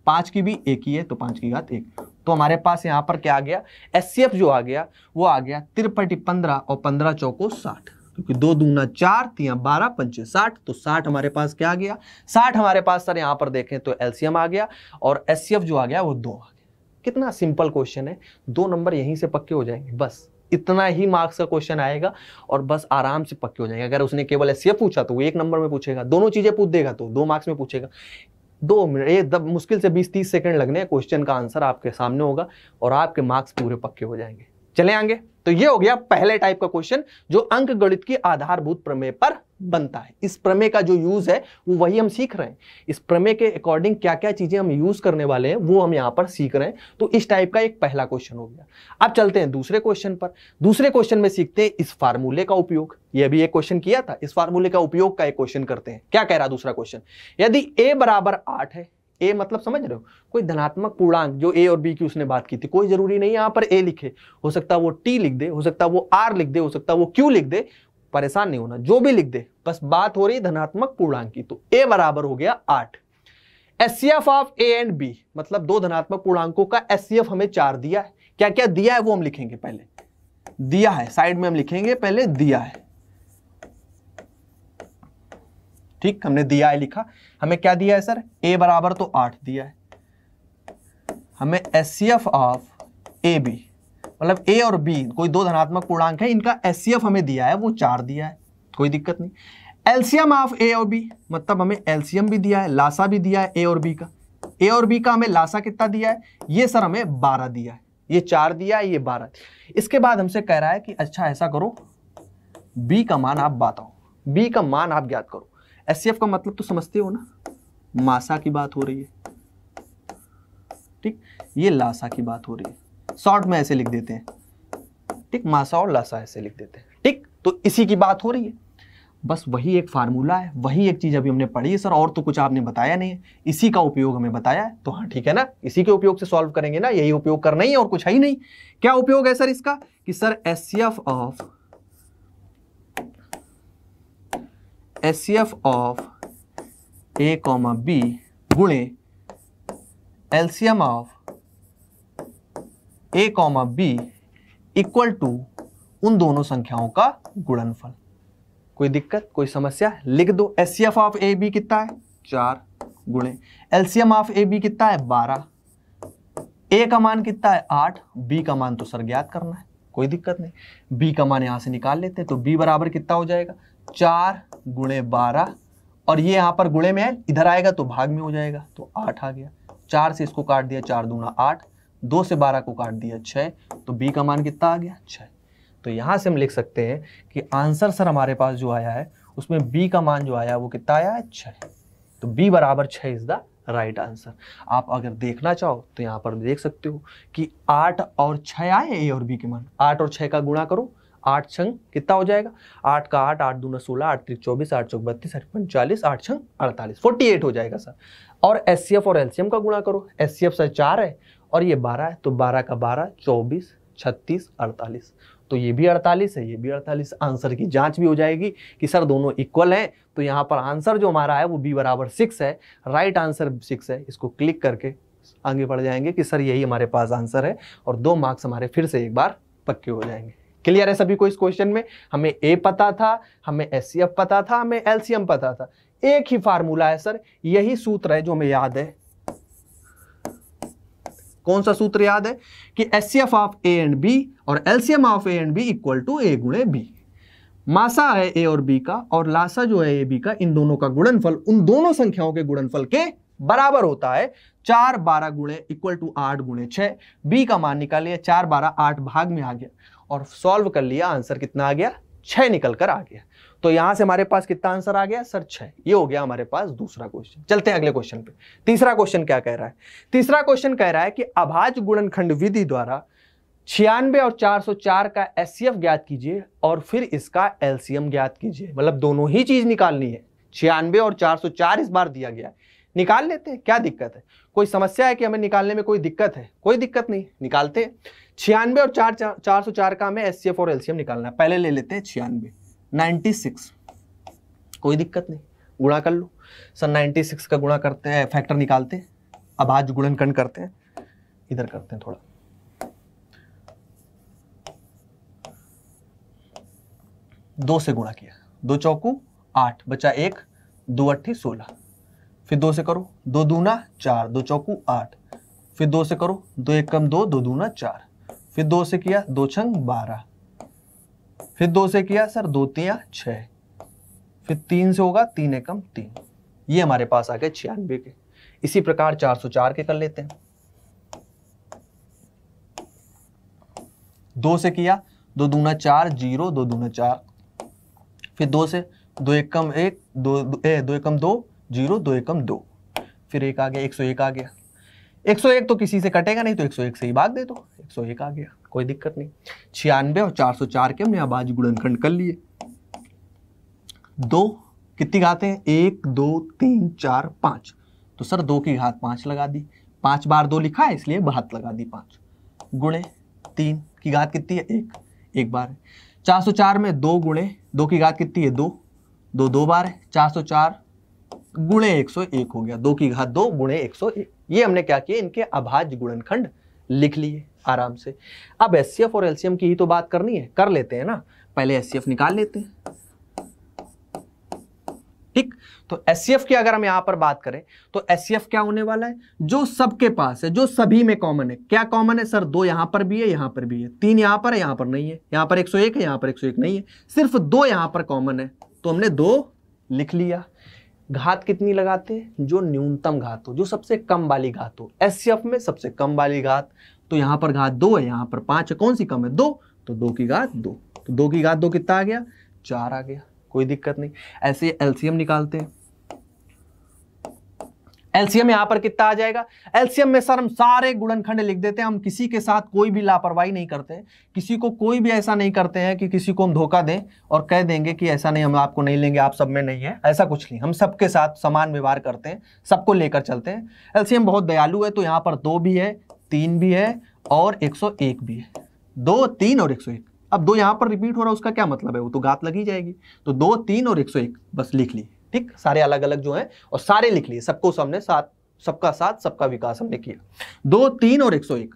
पांच की भी एक ही है तो पांच की घात एक तो हमारे पास यहाँ पर क्या आ गया एस जो आ गया वो आ गया तिरपटी पंद्रह और पंद्रह चौको साठ क्योंकि दो दूना चार तिया बारह पंचे साठ तो साठ हमारे पास क्या आ गया साठ हमारे पास सर यहाँ पर देखें तो एलसीएम आ गया और एस जो आ गया वो दो आ गया कितना सिंपल क्वेश्चन है दो नंबर यहीं से पक्के हो जाएंगे बस इतना ही मार्क्स का क्वेश्चन आएगा और बस आराम से पक्के हो जाएंगे अगर उसने केवल एस पूछा तो वो एक नंबर में पूछेगा दोनों चीज़ें पूछ देगा तो दो मार्क्स में पूछेगा दो मिनट ये दब मुश्किल से बीस तीस सेकेंड लगने हैं क्वेश्चन का आंसर आपके सामने होगा और आपके मार्क्स पूरे पक्के हो जाएंगे चले आगे तो ये हो गया पहले टाइप का क्वेश्चन जो अंक गणित की आधारभूत प्रमेय पर बनता है इस प्रमेय का जो यूज है वो वही हम सीख रहे हैं इस प्रमेय के अकॉर्डिंग क्या क्या चीजें हम यूज करने वाले हैं वो हम यहाँ पर सीख रहे हैं तो इस टाइप का एक पहला क्वेश्चन हो गया अब चलते हैं दूसरे क्वेश्चन पर दूसरे क्वेश्चन में सीखते हैं इस फार्मूले का उपयोग ये भी एक क्वेश्चन किया था इस फार्मूले का उपयोग का एक क्वेश्चन करते हैं क्या कह रहा दूसरा क्वेश्चन यदि ए बराबर आठ है ए मतलब समझ रहे हो कोई धनात्मक पूर्णांक जो ए और बी की उसने बात की थी कोई जरूरी नहीं यहां पर ए लिखे हो सकता वो टी लिख दे हो सकता वो आर लिख दे हो सकता वो क्यू लिख दे परेशान नहीं होना जो भी लिख दे बस बात हो रही धनात्मक पूर्णांक की तो ए बराबर हो गया आठ एस ऑफ ए एंड बी मतलब दो धनात्मक पूर्णांकों का एस हमें चार दिया है क्या क्या दिया है वो हम लिखेंगे पहले दिया है साइड में हम लिखेंगे पहले दिया है ठीक हमने दिया है लिखा हमें क्या दिया है सर ए बराबर तो आठ दिया है हमें एस ऑफ ए बी मतलब ए और बी कोई दो धनात्मक पूर्णांक है इनका एस हमें दिया है वो चार दिया है कोई दिक्कत नहीं एल्सियम ऑफ ए और बी मतलब हमें एल्सियम भी दिया है लासा भी दिया है ए और बी का ए और बी का हमें लासा कितना दिया है ये सर हमें बारह दिया है ये चार दिया है ये बारह इसके बाद हमसे कह रहा है कि अच्छा ऐसा करो बी का मान आप बताओ बी का मान आप ज्ञात करो एस का मतलब तो समझते हो ना मासा की बात हो रही है ठीक ये लासा की बात हो रही है शॉर्ट में ऐसे लिख देते हैं ठीक मासा और लासा ऐसे लिख देते हैं ठीक तो इसी की बात हो रही है बस वही एक फार्मूला है वही एक चीज़ अभी हमने पढ़ी है सर और तो कुछ आपने बताया नहीं है इसी का उपयोग हमें बताया है तो हाँ ठीक है ना इसी के उपयोग से सॉल्व करेंगे ना यही उपयोग करना ही है और कुछ है ही नहीं क्या उपयोग है सर इसका कि सर एस ऑफ एस ऑफ ए कॉमा बी गुणे LCM of a comma b equal to उन दोनों संख्याओं का गुणनफल कोई दिक्कत कोई समस्या लिख दो एस ऑफ ए बी कितना है चार गुणे एलसीएम ऑफ ए बी कितना है बारह ए का मान कितना है आठ बी का मान तो सर ज्ञात करना है कोई दिक्कत नहीं बी का मान यहां से निकाल लेते हैं तो बी बराबर कितना हो जाएगा चार गुणे बारह और ये यहां पर गुणे में है इधर आएगा तो भाग में हो जाएगा तो आठ आ गया चार से इसको काट दिया चार दूना आठ दो से बारह को काट दिया छः तो बी का मान कितना आ गया छः तो यहाँ से हम लिख सकते हैं कि आंसर सर हमारे पास जो आया है उसमें बी का मान जो आया वो कितना आया है छः तो बी बराबर छः इज़ द राइट आंसर आप अगर देखना चाहो तो यहाँ पर देख सकते हो कि आठ और छः आए ए और बी के मान आठ और छः का गुणा करो आठ छंग कितना हो जाएगा आठ का आठ आठ दूना सोलह आठ त्रिक चौबीस आठ चौक बत्तीस आठ पंचालीस आठ छंग अड़तालीस फोर्टी एट हो जाएगा सर और एस और एलसीएम का गुणा करो एस सी सर चार है और ये बारह है तो बारह का बारह चौबीस छत्तीस अड़तालीस तो ये भी अड़तालीस है ये भी अड़तालीस आंसर की जांच भी हो जाएगी कि सर दोनों इक्वल हैं तो यहाँ पर आंसर जो हमारा है वो बी बराबर सिक्स है राइट आंसर सिक्स है इसको क्लिक करके आगे बढ़ जाएंगे कि सर यही हमारे पास आंसर है और दो मार्क्स हमारे फिर से एक बार पक्के हो जाएंगे क्लियर है सभी को इस क्वेश्चन में हमें ए पता था हमें एस पता था हमें एलसीएम पता था एक ही फार्मूला है सर यही सूत्र है जो हमें याद है कौन सा सूत्र याद है कि एस F of a and b और LCM of a and b equal to a गुणे बी मासा है ए और बी का और लासा जो है ए बी का इन दोनों का गुणनफल उन दोनों संख्याओं के गुणनफल के बराबर होता है चार बारह गुणे इक्वल टू आठ गुणे छः बी का मान निकालिए चार बारह आठ भाग में आ गया और सॉल्व कर लिया आंसर कितना आ गया छह निकल कर आ गया तो यहां से हमारे पास कितना आंसर आ गया सर छह ये हो गया हमारे पास दूसरा क्वेश्चन चलते हैं अगले क्वेश्चन पे तीसरा क्वेश्चन क्या कह रहा है तीसरा क्वेश्चन कह रहा है कि अभाज गुणनखंड विधि द्वारा छियानवे और 404 का एस ज्ञात कीजिए और फिर इसका एलसीएम ज्ञात कीजिए मतलब दोनों ही चीज निकालनी है छियानवे और 404 इस बार दिया गया है निकाल लेते हैं क्या दिक्कत है कोई समस्या है कि हमें निकालने में कोई दिक्कत है कोई दिक्कत नहीं निकालते हैं छियानवे और चार चार सौ चार का हमें एस और एलसीएम निकालना है पहले ले लेते हैं छियानवे नाइन्टी सिक्स कोई दिक्कत नहीं गुणा कर लो सर नाइन्टी सिक्स का गुणा करते हैं फैक्टर निकालते हैं अब आज गुणनखंड करते हैं इधर करते हैं थोड़ा दो से गुणा किया दो चौकू आठ बचा एक दो अट्ठी सोलह फिर दो से करो दो दूना चार दो चौकू आठ फिर दो से करो दो एक कम दो दो दूना चार फिर दो से किया दो छंग बारह फिर दो से किया सर दो तिया छः फिर तीन से होगा तीन एकम तीन ये हमारे पास आ गए छियानवे के इसी प्रकार चार सौ चार के कर लेते हैं दो से किया दो दूना चार जीरो दो दूना चार फिर दो से दो एकम एक दो ए, दो एकम दो जीरो दो एकम दो फिर एक आ गया एक सौ एक आ गया एक सौ एक तो किसी से कटेगा नहीं तो एक सौ एक से ही भाग दे दो एक सौ एक आ गया कोई दिक्कत नहीं छियानवे और चार सौ चार के हमने आबाज गुणनखंड कर लिए दो कितनी घाते हैं एक दो तीन चार पांच तो सर दो की घात पांच लगा दी पांच बार दो लिखा है इसलिए बहत लगा दी पांच गुणे तीन की घात कितनी है एक एक बार है चार सौ चार में दो गुणे दो की घात कितनी है दो दो दो बार है चार सौ चार गुणे एक सौ एक हो गया दो की घात दो गुणे एक सौ एक ये हमने क्या किया इनके अभाज्य गुणनखंड लिख लिए आराम से अब एस और एल की ही तो बात करनी है कर लेते हैं ना पहले एस निकाल लेते हैं ठीक तो एस की अगर हम यहां पर बात करें तो एस क्या होने वाला है जो सबके पास है जो सभी में कॉमन है क्या कॉमन है सर दो यहां पर भी है यहां पर भी है तीन यहां पर है यहां पर नहीं है यहां पर 101 है यहां पर 101 नहीं है सिर्फ दो यहां पर कॉमन है तो हमने दो लिख लिया घात कितनी लगाते हैं जो न्यूनतम घात हो जो सबसे कम वाली घात हो एस में सबसे कम वाली घात तो यहां पर घात दो है यहां पर पांच है कौन सी कम है दो तो दो की घात दो तो दो की घात दो कितना आ गया चार आ गया कोई दिक्कत नहीं ऐसे एलसीएम निकालते हैं एलसीएम यहां पर कितना आ जाएगा एलसीएम में सर हम सारे गुणनखंड लिख देते हैं हम किसी के साथ कोई भी लापरवाही नहीं करते किसी को कोई भी ऐसा नहीं करते हैं कि किसी को हम धोखा दें और कह देंगे कि ऐसा नहीं हम आपको नहीं लेंगे आप सब में नहीं है ऐसा कुछ नहीं हम सबके साथ समान व्यवहार करते हैं सबको लेकर चलते हैं एलसीएम बहुत दयालु है तो यहां पर दो भी है तीन भी है और 101 भी है दो तीन और 101 अब दो यहाँ पर रिपीट हो रहा है उसका क्या मतलब है वो तो घात लगी जाएगी तो दो तीन और 101 बस लिख लिए ठीक सारे अलग अलग जो हैं और सारे लिख लिए सबको हमने साथ सबका साथ सबका विकास हमने किया दो तीन और 101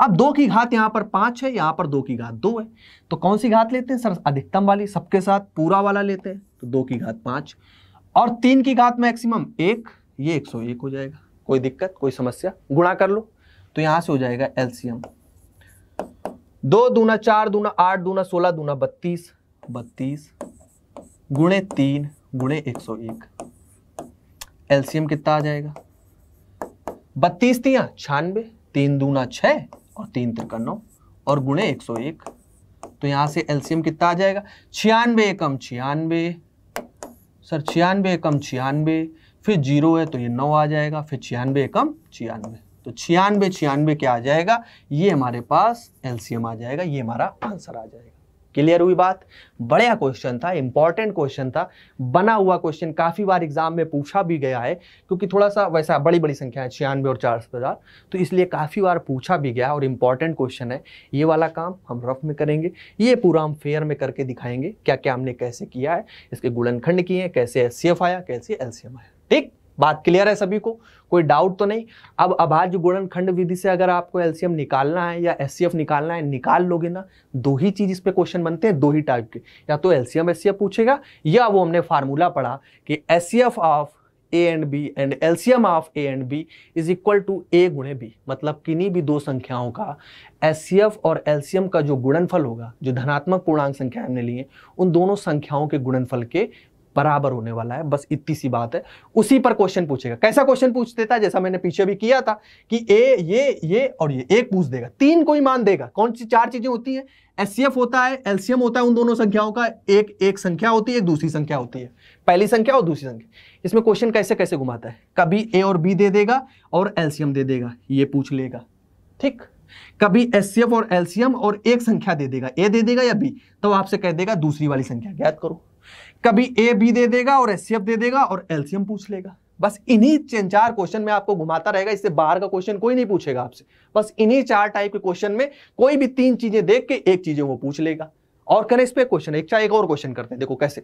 अब दो की घात यहाँ पर पाँच है यहाँ पर दो की घात दो है तो कौन सी घात लेते हैं सर अधिकतम वाली सबके साथ पूरा वाला लेते हैं तो दो की घात पाँच और तीन की घात मैक्सिमम एक ये एक सौ एक हो जाएगा कोई दिक्कत कोई समस्या गुणा कर लो तो यहां से हो जाएगा एलसीएम दो दूना चार दूना आठ दूना सोलह दूना बत्तीस बत्तीस गुणे तीन गुणे एक सौ एक एलसीएम कितना आ जाएगा बत्तीस तिया छियानवे तीन दूना छ और तीन त्रिकनौ नौ और गुणे एक सौ एक तो यहां से एलसीएम कितना आ जाएगा छियानवे एकम छियानवे सर छियानवे एकम छियानवे फिर जीरो है तो ये नौ आ जाएगा फिर छियानवे एकम छियानवे तो छियानवे छियानवे क्या आ जाएगा ये हमारे पास एलसीएम आ जाएगा ये हमारा आंसर आ जाएगा क्लियर हुई बात बढ़िया क्वेश्चन था इंपॉर्टेंट क्वेश्चन था बना हुआ क्वेश्चन काफ़ी बार एग्जाम में पूछा भी गया है क्योंकि थोड़ा सा वैसा बड़ी बड़ी संख्या है छियानवे और चार सौ हज़ार तो इसलिए काफ़ी बार पूछा भी गया और इंपॉर्टेंट क्वेश्चन है ये वाला काम हम रफ में करेंगे ये पूरा हम फेयर में करके दिखाएंगे क्या क्या हमने कैसे किया है इसके गुणनखंड किए हैं कैसे एस आया कैसे एल आया ठीक बात क्लियर है सभी को कोई डाउट तो नहीं अब अभाज्य गुणन खंड विधि से अगर आपको एलसीएम निकालना है या एस निकालना है निकाल लोगे ना दो ही चीज इस पर क्वेश्चन बनते हैं दो ही टाइप के या तो एलसीएम एस पूछेगा या वो हमने फार्मूला पढ़ा कि F of a and b and LCM of a and b is equal to a गुणे बी मतलब किन्हीं भी दो संख्याओं का एफ और एलसीएम का जो गुणनफल होगा जो धनात्मक पूर्णांक संख्या हमने लिए उन दोनों संख्याओं के गुणनफल के बराबर होने वाला है बस इतनी सी बात है उसी पर क्वेश्चन पूछेगा कैसा क्वेश्चन पूछ देता है जैसा मैंने पीछे भी किया था कि ए ये ये और ये एक पूछ देगा तीन कोई मान देगा कौन सी चार चीजें होती है एस होता है एलसीएम होता है उन दोनों संख्याओं का एक एक संख्या होती है एक दूसरी संख्या होती है पहली संख्या और दूसरी संख्या इसमें क्वेश्चन कैसे कैसे घुमाता है कभी ए और बी दे देगा और एलसीएम दे देगा ये पूछ लेगा ठीक कभी एस और एलसीएम और एक संख्या दे देगा ए दे देगा या बी तो आपसे कह देगा दूसरी वाली संख्या ज्ञात करो कभी ए बी दे देगा और एस दे देगा और एल्सियम पूछ लेगा बस इन्हीं तीन चार क्वेश्चन में आपको घुमाता रहेगा इससे बाहर का क्वेश्चन कोई नहीं पूछेगा आपसे बस इन्हीं चार टाइप के क्वेश्चन में कोई भी तीन चीजें देख के एक चीजें वो पूछ लेगा और करें इस पे क्वेश्चन एक चाहे एक और क्वेश्चन करते हैं देखो कैसे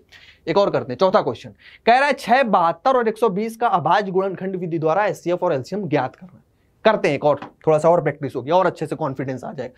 एक और करते हैं चौथा क्वेश्चन कह रहा है छह बहत्तर और बीस का अभाज गुणनखंड विधि द्वारा एस और एलसीएम ज्ञात करना करते हैं एक और थोड़ा सा और प्रैक्टिस होगी और अच्छे से कॉन्फिडेंस आ जाएगा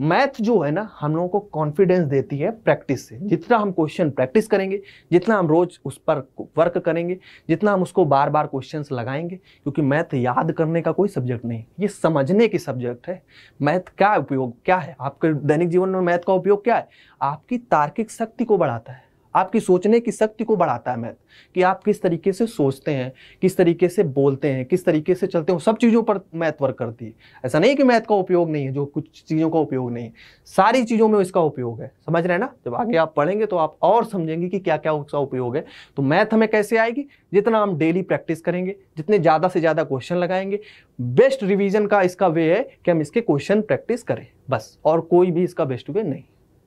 मैथ जो है ना हम लोगों को कॉन्फिडेंस देती है प्रैक्टिस से जितना हम क्वेश्चन प्रैक्टिस करेंगे जितना हम रोज उस पर वर्क करेंगे जितना हम उसको बार बार क्वेश्चंस लगाएंगे क्योंकि मैथ याद करने का कोई सब्जेक्ट नहीं ये समझने की सब्जेक्ट है मैथ क्या उपयोग क्या है आपके दैनिक जीवन में मैथ का उपयोग क्या है आपकी तार्किक शक्ति को बढ़ाता है आपकी सोचने की शक्ति को बढ़ाता है मैथ कि आप किस तरीके से सोचते हैं किस तरीके से बोलते हैं किस तरीके से चलते हैं सब चीज़ों पर मैथ वर्क करती है ऐसा नहीं कि मैथ का उपयोग नहीं है जो कुछ चीज़ों का उपयोग नहीं है सारी चीज़ों में इसका उपयोग है समझ रहे हैं ना जब आगे आप पढ़ेंगे तो आप और समझेंगे कि क्या क्या उसका उपयोग है तो मैथ हमें कैसे आएगी जितना हम डेली प्रैक्टिस करेंगे जितने ज़्यादा से ज़्यादा क्वेश्चन लगाएंगे बेस्ट रिविज़न का इसका वे है कि हम इसके क्वेश्चन प्रैक्टिस करें बस और कोई भी इसका बेस्ट वे नहीं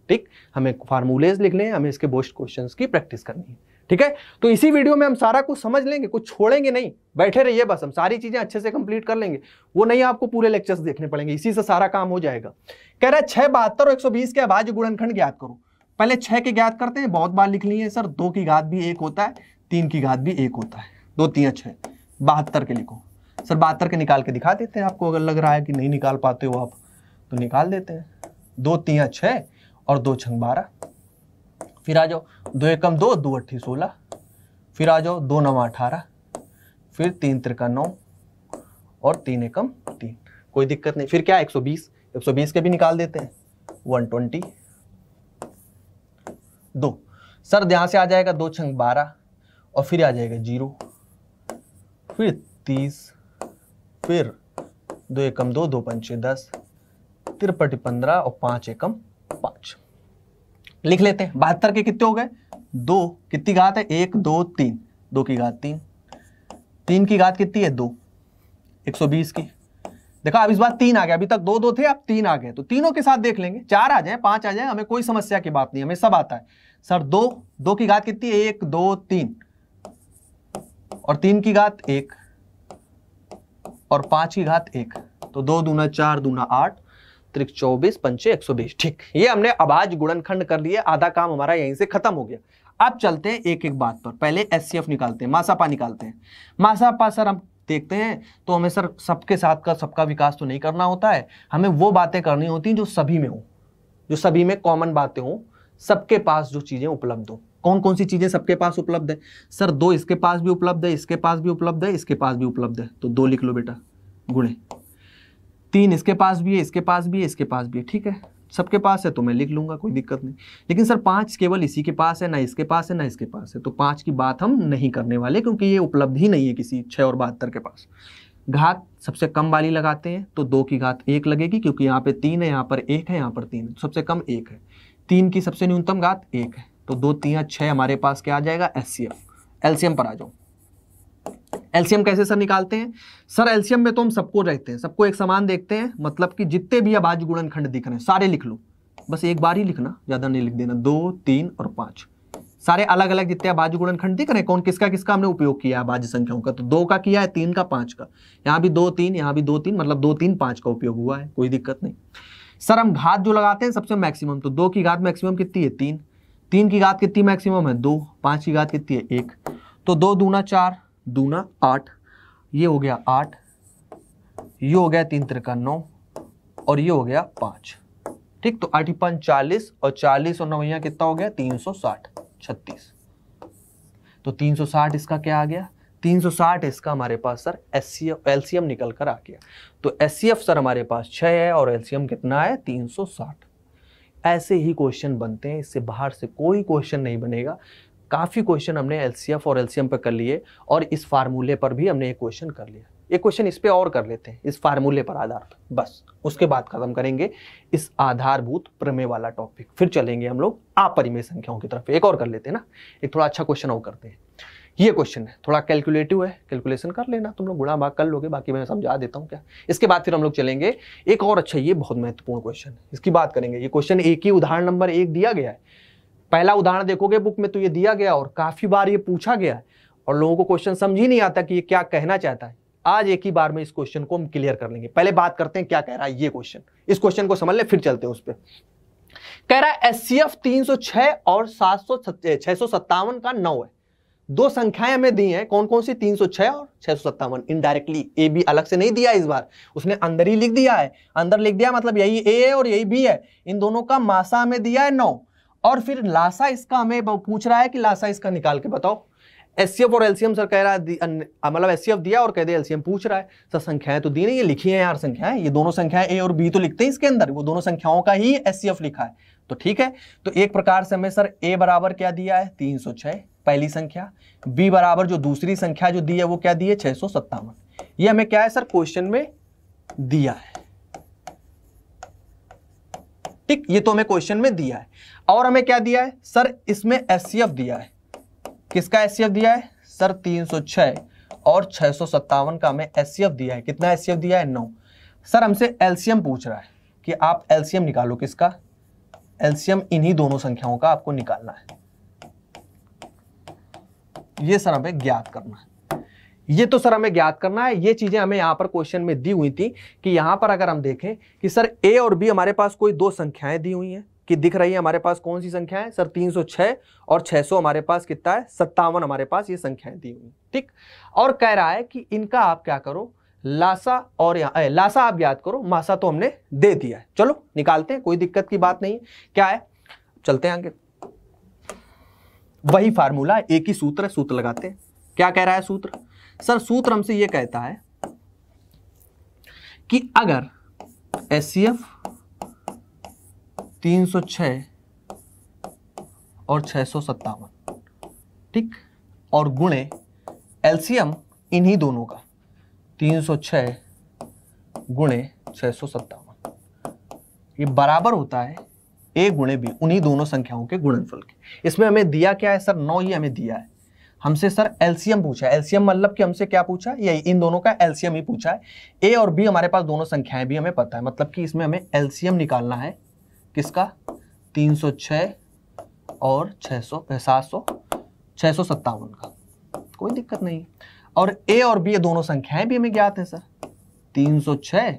ठीक हमें फार्मूलेज लिखने हैं हमें इसके बोस्ट क्वेश्चंस की प्रैक्टिस करनी है ठीक है तो इसी वीडियो में हम सारा कुछ समझ लेंगे कुछ छोड़ेंगे नहीं बैठे रहिए बस हम सारी चीज़ें अच्छे से कंप्लीट कर लेंगे वो नहीं आपको पूरे लेक्चर्स देखने पड़ेंगे इसी से सारा काम हो जाएगा कह रहा है छह बहत्तर और एक सौ बीस के अभाज्य गुणनखंड ज्ञात करो पहले छह के ज्ञात करते हैं बहुत बार लिख लिए सर दो की घात भी एक होता है तीन की घात भी एक होता है दो तीन छह बहत्तर के लिखो सर बहत्तर के निकाल के दिखा देते हैं आपको अगर लग रहा है कि नहीं निकाल पाते हो आप तो निकाल देते हैं दो तीन छह और दो छंग बारह फिर आ जाओ दो एकम दो दो अट्ठी सोलह फिर आ जाओ दो नवा अठारह फिर तीन त्रिका नौ और तीन एकम तीन कोई दिक्कत नहीं फिर क्या एक सौ बीस एक सौ बीस के भी निकाल देते हैं वन ट्वेंटी दो सर यहाँ से आ जाएगा दो छंग बारह और फिर आ जाएगा जीरो फिर तीस फिर दो एकम दो दो पंचे दस तिरपटी पंद्रह और पाँच एकम पांच लिख लेते हैं बहत्तर के कितने हो गए दो कितनी घात है एक दो तीन दो की घात तीन तीन की घात कितनी है दो एक सौ बीस की देखा अब इस बार तीन आ गया अभी तक दो दो थे अब तीन आ गए तो तीनों के साथ देख लेंगे चार आ जाए पांच आ जाए हमें कोई समस्या की बात नहीं हमें सब आता है सर दो दो की घात कितनी है एक दो तीन और तीन की घात एक और पांच की घात एक तो दो दूना चार दूना आठ त्रिक चौबीस पंचे एक सौ बीस ठीक ये हमने आवाज गुणनखंड कर लिया आधा काम हमारा यहीं से खत्म हो गया अब चलते हैं एक एक बात पर पहले एस निकालते हैं मासापा निकालते हैं मासापा सर हम देखते हैं तो हमें सर सबके साथ का सबका विकास तो नहीं करना होता है हमें वो बातें करनी होती हैं जो सभी में हो जो सभी में कॉमन बातें हों सबके पास जो चीज़ें उपलब्ध हो कौन कौन सी चीज़ें सबके पास उपलब्ध है सर दो इसके पास भी उपलब्ध है इसके पास भी उपलब्ध है इसके पास भी उपलब्ध है तो दो लिख लो बेटा गुणे तीन इसके पास भी है इसके पास भी है इसके पास भी है ठीक है सबके पास है तो मैं लिख लूंगा कोई दिक्कत नहीं लेकिन सर पाँच केवल इसी के पास है ना इसके पास है ना इसके पास है तो पाँच की बात हम नहीं करने वाले क्योंकि ये उपलब्ध ही नहीं है किसी छः और बहत्तर के पास घात सबसे कम वाली लगाते हैं तो दो की घात एक लगेगी क्योंकि यहाँ पे तीन है यहाँ पर एक है यहाँ पर तीन तो सबसे कम एक है तीन की सबसे न्यूनतम घात एक है तो दो तीन छः हमारे पास क्या आ जाएगा एस सी एल सी एम पर आ जाओ एल्सियम कैसे सर निकालते हैं सर एल्सियम में तो हम सबको रहते हैं सबको एक समान देखते हैं मतलब कि जितने भी गुणन गुणनखंड दिख रहे हैं सारे लिख लो बस एक बार ही लिखना ज़्यादा नहीं लिख देना दो तीन और पाँच सारे अलग अलग जितने अभाज गुणनखंड दिख रहे हैं कौन किसका किसका हमने उपयोग किया है अभाज्य संख्याओं का तो दो का किया है तीन का पाँच का यहाँ भी दो तीन यहाँ भी दो तीन मतलब दो तीन पाँच का उपयोग हुआ है कोई दिक्कत नहीं सर हम घात जो लगाते हैं सबसे मैक्सिमम तो दो की घात मैक्सिमम कितनी है तीन तीन की घात कितनी मैक्सिमम है दो पाँच की घात कितनी है एक तो दो दूना चार दूना आठ ये हो गया आठ ये हो गया तीन तिरका नौ और ये हो गया पांच ठीक तो आठ पांच चालीस और चालीस और नवैया कितना हो गया तीन सौ साठ छत्तीस तो तीन सौ साठ इसका क्या आ गया तीन सौ साठ इसका हमारे पास सर एस C F L C M निकल कर आ गया तो एस सी एफ सर हमारे पास छः है और एल सी एम कितना है तीन सौ साठ ऐसे ही क्वेश्चन बनते हैं इससे बाहर से कोई क्वेश्चन नहीं बनेगा काफ़ी क्वेश्चन हमने एलसीएफ और एलसीएम पर कर लिए और इस फार्मूले पर भी हमने एक क्वेश्चन कर लिया एक क्वेश्चन इस पर और कर लेते हैं इस फार्मूले पर आधार पर बस उसके बाद खत्म करेंगे इस आधारभूत प्रमेय वाला टॉपिक फिर चलेंगे हम लोग अपरिमेय संख्याओं की तरफ एक और कर लेते हैं ना एक थोड़ा अच्छा क्वेश्चन और करते हैं ये क्वेश्चन है थोड़ा कैलकुलेटिव है कैलकुलेशन कर लेना तुम लोग गुणा भाग कर लोगे बाकी मैं समझा देता हूँ क्या इसके बाद फिर हम लोग चलेंगे एक और अच्छा ये बहुत महत्वपूर्ण क्वेश्चन है इसकी बात करेंगे ये क्वेश्चन एक ही उदाहरण नंबर एक दिया गया है पहला उदाहरण देखोगे बुक में तो ये दिया गया और काफ़ी बार ये पूछा गया है और लोगों को क्वेश्चन समझ ही नहीं आता कि ये क्या कहना चाहता है आज एक ही बार में इस क्वेश्चन को हम क्लियर कर लेंगे पहले बात करते हैं क्या कह रहा है ये क्वेश्चन इस क्वेश्चन को समझ ले फिर चलते हैं उस पर कह रहा है एस सी एफ तीन सौ छह और सात सौ छह सौ सत्तावन का नौ है दो संख्याएं हमें दी हैं कौन कौन सी तीन सौ छह और छह सौ सत्तावन इनडायरेक्टली ए बी अलग से नहीं दिया इस बार उसने अंदर ही लिख दिया है अंदर लिख दिया मतलब यही ए है और यही बी है इन दोनों का मासा हमें दिया है नौ और फिर लासा इसका हमें पूछ रहा है कि लासा इसका निकाल के बताओ एस और एलसीएम सर कह रहा है मतलब एस दिया और कह दे एलसीएम पूछ रहा है सर संख्याएं तो दी नहीं ये लिखी है यार संख्याएं ये दोनों संख्याएं ए और बी तो लिखते हैं इसके अंदर वो दोनों संख्याओं का ही एस लिखा है तो ठीक है तो एक प्रकार से हमें सर ए बराबर क्या दिया है तीन पहली संख्या बी बराबर जो दूसरी संख्या जो दी है वो क्या दी है छह ये हमें क्या है सर क्वेश्चन में दिया है ठीक ये तो हमें क्वेश्चन में दिया है और हमें क्या दिया है सर इसमें एस दिया है किसका एस दिया है सर 306 और छह का हमें एस दिया है कितना एस दिया है नौ सर हमसे एल्सियम पूछ रहा है कि आप एल्सियम निकालो किसका एल्सियम इन्हीं दोनों संख्याओं का आपको निकालना है ये सर हमें ज्ञात करना है ये तो सर हमें ज्ञात करना है ये चीज़ें हमें यहां पर क्वेश्चन में दी हुई थी कि यहां पर अगर हम देखें कि सर ए और बी हमारे पास कोई दो संख्याएं दी हुई हैं कि दिख रही है हमारे पास कौन सी संख्या है सर 306 और 600 हमारे पास कितना है सत्तावन हमारे पास ये संख्याएं दी हुई ठीक और कह रहा है कि इनका आप क्या करो लासा और यहाँ लासा आप याद करो मासा तो हमने दे दिया है चलो निकालते हैं कोई दिक्कत की बात नहीं है क्या है चलते हैं आगे वही फार्मूला एक ही सूत्र सूत्र लगाते हैं क्या कह रहा है सूत्र सर सूत्र हमसे यह कहता है कि अगर एस सी एफ तीन सौ और छः सत्तावन ठीक और गुणे एल्सियम इन्हीं दोनों का तीन सौ छः गुणे छः सत्तावन ये बराबर होता है ए गुणे बी उन्हीं दोनों संख्याओं के गुणनफल के इसमें हमें दिया क्या है सर नौ ही हमें दिया है हमसे सर एल्सियम पूछा है एल्सियम मतलब कि हमसे क्या पूछा यही इन दोनों का एल्सियम ही पूछा है ए और बी हमारे पास दोनों संख्याएं भी हमें पता है मतलब कि इसमें हमें एल्सियम निकालना है किसका 306 और छः सौ सात सौ सौ सत्तावन का कोई दिक्कत नहीं है और ए और बी ये दोनों संख्याएं भी हमें ज्ञात हैं सर 306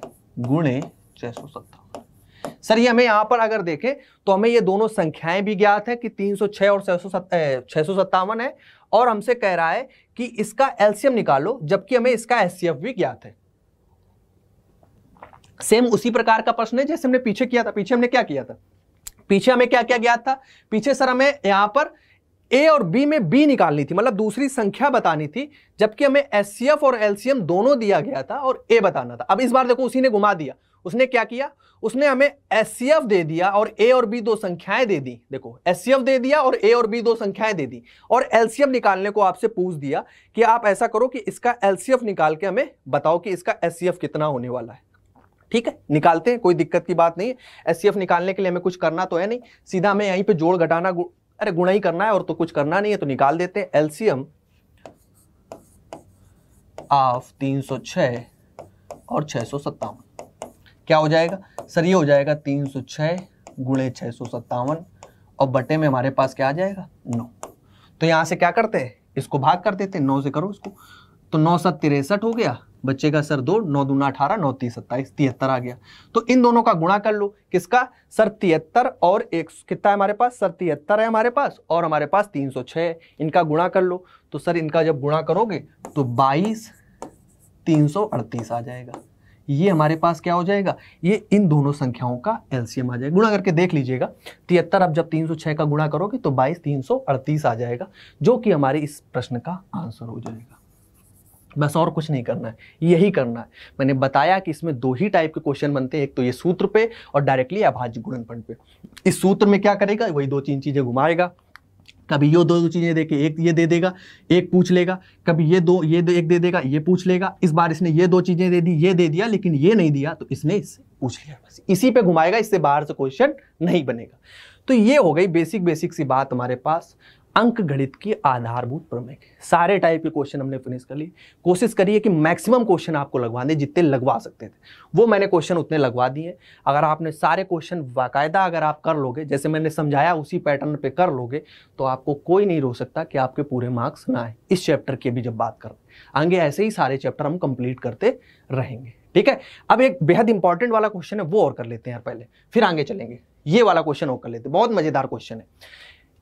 गुणे छह सौ सत्तावन सर ये हमें यहाँ पर अगर देखें तो हमें ये दोनों संख्याएं भी ज्ञात है कि 306 और छह सौ सत्तावन है और हमसे कह रहा है कि इसका एल्सियम निकालो जबकि हमें इसका एस भी ज्ञात है सेम उसी प्रकार का प्रश्न है जैसे हमने पीछे किया था पीछे हमने क्या किया था पीछे हमें क्या क्या ज्ञात था पीछे सर हमें यहाँ पर ए और बी में बी निकालनी थी मतलब दूसरी संख्या बतानी थी जबकि हमें एस और एलसीएम दोनों दिया गया था और ए बताना था अब इस बार देखो उसी ने घुमा दिया उसने क्या किया उसने हमें एस दे दिया और ए और बी दो संख्याएं दे दी देखो एस दे दिया और ए और बी दो संख्याएं दे दी और एलसीएम निकालने को आपसे पूछ दिया कि आप ऐसा करो कि इसका एलसीएफ निकाल के हमें बताओ कि इसका एस कितना होने वाला है ठीक है निकालते हैं कोई दिक्कत की बात नहीं है एस निकालने के लिए हमें कुछ करना तो है नहीं सीधा हमें यहीं पर जोड़ घटाना गु... अरे गुणा ही करना है और तो कुछ करना नहीं है तो निकाल देते हैं एलसीएम ऑफ 306 और सत्तावन क्या हो जाएगा सर ये हो जाएगा 306 गुणे सत्तावन और बटे में हमारे पास क्या आ जाएगा नौ तो यहाँ से क्या करते हैं इसको भाग कर देते हैं नौ से करो इसको तो नौ सत तिरसठ हो गया बच्चे का सर दो नौ दूना अठारह नौ तीस सत्ताईस तिहत्तर आ गया तो इन दोनों का गुणा कर लो किसका सर तिहत्तर और एक कितना है हमारे पास सर तिहत्तर है हमारे पास और हमारे पास तीन सौ छः इनका गुणा कर लो तो सर इनका जब गुणा करोगे तो बाईस तीन सौ अड़तीस आ जाएगा ये हमारे पास क्या हो जाएगा ये इन दोनों संख्याओं का एलसीएम आ जाएगा गुणा करके देख लीजिएगा तिहत्तर अब जब 306 का गुणा करोगे तो 22 338 आ जाएगा जो कि हमारे इस प्रश्न का आंसर हो जाएगा बस और कुछ नहीं करना है यही करना है मैंने बताया कि इसमें दो ही टाइप के क्वेश्चन बनते हैं एक तो ये सूत्र पे और डायरेक्टली अभाज्य गुणनफल पे इस सूत्र में क्या करेगा वही दो तीन चीज़ें घुमाएगा कभी ये दो दो चीज़ें दे के एक ये दे देगा एक पूछ लेगा कभी ये दो ये दो एक दे देगा ये पूछ लेगा इस बार इसने ये दो चीज़ें दे दी ये दे दिया लेकिन ये नहीं दिया तो इसने इससे पूछ लिया बस इसी पे घुमाएगा इससे बाहर से क्वेश्चन नहीं बनेगा तो ये हो गई बेसिक बेसिक सी बात हमारे पास अंक गणित की आधारभूत प्रमेय सारे टाइप के क्वेश्चन हमने फिनिश कर लिए कोशिश करिए कि मैक्सिमम क्वेश्चन आपको लगवा दें जितने लगवा सकते थे वो मैंने क्वेश्चन उतने लगवा दिए अगर आपने सारे क्वेश्चन बाकायदा अगर आप कर लोगे जैसे मैंने समझाया उसी पैटर्न पे कर लोगे तो आपको कोई नहीं रो सकता कि आपके पूरे मार्क्स ना आए इस चैप्टर की भी जब बात करें आगे ऐसे ही सारे चैप्टर हम कंप्लीट करते रहेंगे ठीक है अब एक बेहद इंपॉर्टेंट वाला क्वेश्चन है वो और कर लेते हैं यार पहले फिर आगे चलेंगे ये वाला क्वेश्चन और कर लेते बहुत मजेदार क्वेश्चन है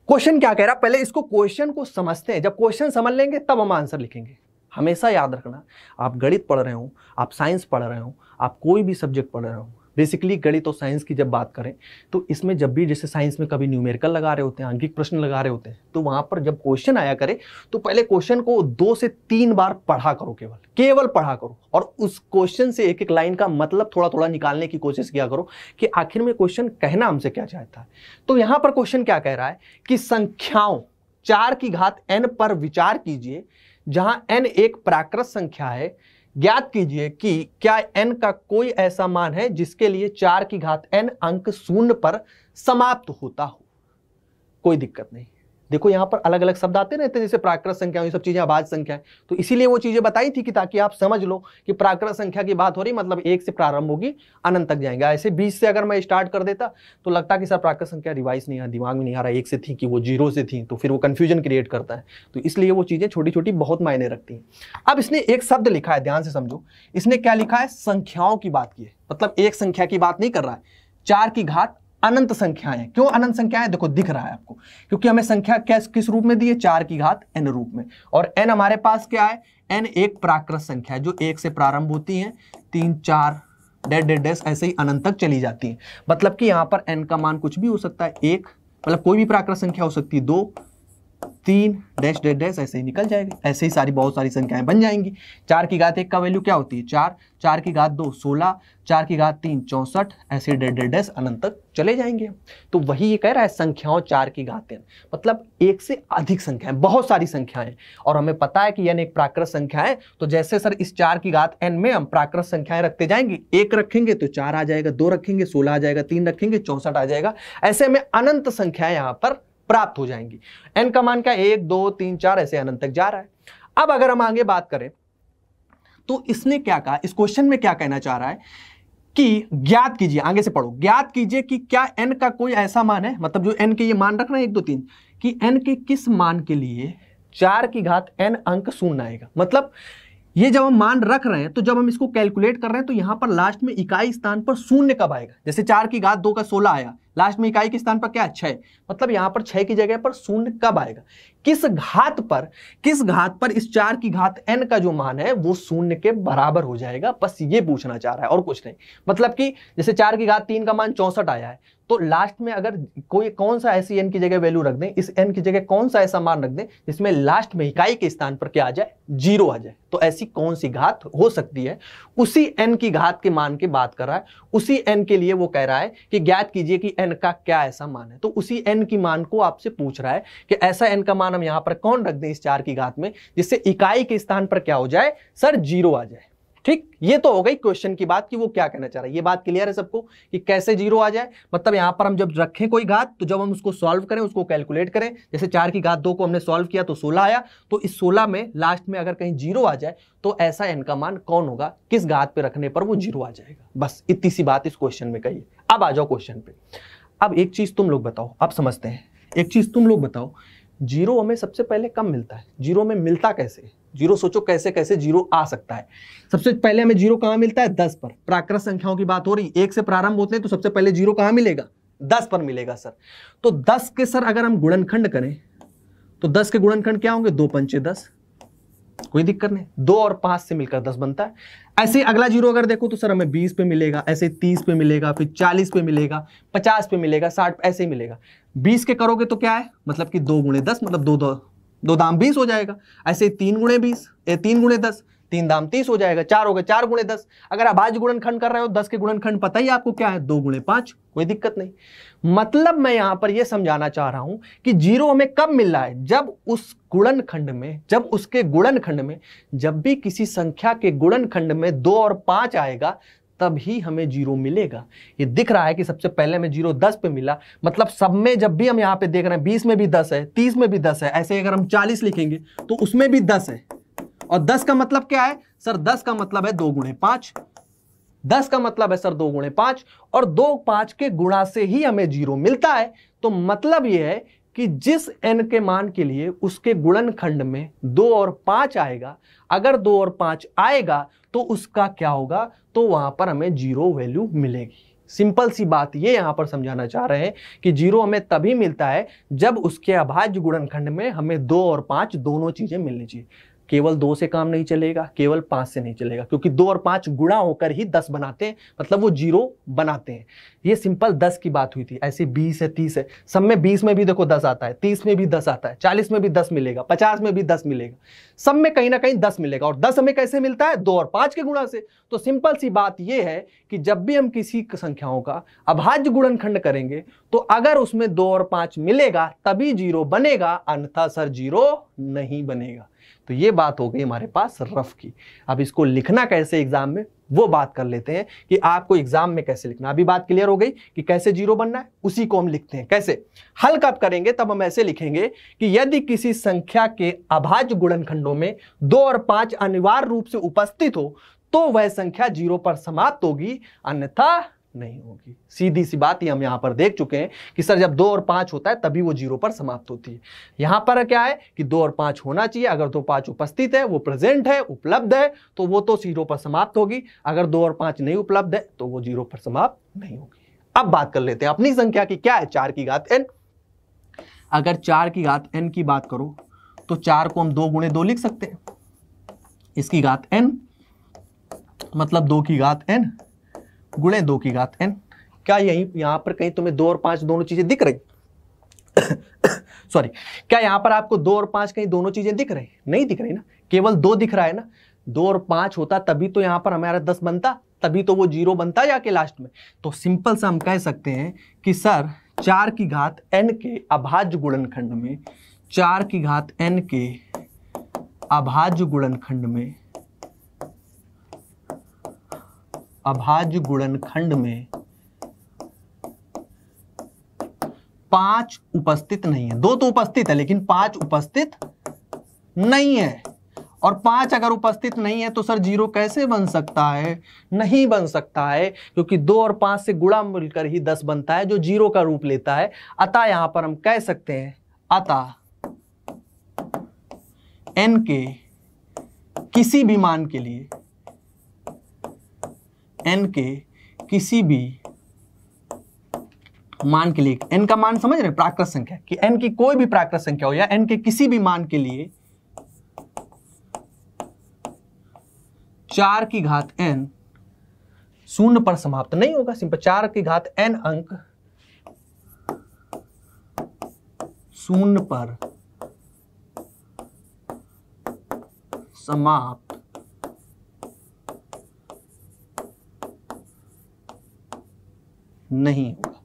क्वेश्चन क्या कह रहा पहले इसको क्वेश्चन को समझते हैं जब क्वेश्चन समझ लेंगे तब हम आंसर लिखेंगे हमेशा याद रखना आप गणित पढ़ रहे हो आप साइंस पढ़ रहे हो आप कोई भी सब्जेक्ट पढ़ रहे हो बेसिकली गणित और साइंस की जब बात करें तो इसमें जब भी जैसे साइंस में कभी न्यूमेरिकल लगा रहे होते हैं आंकिक प्रश्न लगा रहे होते हैं तो वहां पर जब क्वेश्चन आया करे तो पहले क्वेश्चन को दो से तीन बार पढ़ा करो केवल केवल पढ़ा करो और उस क्वेश्चन से एक एक लाइन का मतलब थोड़ा थोड़ा निकालने की कोशिश किया करो कि आखिर में क्वेश्चन कहना हमसे क्या चाहता है तो यहाँ पर क्वेश्चन क्या कह रहा है कि संख्याओं चार की घात एन पर विचार कीजिए जहां एन एक प्राकृत संख्या है ज्ञात कीजिए कि क्या एन का कोई ऐसा मान है जिसके लिए चार की घात एन अंक शून्य पर समाप्त होता हो कोई दिक्कत नहीं देखो यहाँ पर अलग अलग शब्द आते रहते हैं जैसे प्राकृत संख्या ये सब चीज़ें आवाज संख्या है तो इसीलिए वो चीज़ें बताई थी कि ताकि आप समझ लो कि प्राकृत संख्या की बात हो रही मतलब एक से प्रारंभ होगी अनंत तक जाएंगे ऐसे बीस से अगर मैं स्टार्ट कर देता तो लगता कि सर प्राकृत संख्या रिवाइज नहीं आ दिमाग में नहीं आ रहा एक से थी कि वो जीरो से थी तो फिर वो कन्फ्यूजन क्रिएट करता है तो इसलिए वो चीज़ें छोटी छोटी बहुत मायने रखती हैं अब इसने एक शब्द लिखा है ध्यान से समझो इसने क्या लिखा है संख्याओं की बात की है मतलब एक संख्या की बात नहीं कर रहा है चार की घात अनंत संख्याएं क्यों अनंत संख्याएं देखो दिख रहा है आपको क्योंकि हमें संख्या कैस किस रूप में दी है चार की घात एन रूप में और एन हमारे पास क्या है एन एक प्राकृत संख्या है जो एक से प्रारंभ होती है तीन चार डेढ़ डेड डेस ऐसे ही अनंत तक चली जाती है मतलब कि यहां पर एन का मान कुछ भी हो सकता है एक मतलब कोई भी प्राकृत संख्या हो सकती है दो तीन डैश डैश डैश ऐसे ही निकल जाएगा ऐसे ही सारी बहुत सारी संख्याएं बन जाएंगी चार की घात एक का वैल्यू क्या होती है चार चार की घात दो सोलह चार की घात तीन चौंसठ ऐसे डेढ़ डेढ़ डैश अनंत तक चले जाएंगे तो वही ये कह रहा है संख्याओं चार की घातें मतलब एक से अधिक संख्याएं बहुत सारी संख्याएं और हमें पता है कि एन एक प्राकृत संख्या है तो जैसे सर इस चार की घात एन में हम प्राकृत संख्याएं रखते जाएंगे एक रखेंगे तो चार आ जाएगा दो रखेंगे सोलह आ जाएगा तीन रखेंगे चौंसठ आ जाएगा ऐसे में अनंत संख्याएं यहाँ पर प्राप्त हो जाएंगी एन का मान क्या एक दो तीन चार ऐसे अनंत तक जा रहा है अब अगर हम आगे बात करें तो इसने क्या कहा इस क्वेश्चन में क्या कहना चाह रहा है कि ज्ञात कीजिए आगे से पढ़ो ज्ञात कीजिए कि क्या एन का कोई ऐसा मान है मतलब जो एन के ये मान रखना है एक दो तीन कि एन के किस मान के लिए चार की घात एन अंक शून्य आएगा मतलब ये जब हम मान रख रहे हैं तो जब हम इसको कैलकुलेट कर रहे हैं तो यहाँ पर लास्ट में इकाई स्थान पर शून्य कब आएगा जैसे चार की घात दो का सोलह आया लास्ट में इकाई के स्थान पर क्या है मतलब यहाँ पर छह की जगह पर शून्य कब आएगा किस घात पर किस घात पर इस चार की घात एन का जो मान है वो शून्य के बराबर हो जाएगा बस ये पूछना चाह रहा है और कुछ नहीं मतलब कि जैसे चार की घात तीन का मान चौंसठ आया है तो लास्ट में अगर कोई कौन सा ऐसी एन की जगह वैल्यू रख दें इस एन की जगह कौन सा ऐसा मान रख दें जिसमें लास्ट में इकाई के स्थान पर क्या आ जाए जीरो आ जाए तो ऐसी कौन सी घात हो सकती है उसी एन की घात के मान के बात कर रहा है उसी एन के लिए वो कह रहा है कि ज्ञात कीजिए कि एन का क्या ऐसा मान है तो उसी एन की मान को आपसे पूछ रहा है कि ऐसा एन का मान हम यहाँ पर कौन रख दें इस चार की घात में जिससे इकाई के स्थान पर क्या हो जाए सर जीरो आ जाए ठीक ये तो हो गई क्वेश्चन की बात कि वो क्या कहना चाह रहा है ये बात क्लियर है सबको कि कैसे जीरो आ जाए मतलब यहां पर हम जब रखें कोई घात तो जब हम उसको सॉल्व करें उसको कैलकुलेट करें जैसे चार की घात दो को हमने सॉल्व किया तो सोलह आया तो इस सोलह में लास्ट में अगर कहीं जीरो आ जाए तो ऐसा एन का मान कौन होगा किस घात पे रखने पर वो जीरो आ जाएगा बस इतनी सी बात इस क्वेश्चन में कही अब आ जाओ क्वेश्चन पे अब एक चीज तुम लोग बताओ आप समझते हैं एक चीज तुम लोग बताओ जीरो हमें सबसे पहले कम मिलता है जीरो में मिलता कैसे जीरो सोचो कैसे कैसे जीरो आ सकता है सबसे पहले हमें जीरो कहाँ मिलता है दस पर प्राकृत संख्याओं की बात हो रही एक से प्रारंभ होते हैं तो सबसे पहले जीरो कहाँ मिलेगा दस पर मिलेगा सर तो दस के सर अगर हम गुणनखंड करें तो दस के गुणनखंड क्या होंगे दो पंचे दस कोई दिक्कत नहीं दो और पांच से मिलकर दस बनता है ऐसे अगला जीरो अगर देखो तो सर हमें बीस पे मिलेगा ऐसे तीस पे मिलेगा फिर चालीस पे मिलेगा पचास पे मिलेगा साठ ऐसे ही मिलेगा बीस के करोगे तो क्या है मतलब कि दो गुणे दस मतलब दो दो दो दाम बीस हो जाएगा ऐसे तीन गुणे बीस तीन गुणे दस तीन दाम तीस हो जाएगा चार हो गए चार गुणे दस अगर आप आज गुणनखंड कर रहे हो दस के गुणनखंड पता ही आपको क्या है दो गुणे पांच कोई दिक्कत नहीं मतलब मैं यहां पर यह समझाना चाह रहा हूं कि जीरो हमें कब मिल रहा है जब उस गुणनखंड में जब उसके गुणनखंड में जब भी किसी संख्या के गुणनखंड में दो और पांच आएगा तब ही हमें जीरो मिलेगा ये दिख रहा है कि सबसे पहले हमें जीरो दस पे मिला मतलब सब में जब भी हम यहाँ पे देख रहे हैं बीस में भी दस है तीस में भी दस है ऐसे अगर हम चालीस लिखेंगे तो उसमें भी दस है और दस का मतलब क्या है सर दस का मतलब है दो गुणे पांच दस का मतलब है सर दो गुणे पांच और दो पांच के गुणा से ही हमें जीरो मिलता है तो मतलब यह है कि जिस एन के मान के लिए उसके गुणनखंड में दो और पांच आएगा अगर दो और पांच आएगा तो उसका क्या होगा तो वहां पर हमें जीरो वैल्यू मिलेगी सिंपल सी बात ये यहाँ पर समझाना चाह रहे हैं कि जीरो हमें तभी मिलता है जब उसके अभाज्य गुणनखंड में हमें दो और पांच दोनों चीज़ें मिलनी चाहिए केवल दो से काम नहीं चलेगा केवल पाँच से नहीं चलेगा क्योंकि दो और पाँच गुणा होकर ही दस बनाते हैं मतलब वो जीरो बनाते हैं ये सिंपल दस की बात हुई थी ऐसे बीस है तीस है सब में बीस में भी देखो दस आता है तीस में भी दस आता है चालीस में भी दस मिलेगा पचास में भी दस मिलेगा सब में कहीं ना कहीं दस मिलेगा और दस हमें कैसे मिलता है दो और पाँच के गुणा से तो सिंपल सी बात यह है कि जब भी हम किसी संख्याओं का अभाज्य गुणनखंड करेंगे तो अगर उसमें दो और पाँच मिलेगा तभी जीरो बनेगा अन्यथा सर जीरो नहीं बनेगा तो ये बात हो गई हमारे पास रफ की अब इसको लिखना कैसे एग्जाम में वो बात कर लेते हैं कि आपको एग्जाम में कैसे लिखना अभी बात क्लियर हो गई कि कैसे जीरो बनना है उसी को हम लिखते हैं कैसे हल कब करेंगे तब हम ऐसे लिखेंगे कि यदि किसी संख्या के अभाज्य गुणनखंडों में दो और पांच अनिवार्य रूप से उपस्थित हो तो वह संख्या जीरो पर समाप्त होगी अन्यथा नहीं होगी सीधी सी बात ही हम यहाँ पर देख चुके हैं कि सर जब दो और पाँच होता है तभी वो जीरो पर समाप्त होती है यहाँ पर क्या है कि दो और पाँच होना चाहिए अगर दो पाँच उपस्थित है वो प्रेजेंट है उपलब्ध है तो वो तो जीरो पर समाप्त होगी अगर दो और पाँच नहीं उपलब्ध है तो वो जीरो पर समाप्त नहीं होगी अब बात कर लेते हैं अपनी संख्या की क्या है चार की घात एन अगर चार की घात एन की बात करो तो चार को हम दो गुणे दो लिख सकते हैं इसकी घात एन मतलब दो की घात एन गुणे दो की घात एन क्या यही यहां पर कहीं तुम्हें दो और पांच दोनों चीज़ें दिख रही सॉरी क्या यहां पर आपको दो और पांच कहीं दोनों चीज़ें दिख रही नहीं दिख रही ना केवल दो दिख रहा है ना दो और पांच होता तभी तो यहां पर हमारा दस बनता तभी तो वो जीरो बनता जाके लास्ट में तो सिंपल सा हम कह सकते हैं कि सर चार की घात एन के अभाज्य गुणनखंड में चार की घात एन के अभाज्य गुणनखंड में अभाज्य गुणनखंड में पांच उपस्थित नहीं है दो तो उपस्थित है लेकिन पांच उपस्थित नहीं है और पांच अगर उपस्थित नहीं है तो सर जीरो कैसे बन सकता है नहीं बन सकता है क्योंकि दो और पांच से गुड़ा मिलकर ही दस बनता है जो जीरो का रूप लेता है अतः यहां पर हम कह सकते हैं अतः एन के किसी भी मान के लिए एन के किसी भी मान के लिए एन का मान समझ रहे प्राकृत संख्या कि एन की कोई भी प्राकृत संख्या हो या एन के किसी भी मान के लिए चार की घात एन शून्य पर समाप्त नहीं होगा सिंपल चार की घात एन अंक शून्य पर समाप्त नहीं होगा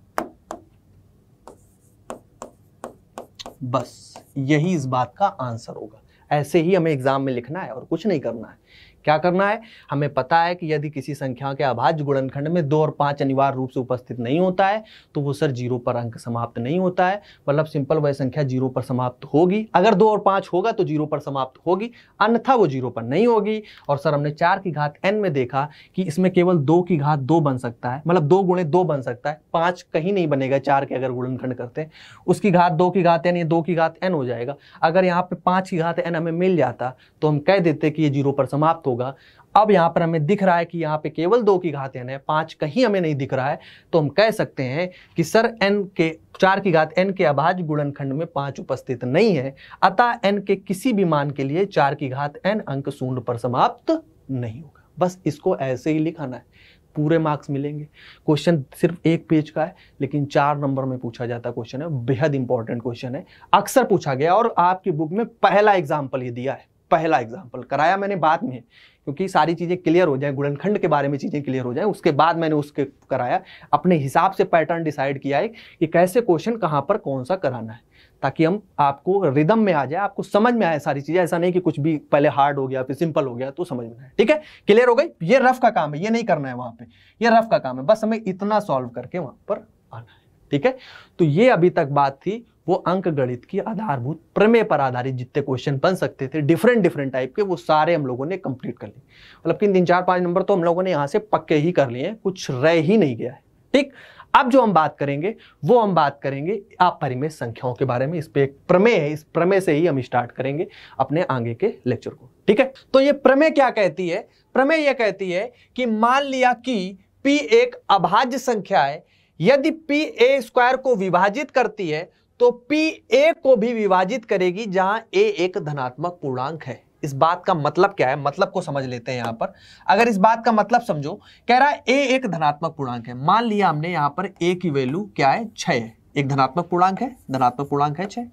बस यही इस बात का आंसर होगा ऐसे ही हमें एग्जाम में लिखना है और कुछ नहीं करना है क्या करना है हमें पता है कि यदि किसी संख्या के अभाज्य गुणनखंड में दो और पाँच अनिवार्य रूप से उपस्थित नहीं होता है तो वो सर जीरो पर अंक समाप्त नहीं होता है मतलब सिंपल वह संख्या जीरो पर समाप्त होगी अगर दो और पाँच होगा तो जीरो पर समाप्त होगी अन्यथा वो जीरो पर नहीं होगी और सर हमने चार की घात एन में देखा कि इसमें केवल दो की घात दो बन सकता है मतलब दो गुणे दो बन सकता है पाँच कहीं नहीं बनेगा चार के अगर गुणनखंड करते हैं उसकी घात दो की घात एन या दो की घात एन हो जाएगा अगर यहाँ पे पाँच की घात एन हमें मिल जाता तो हम कह देते कि ये जीरो पर समाप्त होगा अब यहाँ पर हमें दिख रहा है कि यहाँ पे केवल दो की घात एन है पाँच कहीं हमें नहीं दिख रहा है तो हम कह सकते हैं कि सर एन के चार की घात एन के अभाज गुणनखंड में पाँच उपस्थित नहीं है अतः एन के किसी भी मान के लिए चार की घात एन अंक शून्य पर समाप्त नहीं होगा बस इसको ऐसे ही लिखाना है पूरे मार्क्स मिलेंगे क्वेश्चन सिर्फ एक पेज का है लेकिन चार नंबर में पूछा जाता क्वेश्चन है बेहद इंपॉर्टेंट क्वेश्चन है अक्सर पूछा गया और आपकी बुक में पहला एग्जाम्पल ये दिया है पहला एग्जाम्पल कराया मैंने बाद में क्योंकि सारी चीज़ें क्लियर हो जाए गुणनखंड के बारे में चीज़ें क्लियर हो जाए उसके बाद मैंने उसके कराया अपने हिसाब से पैटर्न डिसाइड किया है कि कैसे क्वेश्चन कहाँ पर कौन सा कराना है ताकि हम आपको रिदम में आ जाए आपको समझ में आए सारी चीज़ें ऐसा नहीं कि कुछ भी पहले हार्ड हो गया फिर सिंपल हो गया तो समझ में आए ठीक है क्लियर हो गई ये रफ का काम है ये नहीं करना है वहाँ पर ये रफ का काम है बस हमें इतना सॉल्व करके वहाँ पर आना है ठीक है तो ये अभी तक बात थी वो अंक गणित की आधारभूत प्रमेय पर आधारित जितने क्वेश्चन बन सकते थे डिफरेंट डिफरेंट टाइप के वो सारे हम लोगों ने कंप्लीट कर लिए मतलब कि तीन चार पांच नंबर तो हम लोगों ने यहाँ से पक्के ही कर लिए हैं कुछ रह ही नहीं गया है ठीक अब जो हम बात करेंगे वो हम बात करेंगे अपरिमेय संख्याओं के बारे में इस पर एक प्रमेय है इस प्रमेय से ही हम स्टार्ट करेंगे अपने आगे के लेक्चर को ठीक है तो ये प्रमेय क्या कहती है प्रमेय यह कहती है कि मान लिया कि पी एक अभाज्य संख्या है यदि पी ए स्क्वायर को विभाजित करती है तो पी ए को भी विभाजित करेगी जहां ए एक धनात्मक पूर्णांक है इस बात का मतलब क्या है मतलब को समझ लेते हैं यहां पर अगर इस बात का मतलब समझो कह रहा है ए एक धनात्मक पूर्णांक है मान लिया हमने यहां पर ए की वैल्यू क्या है छ है एक धनात्मक पूर्णांक है धनात्मक पूर्णांक है छह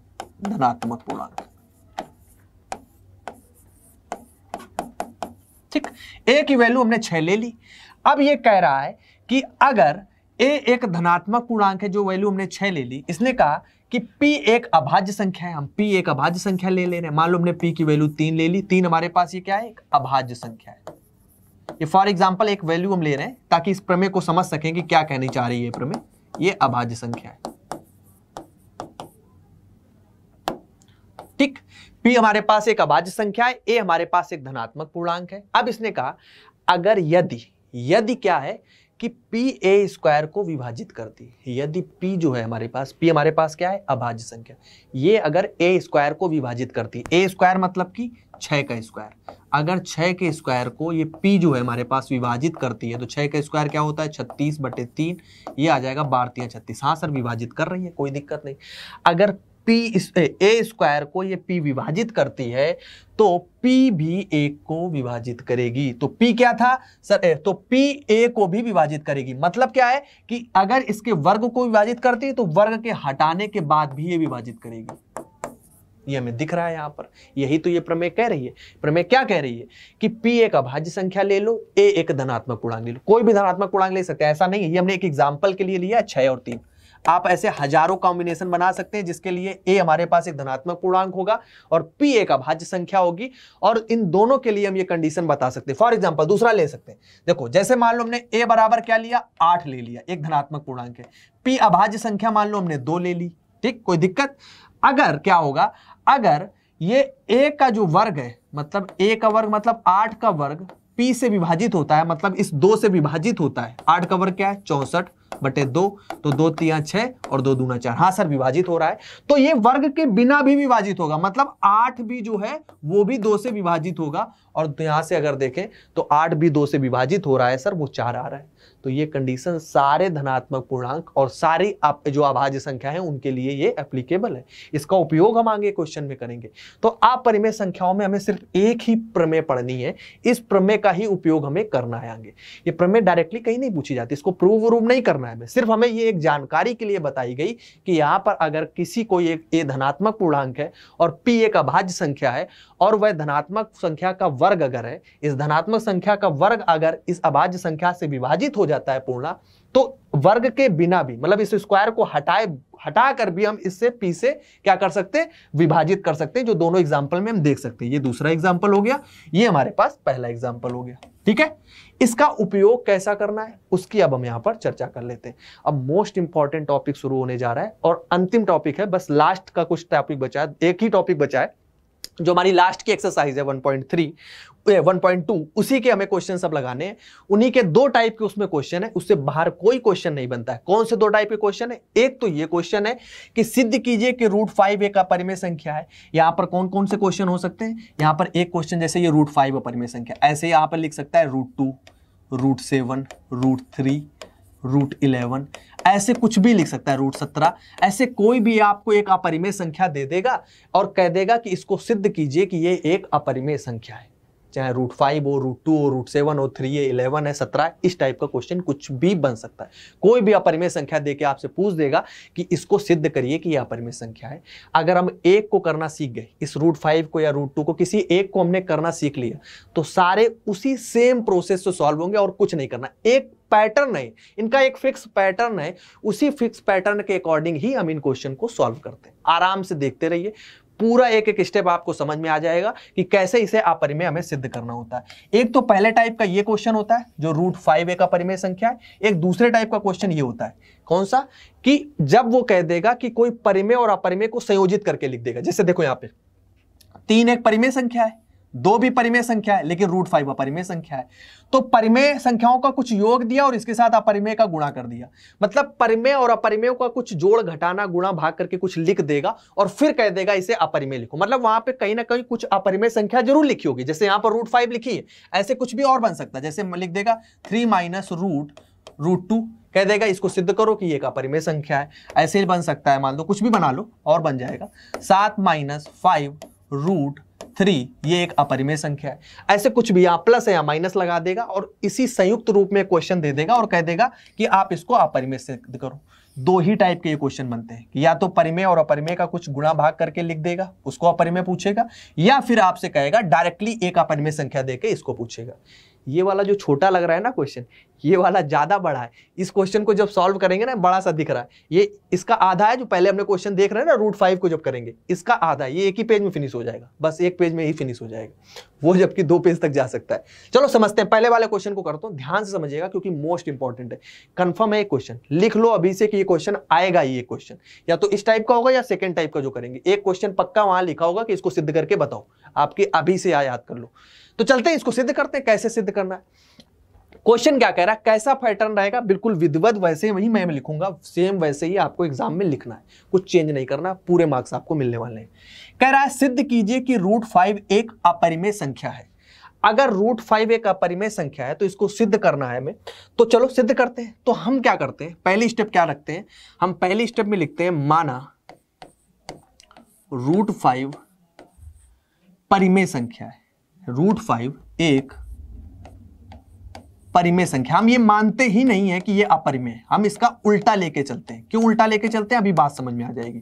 धनात्मक पूर्णांक ठीक ए की वैल्यू हमने छह ले ली अब ये कह रहा है कि अगर ए एक धनात्मक पूर्णांक है जो वैल्यू हमने छह ले ली इसने कहा कि p एक अभाज्य संख्या है हम p एक अभाज्य संख्या ले ले रहे हैं मान लो हमने p की वैल्यू तीन ले ली तीन हमारे पास ये क्या है एक अभाज्य संख्या है ये फॉर एग्जाम्पल एक वैल्यू हम ले रहे हैं ताकि इस प्रमेय को समझ सकें कि क्या कहनी चाह रही है प्रमेय ये अभाज्य संख्या है ठीक p हमारे पास एक अभाज्य संख्या है a हमारे पास एक धनात्मक पूर्णांक है अब इसने कहा अगर यदि यदि क्या है कि पी ए स्क्वायर को विभाजित करती है यदि पी जो है हमारे पास पी हमारे पास क्या है अभाज्य संख्या ये अगर ए स्क्वायर को विभाजित करती है ए स्क्वायर मतलब कि छः का स्क्वायर अगर छः के स्क्वायर को ये पी जो है हमारे पास विभाजित करती है तो छः का स्क्वायर क्या होता है छत्तीस बटे तीन ये आ जाएगा बारतिया छत्तीस हाँ सर विभाजित कर रही है कोई दिक्कत नहीं अगर पी ए स्क्वायर को ये पी विभाजित करती है तो पी भी ए को विभाजित करेगी तो पी क्या था सर ए, तो पी ए को भी विभाजित करेगी मतलब क्या है कि अगर इसके वर्ग को विभाजित करती है तो वर्ग के हटाने के बाद भी ये विभाजित करेगी ये हमें दिख रहा है यहां पर यही तो ये प्रमेय कह रही है प्रमेय क्या कह रही है कि पी एक अभाज्य संख्या ले लो ए एक धनात्मक पूर्णांक ले लो कोई भी धनात्मक पूर्णांक ले सकते ऐसा नहीं है ये हमने एक एग्जाम्पल के लिए लिया छह और तीन आप ऐसे हजारों कॉम्बिनेशन बना सकते हैं जिसके लिए ए हमारे पास एक धनात्मक पूर्णांक होगा और पी एक अभाज्य संख्या होगी और इन दोनों के लिए हम ये कंडीशन बता सकते हैं फॉर एग्जाम्पल दूसरा ले सकते हैं देखो जैसे मान लो हमने ए बराबर क्या लिया आठ ले लिया एक धनात्मक पूर्णांक है पी अभाज्य संख्या मान लो हमने दो ले ली ठीक कोई दिक्कत अगर क्या होगा अगर ये ए का जो वर्ग है मतलब ए का वर्ग मतलब आठ का वर्ग पी से विभाजित होता है मतलब इस दो से विभाजित होता है आठ कवर क्या है चौसठ बटे दो तो दो तिया छह और दो दूना चार हाँ सर विभाजित हो रहा है तो ये वर्ग के बिना भी विभाजित होगा मतलब आठ भी जो है वो भी दो से विभाजित होगा और यहां से अगर देखें तो आठ भी दो से विभाजित हो रहा है सर वो चार आ रहा है तो ये कंडीशन सारे धनात्मक पूर्णांक और सारी आप जो अभाज्य संख्या है उनके लिए ये एप्लीकेबल है इसका उपयोग हम आगे क्वेश्चन में करेंगे तो अपरिमेय संख्याओं में हमें सिर्फ एक ही प्रमेय पढ़नी है इस प्रमेय का ही उपयोग हमें करना है आगे ये प्रमेय डायरेक्टली कहीं नहीं पूछी जाती इसको प्रूव व्रूव नहीं करना है हमें सिर्फ हमें ये एक जानकारी के लिए बताई गई कि यहाँ पर अगर किसी को एक ए धनात्मक पूर्णांक है और पी एक अभाज्य संख्या है और वह धनात्मक संख्या का वर्ग अगर है इस धनात्मक संख्या का वर्ग अगर इस अभाज्य संख्या से विभाजित हो जाता है पूर्णा तो वर्ग के बिना भी मतलब इस स्क्वायर को हटाए हटा कर भी हम इससे पी से क्या कर सकते हैं विभाजित कर सकते हैं जो दोनों एग्जाम्पल में हम देख सकते हैं ये दूसरा एग्जाम्पल हो गया ये हमारे पास पहला एग्जाम्पल हो गया ठीक है इसका उपयोग कैसा करना है उसकी अब हम यहां पर चर्चा कर लेते हैं अब मोस्ट इंपॉर्टेंट टॉपिक शुरू होने जा रहा है और अंतिम टॉपिक है बस लास्ट का कुछ टॉपिक बचा है एक ही टॉपिक बचा है जो हमारी लास्ट की एक्सरसाइज है 1.3 1.2 उसी के हमें क्वेश्चन सब लगाने हैं उन्हीं के दो टाइप के उसमें क्वेश्चन है उससे बाहर कोई क्वेश्चन नहीं बनता है कौन से दो टाइप के क्वेश्चन है एक तो ये क्वेश्चन है कि सिद्ध कीजिए कि रूट फाइव एक परिमय संख्या है यहाँ पर कौन कौन से क्वेश्चन हो सकते हैं यहाँ पर एक क्वेश्चन जैसे ये रूट फाइव अपरिमेय संख्या ऐसे यहाँ पर लिख सकता है root two root seven root three root eleven ऐसे कुछ भी लिख सकता है रूट सत्रह ऐसे कोई भी आपको एक अपरिमेय संख्या दे देगा और कह देगा कि इसको सिद्ध कीजिए कि ये एक अपरिमेय संख्या है चाहे रूट फाइव हो रूट टू हो रूट सेवन हो थ्री है इलेवन है सत्रह इस टाइप का क्वेश्चन कुछ भी बन सकता है कोई भी अपरिमेय संख्या देके आपसे पूछ देगा कि इसको सिद्ध करिए कि यह अपरिमेय संख्या है अगर हम एक को करना सीख गए इस रूट फाइव को या रूट टू को किसी एक को हमने करना सीख लिया तो सारे उसी सेम प्रोसेस से सॉल्व होंगे और कुछ नहीं करना एक पैटर्न है इनका एक फिक्स पैटर्न है उसी फिक्स पैटर्न के अकॉर्डिंग ही हम इन क्वेश्चन को सॉल्व करते हैं आराम से देखते रहिए पूरा एक एक स्टेप आपको समझ में आ जाएगा कि कैसे इसे अपरिमय हमें सिद्ध करना होता है एक तो पहले टाइप का ये क्वेश्चन होता है जो रूट फाइव ए का परिमेय संख्या है एक दूसरे टाइप का क्वेश्चन ये होता है कौन सा कि जब वो कह देगा कि कोई परिमेय और अपरिमेय को संयोजित करके लिख देगा जैसे देखो यहां पे तीन एक परिमेय संख्या है दो भी परिमेय संख्या है लेकिन रूट फाइव अपरिमेय संख्या है तो परिमेय संख्याओं का कुछ योग दिया और इसके साथ अपरिमेय का गुणा कर दिया मतलब परिमेय और अपरिमेय का कुछ जोड़ घटाना गुणा भाग करके कुछ लिख देगा और फिर कह देगा इसे अपरिमेय लिखो मतलब वहां पे कहीं ना कहीं कुछ अपरिमेय संख्या जरूर लिखी होगी जैसे यहां पर रूट फाइव लिखी है ऐसे कुछ भी और बन सकता है जैसे लिख देगा three minus root root two कह देगा इसको सिद्ध करो कि ये का परिमेय संख्या है ऐसे बन सकता है मान लो कुछ भी बना लो और बन जाएगा सात माइनस फाइव रूट थ्री ये एक अपरिमेय संख्या है ऐसे कुछ भी यहाँ प्लस है या माइनस लगा देगा और इसी संयुक्त रूप में क्वेश्चन दे देगा और कह देगा कि आप इसको अपरिमेय से करो दो ही टाइप के ये क्वेश्चन बनते हैं या तो परिमेय और अपरिमेय का कुछ गुणा भाग करके लिख देगा उसको अपरिमेय पूछेगा या फिर आपसे कहेगा डायरेक्टली एक अपरिमेय संख्या देके इसको पूछेगा ये वाला जो छोटा लग रहा है ना क्वेश्चन ये वाला ज़्यादा बड़ा है इस क्वेश्चन को जब सॉल्व करेंगे ना बड़ा सा दिख रहा है ये इसका आधा है जो पहले हमने क्वेश्चन देख रहे हैं ना रूट फाइव को जब करेंगे इसका आधा है ये एक ही पेज में फिनिश हो जाएगा बस एक पेज में ही फिनिश हो जाएगा वो जबकि दो पेज तक जा सकता है चलो समझते हैं पहले वाले क्वेश्चन को करता हूँ ध्यान से समझिएगा क्योंकि मोस्ट इंपॉर्टेंट है कन्फर्म है क्वेश्चन लिख लो अभी से कि ये क्वेश्चन आएगा ये क्वेश्चन या तो इस टाइप का होगा या सेकेंड टाइप का जो करेंगे एक क्वेश्चन पक्का वहां लिखा होगा कि इसको सिद्ध करके बताओ आपके अभी से याद कर लो तो चलते हैं इसको सिद्ध करते हैं कैसे सिद्ध करना है क्वेश्चन क्या कह रहा है कैसा पैटर्न रहेगा बिल्कुल विधिवत वैसे ही वही मैं लिखूंगा सेम वैसे ही आपको एग्जाम में लिखना है कुछ चेंज नहीं करना पूरे मार्क्स आपको मिलने वाले हैं कह रहा है सिद्ध कीजिए कि रूट फाइव एक अपरिमेय संख्या है अगर रूट फाइव एक अपरिमेय संख्या है तो इसको सिद्ध करना है हमें तो चलो सिद्ध करते हैं तो हम क्या करते हैं पहली स्टेप क्या रखते हैं हम पहली स्टेप में लिखते हैं माना रूट फाइव परिमेय संख्या है रूट फाइव एक परिमेय संख्या हम ये मानते ही नहीं है कि ये अपरिमेय हम इसका उल्टा लेके चलते हैं क्यों उल्टा लेके चलते हैं अभी बात समझ में आ जाएगी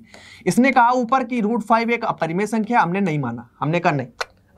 इसने कहा ऊपर कि रूट फाइव एक अपरिमेय संख्या हमने नहीं माना हमने कहा नहीं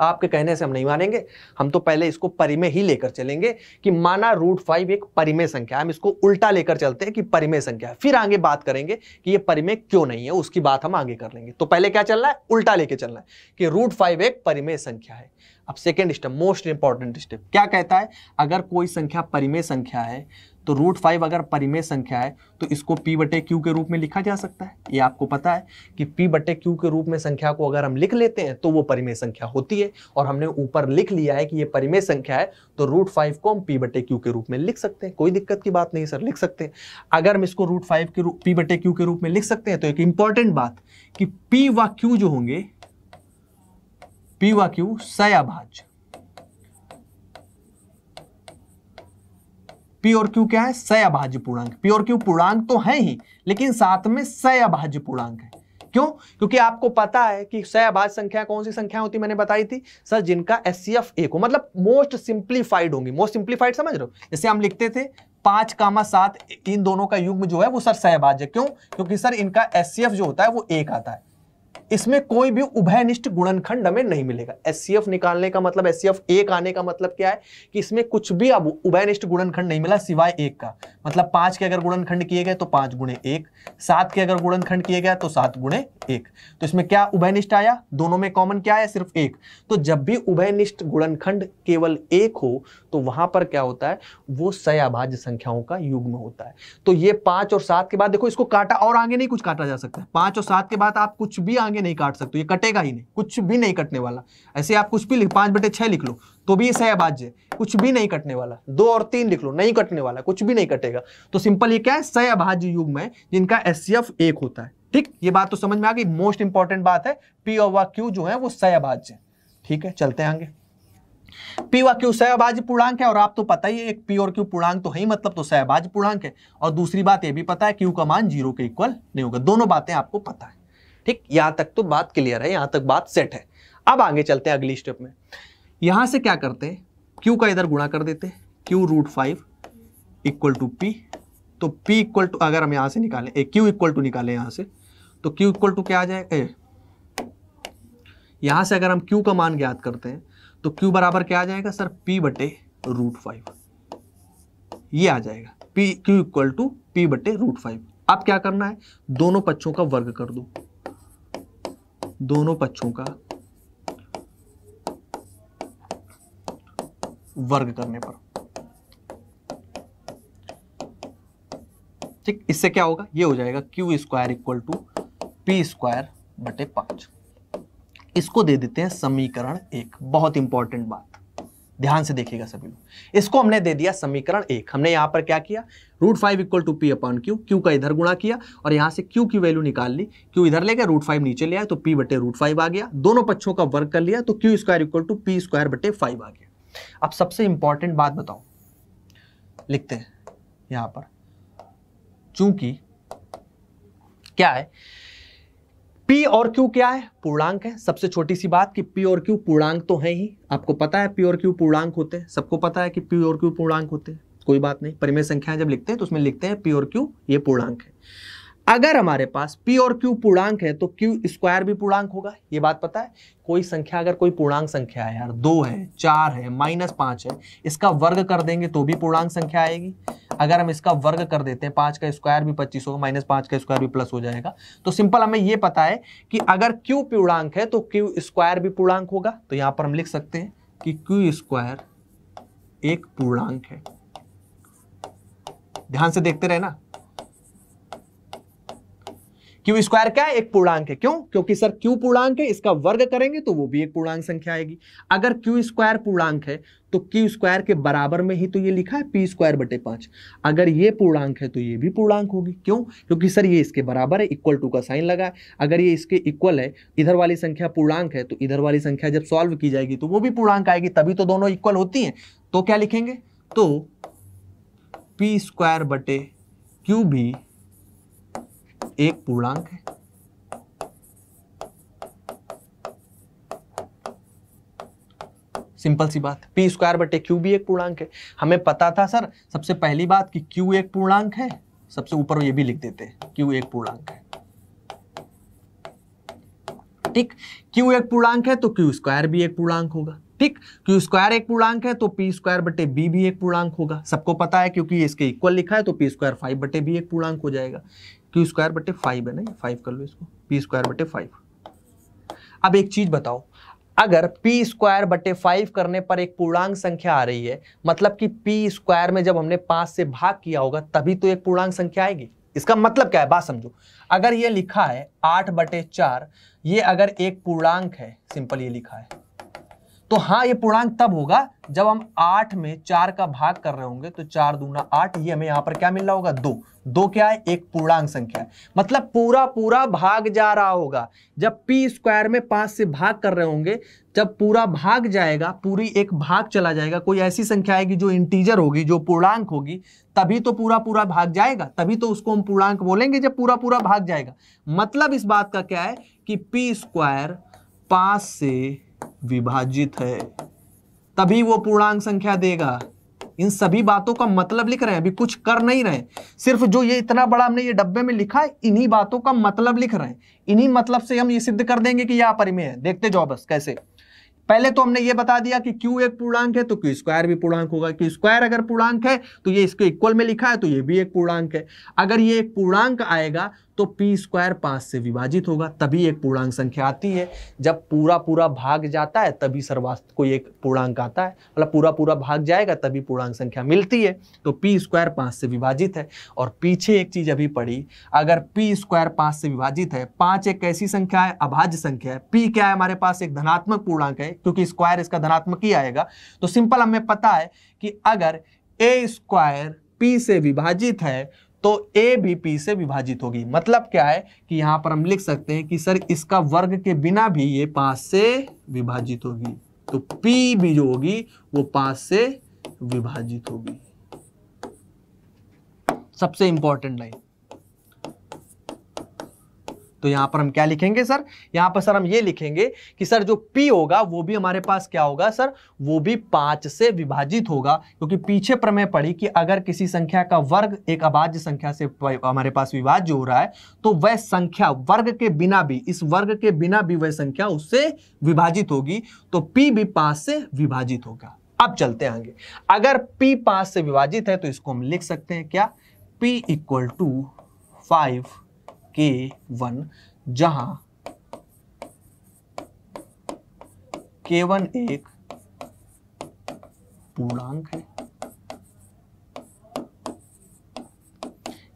आपके कहने से हम नहीं मानेंगे हम तो पहले इसको परिमेय ही लेकर चलेंगे कि माना रूट फाइव एक परिमेय संख्या हम इसको उल्टा लेकर चलते हैं कि परिमेय संख्या फिर आगे बात करेंगे कि ये परिमेय क्यों नहीं है उसकी बात हम आगे कर लेंगे तो पहले क्या चलना है उल्टा लेके चलना है कि रूट फाइव एक परिमेय संख्या है अब second step most important step क्या कहता है अगर कोई संख्या परिमेय संख्या है तो रूट फाइव अगर परिमेय संख्या है तो इसको पी बटे क्यू के रूप में लिखा जा सकता है ये आपको पता है कि पी बटे क्यू के रूप में संख्या को अगर हम लिख लेते हैं तो वो परिमेय संख्या होती है और हमने ऊपर लिख लिया है कि ये परिमेय संख्या है तो रूट फाइव को हम पी बटे क्यू के रूप में लिख सकते हैं कोई दिक्कत की बात नहीं सर लिख सकते हैं अगर हम इसको रूट फाइव के रूप पी बटे क्यू के रूप में लिख सकते हैं तो एक इंपॉर्टेंट बात कि पी व क्यू जो होंगे पीवाक्यू सयाभाज पी और क्यू क्या है सयाभाज्य पूर्णांक पी और क्यू पूर्णांक तो है ही लेकिन साथ में सयाभाज्य पूर्णांक है क्यों क्योंकि आपको पता है कि सयाभाज संख्या कौन सी संख्या होती मैंने बताई थी सर जिनका एस सी एफ एक हो मतलब मोस्ट सिंप्लीफाइड होंगी मोस्ट सिंप्लीफाइड समझ रहे हो जैसे हम लिखते थे पांच कामा सात इन दोनों का युग्म जो है वो सर सयाभाज्य क्यों क्योंकि सर इनका एस सी एफ जो होता है वो एक आता है इसमें कोई भी उभयनिष्ठ गुणनखंड हमें नहीं मिलेगा एस निकालने का मतलब एस एक आने का मतलब क्या है कि इसमें कुछ भी अब उभयनिष्ठ गुणनखंड नहीं मिला सिवाय एक का मतलब पांच के अगर गुणनखंड किए गए तो पांच गुणे एक सात के अगर गुणनखंड किए गए तो सात गुणे एक तो इसमें क्या उभयनिष्ठ आया दोनों में कॉमन क्या आया सिर्फ एक तो जब भी उभयनिष्ठ गुणनखंड केवल एक हो तो वहां पर क्या होता है वो सयाभाज्य संख्याओं का युग्म होता है तो ये पांच और सात के बाद देखो इसको काटा और आगे नहीं कुछ काटा जा सकता है पांच और सात के बाद आप कुछ भी आगे आगे नहीं काट सकते ये कटेगा ही नहीं कुछ भी नहीं कटने वाला ऐसे आप कुछ भी पांच बटे छह लिख लो तो भी इसे अभाज्य कुछ भी नहीं कटने वाला दो और तीन लिख लो नहीं कटने वाला कुछ भी नहीं कटेगा तो सिंपल ये क्या है सय अभाज्य युग्म है जिनका एस एक होता है ठीक ये बात तो समझ में आ गई मोस्ट इंपॉर्टेंट बात है पी और क्यू जो है वो सय अभाज्य है ठीक है चलते आगे पी व क्यू सहबाज पूर्णांक है और आप तो पता ही है एक पी और क्यू पूर्णांक तो है ही मतलब तो सहबाज पूर्णांक है और दूसरी बात ये भी पता है क्यू का मान जीरो के इक्वल नहीं होगा दोनों बातें आपको पता है ठीक यहां तक तो बात क्लियर है यहां तक बात सेट है अब आगे चलते हैं अगली स्टेप में यहां से क्या करते हैं क्यू का इधर गुणा कर देते हैं q root five equal to p तो पी इक्वल टू अगर हम यहां से निकालें ए इक्वल टू निकालें यहां से तो क्यू इक्वल टू क्या आ जाएगा ए से अगर हम क्यू का मान ज्ञात करते हैं तो क्यू बराबर क्या आ जाएगा सर पी बटे रूट फाइव ये आ जाएगा p q equal to P बटे रूट फाइव अब क्या करना है दोनों पक्षों का वर्ग कर दो दोनों पक्षों का वर्ग करने पर ठीक इससे क्या होगा ये हो जाएगा q square equal to p square बटे पांच इसको दे देते हैं समीकरण एक बहुत इंपॉर्टेंट बात ध्यान से देखिएगा सभी लोग इसको हमने दे दिया समीकरण एक हमने यहाँ पर क्या किया root five equal to p upon q q का इधर गुणा किया और यहाँ से क्यू की वैल्यू निकाल ली क्यू इधर ले गया रूट फाइव नीचे ले आया तो पी बटे रूट फाइव आ गया दोनों पक्षों का वर्क कर लिया तो q square equal to p square बटे फाइव आ गया अब सबसे इंपॉर्टेंट बात बताओ लिखते हैं यहाँ पर चूंकि क्या है पी और क्यू क्या है पूर्णांक है सबसे छोटी सी बात कि पी और क्यू पूर्णांक तो है ही आपको पता है P और क्यू पूर्णांक होते हैं सबको पता है कि पी और क्यू पूर्णांक होते हैं कोई बात नहीं परिमेय संख्या जब लिखते हैं तो उसमें लिखते हैं P और क्यू ये पूर्णांक है अगर हमारे पास p और q पूर्णांक है तो q स्क्वायर भी पूर्णांक होगा ये बात पता है कोई संख्या अगर कोई पूर्णांक संख्या है यार दो है चार है माइनस पांच है इसका वर्ग कर देंगे तो भी पूर्णांक संख्या आएगी अगर हम इसका वर्ग कर देते हैं पांच का स्क्वायर भी पच्चीस होगा माइनस पांच का स्क्वायर भी प्लस हो जाएगा तो सिंपल हमें यह पता है कि अगर क्यू पूर्णांक है तो क्यू स्क्वायर भी पूर्णांक होगा तो यहां पर हम लिख सकते हैं कि क्यू स्क्वायर एक पूर्णांक है ध्यान से देखते रहे ना क्यू स्क्वायर क्या है एक पूर्णांक है क्यों क्योंकि सर क्यू पूर्णांक है इसका वर्ग करेंगे तो वो भी एक पूर्णांक संख्या आएगी अगर क्यू स्क्वायर पूर्णांक है तो क्यू स्क्वायर के बराबर में ही तो ये लिखा है पी स्क्वायर बटे पांच अगर ये पूर्णांक है तो ये भी पूर्णांक होगी क्यों क्योंकि सर ये इसके बराबर है इक्वल टू का साइन लगा है अगर ये इसके इक्वल है इधर वाली संख्या पूर्णांक है तो इधर वाली संख्या जब सॉल्व की जाएगी तो वो भी पूर्णांक आएगी तभी तो दोनों इक्वल होती है तो क्या लिखेंगे तो पी स्क्वायर बटे क्यू भी एक पूर्णांक है सिंपल सी बात पी स्क्वायर बटे क्यू भी एक पूर्णांक है हमें पता था सर सबसे पहली बात कि क्यू एक पूर्णांक है सबसे ऊपर ये भी लिख देते हैं क्यू एक पूर्णांक है ठीक क्यू एक पूर्णांक है तो क्यू स्क्वायर भी एक पूर्णांक होगा ठीक क्यू स्क्वायर एक पूर्णांक है तो पी स्क्वायर बटे बी भी एक पूर्णांक होगा सबको पता है क्योंकि इसके इक्वल लिखा है तो पी स्क्वायर फाइव बटे बी एक पूर्णांक हो जाएगा क्यू स्क्वायर बटे फाइव है ना फाइव कर लो इसको पी स्क्वायर बटे फाइव अब एक चीज बताओ अगर पी स्क्वायर बटे फाइव करने पर एक पूर्णांक संख्या आ रही है मतलब कि पी स्क्वायर में जब हमने पांच से भाग किया होगा तभी तो एक पूर्णांक संख्या आएगी इसका मतलब क्या है बात समझो अगर ये लिखा है आठ बटे चार ये अगर एक पूर्णांक है सिंपल ये लिखा है तो हाँ ये पूर्णांक तब होगा जब हम आठ में चार का भाग कर रहे होंगे तो चार दूना आठ ये हमें यहाँ पर क्या मिल रहा होगा दो दो क्या है एक पूर्णांक संख्या है मतलब पूरा पूरा भाग जा रहा होगा जब पी स्क्वायर में पांच से भाग कर रहे होंगे जब पूरा भाग जाएगा पूरी एक भाग चला जाएगा कोई ऐसी संख्या आएगी जो इंटीजर होगी जो पूर्णांक होगी तभी तो पूरा पूरा भाग जाएगा तभी तो उसको हम पूर्णांक बोलेंगे जब पूरा पूरा भाग जाएगा मतलब इस बात का क्या है कि पी स्क्वायर पांच से विभाजित है तभी वो पूर्णांक संख्या देगा इन सभी बातों का मतलब लिख रहे हैं अभी कुछ कर नहीं रहे सिर्फ जो ये इतना बड़ा हमने ये डब्बे में लिखा है इन्हीं बातों का मतलब लिख रहे हैं इन्हीं मतलब से हम ये सिद्ध कर देंगे कि यह अपरिमेय है देखते जाओ बस कैसे पहले तो हमने ये बता दिया कि क्यू एक पूर्णांक है तो क्यू स्क्वायर भी पूर्णांक होगा क्यू स्क्वायर अगर पूर्णांक है तो ये इसके इक्वल में लिखा है तो ये भी एक पूर्णांक है अगर ये एक पूर्णांक आएगा तो पी स्क्वायर पाँच से विभाजित होगा तभी एक पूर्णांक संख्या आती है जब पूरा पूरा भाग जाता है तभी सर्वास्त कोई एक पूर्णांक आता है मतलब पूरा पूरा भाग जाएगा तभी पूर्णांक संख्या मिलती है तो पी स्क्वायर पाँच से विभाजित है और पीछे एक चीज़ अभी पड़ी अगर पी स्क्वायर पाँच से विभाजित है पाँच एक ऐसी संख्या है अभाज्य संख्या है पी क्या है हमारे पास एक धनात्मक पूर्णांक है क्योंकि स्क्वायर इसका धनात्मक ही आएगा तो सिंपल हमें पता है कि अगर ए स्क्वायर पी से विभाजित है तो ए भी पी से विभाजित होगी मतलब क्या है कि यहां पर हम लिख सकते हैं कि सर इसका वर्ग के बिना भी ये पांच से विभाजित होगी तो पी भी जो होगी वो पांच से विभाजित होगी सबसे इंपॉर्टेंट लाइन तो यहां पर हम क्या लिखेंगे सर यहाँ पर सर हम ये लिखेंगे कि सर जो P होगा वो भी हमारे पास क्या होगा सर वो भी पांच से विभाजित होगा क्योंकि पीछे प्रमेय पड़ी कि अगर किसी संख्या का वर्ग एक अभाज्य संख्या से हमारे पास विभाज्य हो रहा है तो वह संख्या वर्ग के बिना भी इस वर्ग के बिना भी वह संख्या उससे विभाजित होगी तो पी भी पांच से विभाजित होगा अब चलते आगे अगर पी पांच से विभाजित है तो इसको हम लिख सकते हैं क्या p equal to five k one जहां के वन एक पूर्णांक है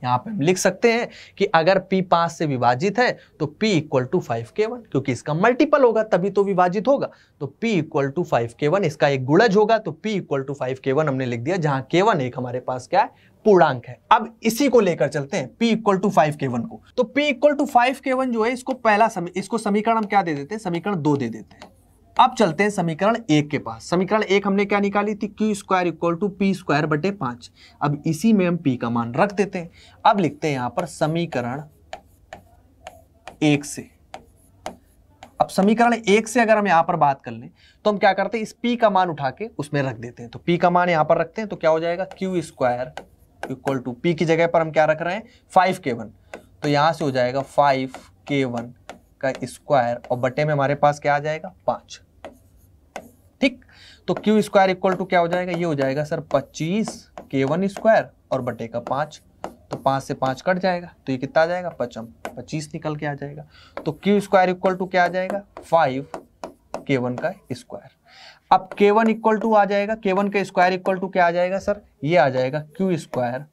यहां पे हम लिख सकते हैं कि अगर p पांच से विभाजित है तो p equal to five k one क्योंकि इसका मल्टीपल होगा तभी तो विभाजित होगा तो p equal to five k one इसका एक गुड़ज होगा तो p equal to five k one हमने लिख दिया जहां के वन एक हमारे पास क्या है पूर्णांक है अब इसी को लेकर चलते हैं p equal to five k one को तो p equal to five k one जो है इसको पहला समी, इसको समीकरण हम क्या दे देते हैं समीकरण दो दे देते हैं अब चलते हैं समीकरण एक के पास समीकरण एक हमने क्या निकाली थी q square equal to p square बटे पांच अब इसी में हम पी का मान रख देते हैं अब लिखते हैं यहां पर समीकरण एक से अब समीकरण एक से अगर हम यहां पर बात कर लें तो हम क्या करते हैं इस पी का मान उठा के उसमें रख देते हैं तो पी का मान यहां पर रखते हैं तो क्या हो जाएगा q square equal to p की जगह पर हम क्या रख रहे हैं फाइव के वन तो यहाँ से हो जाएगा फाइव के वन का स्क्वायर और बटे में हमारे पास क्या आ जाएगा पाँच ठीक तो क्यू स्क्वायर इक्वल टू क्या हो जाएगा ये हो जाएगा सर पच्चीस के वन स्क्वायर और बटे का पाँच तो पाँच से पाँच कट जाएगा तो ये कितना आ जाएगा पचम पच्चीस निकल के आ जाएगा तो क्यू स्क्वायर इक्वल टू क्या आ जाएगा फाइव के वन का स्क्वायर अब के वन इक्वल टू आ जाएगा के वन का स्क्वायर इक्वल टू क्या आ जाएगा सर ये आ जाएगा क्यू स्क्वायर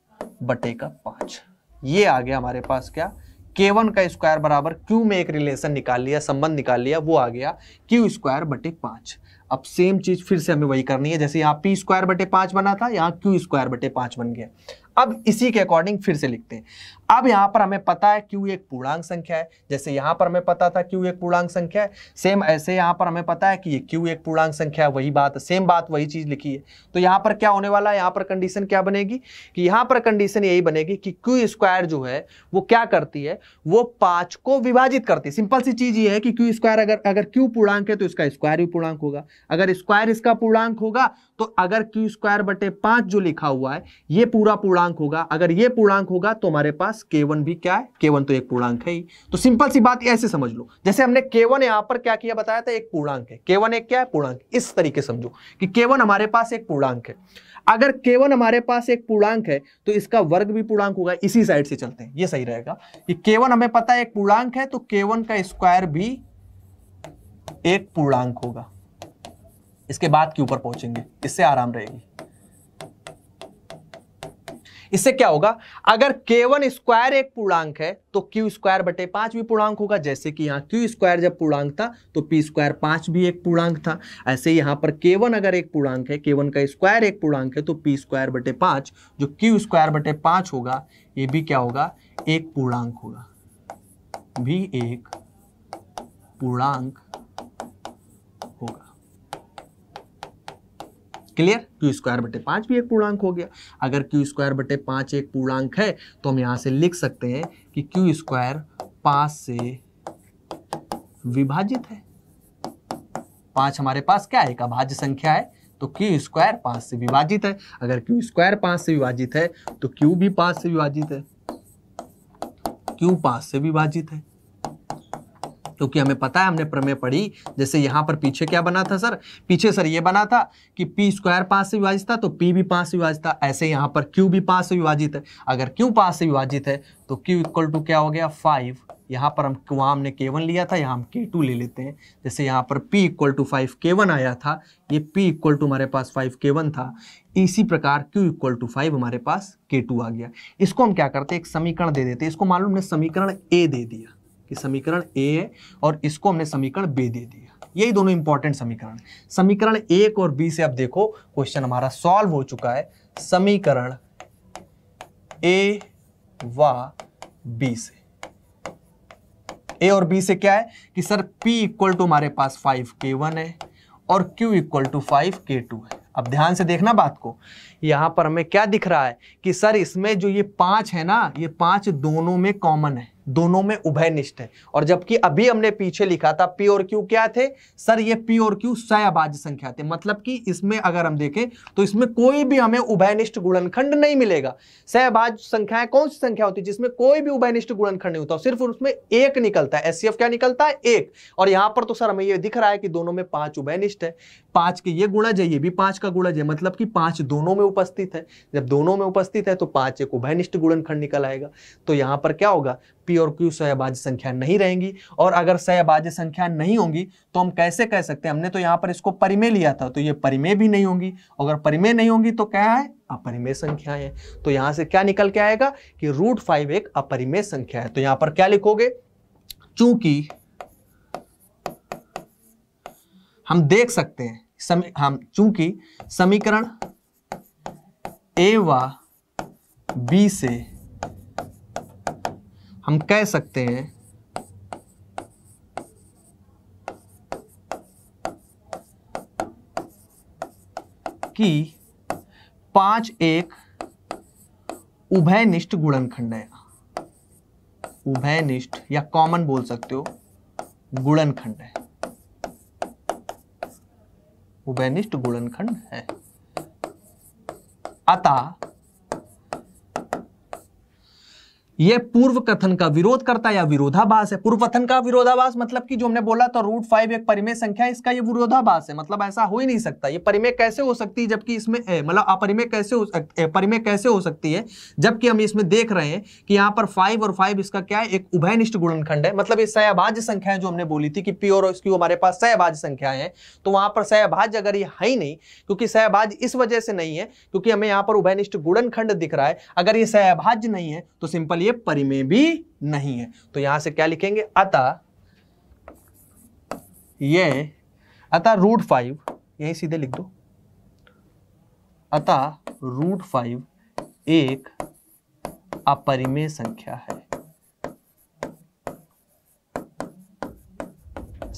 बटे का पांच ये आ गया हमारे पास क्या K1 का स्क्वायर बराबर Q में एक रिलेशन निकाल लिया संबंध निकाल लिया वो आ गया Q स्क्वायर बटे पांच अब सेम चीज़ फिर से हमें वही करनी है जैसे यहाँ पी स्क्वायर बटे पांच बना था यहाँ क्यू स्क्वायर बटे पांच बन गया अब इसी के अकॉर्डिंग फिर से लिखते हैं अब यहां पर हमें पता है क्यू एक पूर्णांक संख्या है जैसे यहां पर हमें पता था क्यू एक पूर्णांक संख्या है सेम ऐसे यहां पर हमें पता है कि ये क्यू एक पूर्णांक संख्या है वही बात सेम बात वही चीज़ लिखी है तो यहां पर क्या होने वाला है यहां पर कंडीशन क्या बनेगी कि यहां पर कंडीशन यही बनेगी कि क्यू स्क्वायर जो है वो क्या करती है वो पांच को विभाजित करती है सिंपल सी चीज़ ये है कि क्यू स्क्वायर अगर अगर क्यू पूर्णांक है तो इसका स्क्वायर भी पूर्णांक होगा अगर स्क्वायर इसका पूर्णांक होगा तो अगर क्यू स्क्वायर बटे पांच जो लिखा हुआ है ये पूरा पूर्णांक होगा अगर ये पूर्णांक होगा तो हमारे पास के वन भी क्या है के वन तो एक पूर्णांक है ही तो सिंपल सी बात ऐसे समझ लो जैसे हमने के वन यहां पर क्या किया बताया था एक पूर्णांक है के वन एक क्या है पूर्णांक इस तरीके समझो कि के वन हमारे पास एक पूर्णांक है अगर केवन हमारे पास एक पूर्णांक है तो इसका वर्ग भी पूर्णांक होगा इसी साइड से चलते हैं ये सही रहेगा कि केवन हमें पता है एक पूर्णांक है तो केवन का स्क्वायर भी एक पूर्णांक होगा इसके बाद के ऊपर पहुंचेंगे इससे आराम रहेगी इससे क्या होगा अगर K1 स्क्वायर एक पूर्णांक है तो Q स्क्वायर बटे पांच भी पूर्णांक होगा जैसे कि यहाँ Q स्क्वायर जब पूर्णांक था तो P स्क्वायर पांच भी एक पूर्णांक था ऐसे यहाँ पर K1 अगर एक पूर्णांक है K1 का स्क्वायर एक पूर्णांक है तो P स्क्वायर बटे पांच जो Q स्क्वायर बटे पांच होगा ये भी क्या होगा एक पूर्णांक होगा भी एक पूर्णांक क्लियर क्यू स्क्वायर बटे पाँच भी एक पूर्णांक हो गया अगर क्यू स्क्वायर बटे पाँच एक पूर्णांक है तो हम यहाँ से लिख सकते हैं कि क्यू स्क्वायर पाँच से विभाजित है पाँच हमारे पास क्या है एक अभाज्य संख्या है तो क्यू स्क्वायर पाँच से विभाजित है अगर क्यू स्क्वायर पाँच से विभाजित है तो क्यू भी पाँच से विभाजित है क्यू पाँच से विभाजित है क्योंकि हमें पता है हमने प्रमेय पढ़ी जैसे यहाँ पर पीछे क्या बना था सर पीछे सर ये बना था कि पी स्क्वायर पाँच से विभाजित था तो पी भी पाँच से विभाजित था ऐसे यहाँ पर क्यू भी पाँच से विभाजित है अगर क्यू पाँच से विभाजित है तो क्यू इक्वल टू क्या हो गया फाइव यहाँ पर हम वहाँ हमने के वन लिया था यहाँ हम के टू ले लेते हैं जैसे यहाँ पर p equal to five k one आया था ये पी इक्वल टू हमारे पास फाइव के वन था इसी प्रकार क्यू इक्वल टू फाइव हमारे पास के टू आ गया इसको हम क्या करते हैं एक समीकरण दे देते हैं इसको मालूम ने समीकरण ए दे दिया कि समीकरण ए है और इसको हमने समीकरण बी दे दिया यही दोनों इंपॉर्टेंट समीकरण समीकरण एक और बी से अब देखो क्वेश्चन हमारा सॉल्व हो चुका है समीकरण ए व बी से ए और बी से क्या है कि सर पी इक्वल टू हमारे पास फाइव के वन है और q equal to five k two है अब ध्यान से देखना बात को यहां पर हमें क्या दिख रहा है कि सर इसमें जो ये पांच है ना ये पांच दोनों में कॉमन है दोनों में उभय निष्ठ है और जबकि अभी हमने पीछे लिखा था पी और क्यू क्या थे सर ये पी और क्यू सयाबाज संख्या थे मतलब कि इसमें अगर हम देखें तो इसमें कोई भी हमें उभयनिष्ठ गुणनखंड नहीं मिलेगा सयाबाज संख्याएं कौन सी संख्या होती है जिसमें कोई भी उभयनिष्ठ गुणनखंड नहीं होता सिर्फ उसमें एक निकलता है एस क्या निकलता है एक और यहां पर तो सर हमें यह दिख रहा है कि दोनों में पांच उभयनिष्ठ है पांच के ये गुणा जाइए भी पांच का गुणा जाए मतलब कि पांच दोनों में उपस्थित है जब दोनों में उपस्थित है तो पांच एक उभयनिष्ठ गुणनखंड निकल आएगा तो यहाँ पर क्या होगा पी और क्यू सयाबाज संख्या नहीं रहेंगी और अगर सयाबाज संख्या नहीं होंगी तो हम कैसे कह सकते हैं हमने तो यहाँ पर इसको परिमेय लिया था तो ये परिमेय भी नहीं होंगी अगर परिमेय नहीं होंगी तो क्या है अपरिमेय संख्या है तो यहाँ से क्या निकल के आएगा कि रूट फाइव एक अपरिमेय संख्या है तो यहाँ पर क्या लिखोगे चूंकि हम देख सकते हैं समी, हम चूंकि समीकरण ए व बी से हम कह सकते हैं कि पांच एक उभयनिष्ठ गुणनखंड है उभयनिष्ठ या कॉमन बोल सकते हो गुणनखंड है उभयनिष्ठ गुणनखंड है अतः यह पूर्व कथन का विरोध करता है या विरोधाभास है पूर्व कथन का विरोधाभास मतलब कि जो हमने बोला तो रूट फाइव एक परिमेय संख्या है इसका यह विरोधाभास है मतलब ऐसा हो ही नहीं सकता यह परिमेय कैसे हो सकती है जबकि इसमें मतलब अपरिमेय कैसे हो परिमेय कैसे हो सकती है जबकि हम इसमें देख रहे हैं कि यहाँ पर फाइव और फाइव इसका क्या है एक उभयनिष्ठ गुणनखंड है मतलब इस सहभाज्य संख्या जो हमने बोली थी कि पी और इसकी हमारे पास सहभाज्य संख्या है तो वहां पर सहभाज्य अगर ये है ही नहीं क्योंकि सहभाज्य इस वजह से नहीं है क्योंकि हमें यहाँ पर उभयनिष्ठ गुणनखंड दिख रहा है अगर ये सहभाज्य नहीं है तो सिंपल ये परिमेय भी नहीं है तो यहां से क्या लिखेंगे अतः ये अतः रूट फाइव यही सीधे लिख दो अतः रूट फाइव एक अपरिमेय संख्या है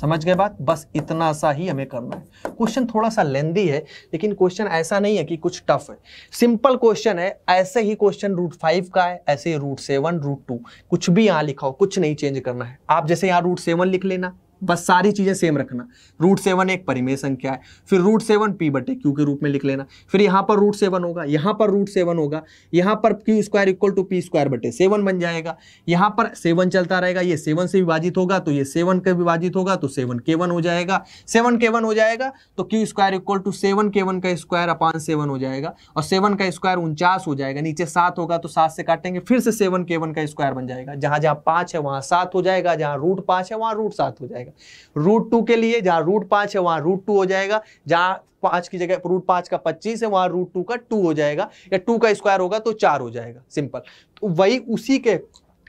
समझ गए बात बस इतना सा ही हमें करना है क्वेश्चन थोड़ा सा लेंदी है लेकिन क्वेश्चन ऐसा नहीं है कि कुछ टफ है सिंपल क्वेश्चन है ऐसे ही क्वेश्चन रूट फाइव का है ऐसे ही रूट सेवन रूट टू कुछ भी यहाँ लिखा हो कुछ नहीं चेंज करना है आप जैसे यहाँ रूट सेवन लिख लेना बस सारी चीज़ें सेम रखना रूट सेवन एक परिमेय संख्या है फिर रूट सेवन पी बटे क्यू के रूप में लिख लेना फिर यहाँ पर रूट सेवन होगा यहाँ पर रूट सेवन होगा यहाँ पर q square equal to p square बटे सेवन बन जाएगा यहाँ पर सेवन चलता रहेगा ये सेवन से विभाजित होगा तो ये सेवन के विभाजित होगा तो सेवन के वन हो जाएगा सेवन के वन हो जाएगा तो q square equal to seven k one का स्क्वायर अपान सेवन हो जाएगा और सेवन का स्क्वायर उनचास हो जाएगा नीचे सात होगा तो सात से काटेंगे फिर से सेवन के वन का स्क्वायर बन जाएगा जहाँ जहाँ पाँच है वहाँ सात हो जाएगा जहाँ रूट पांच है वहाँ रूट सात हो जाएगा जाएगा रूट टू के लिए जहां रूट पांच है वहां रूट टू हो जाएगा जहां पांच की जगह रूट पांच का पच्चीस है वहां रूट टू का टू हो जाएगा या टू का स्क्वायर होगा तो चार हो जाएगा सिंपल तो वही उसी के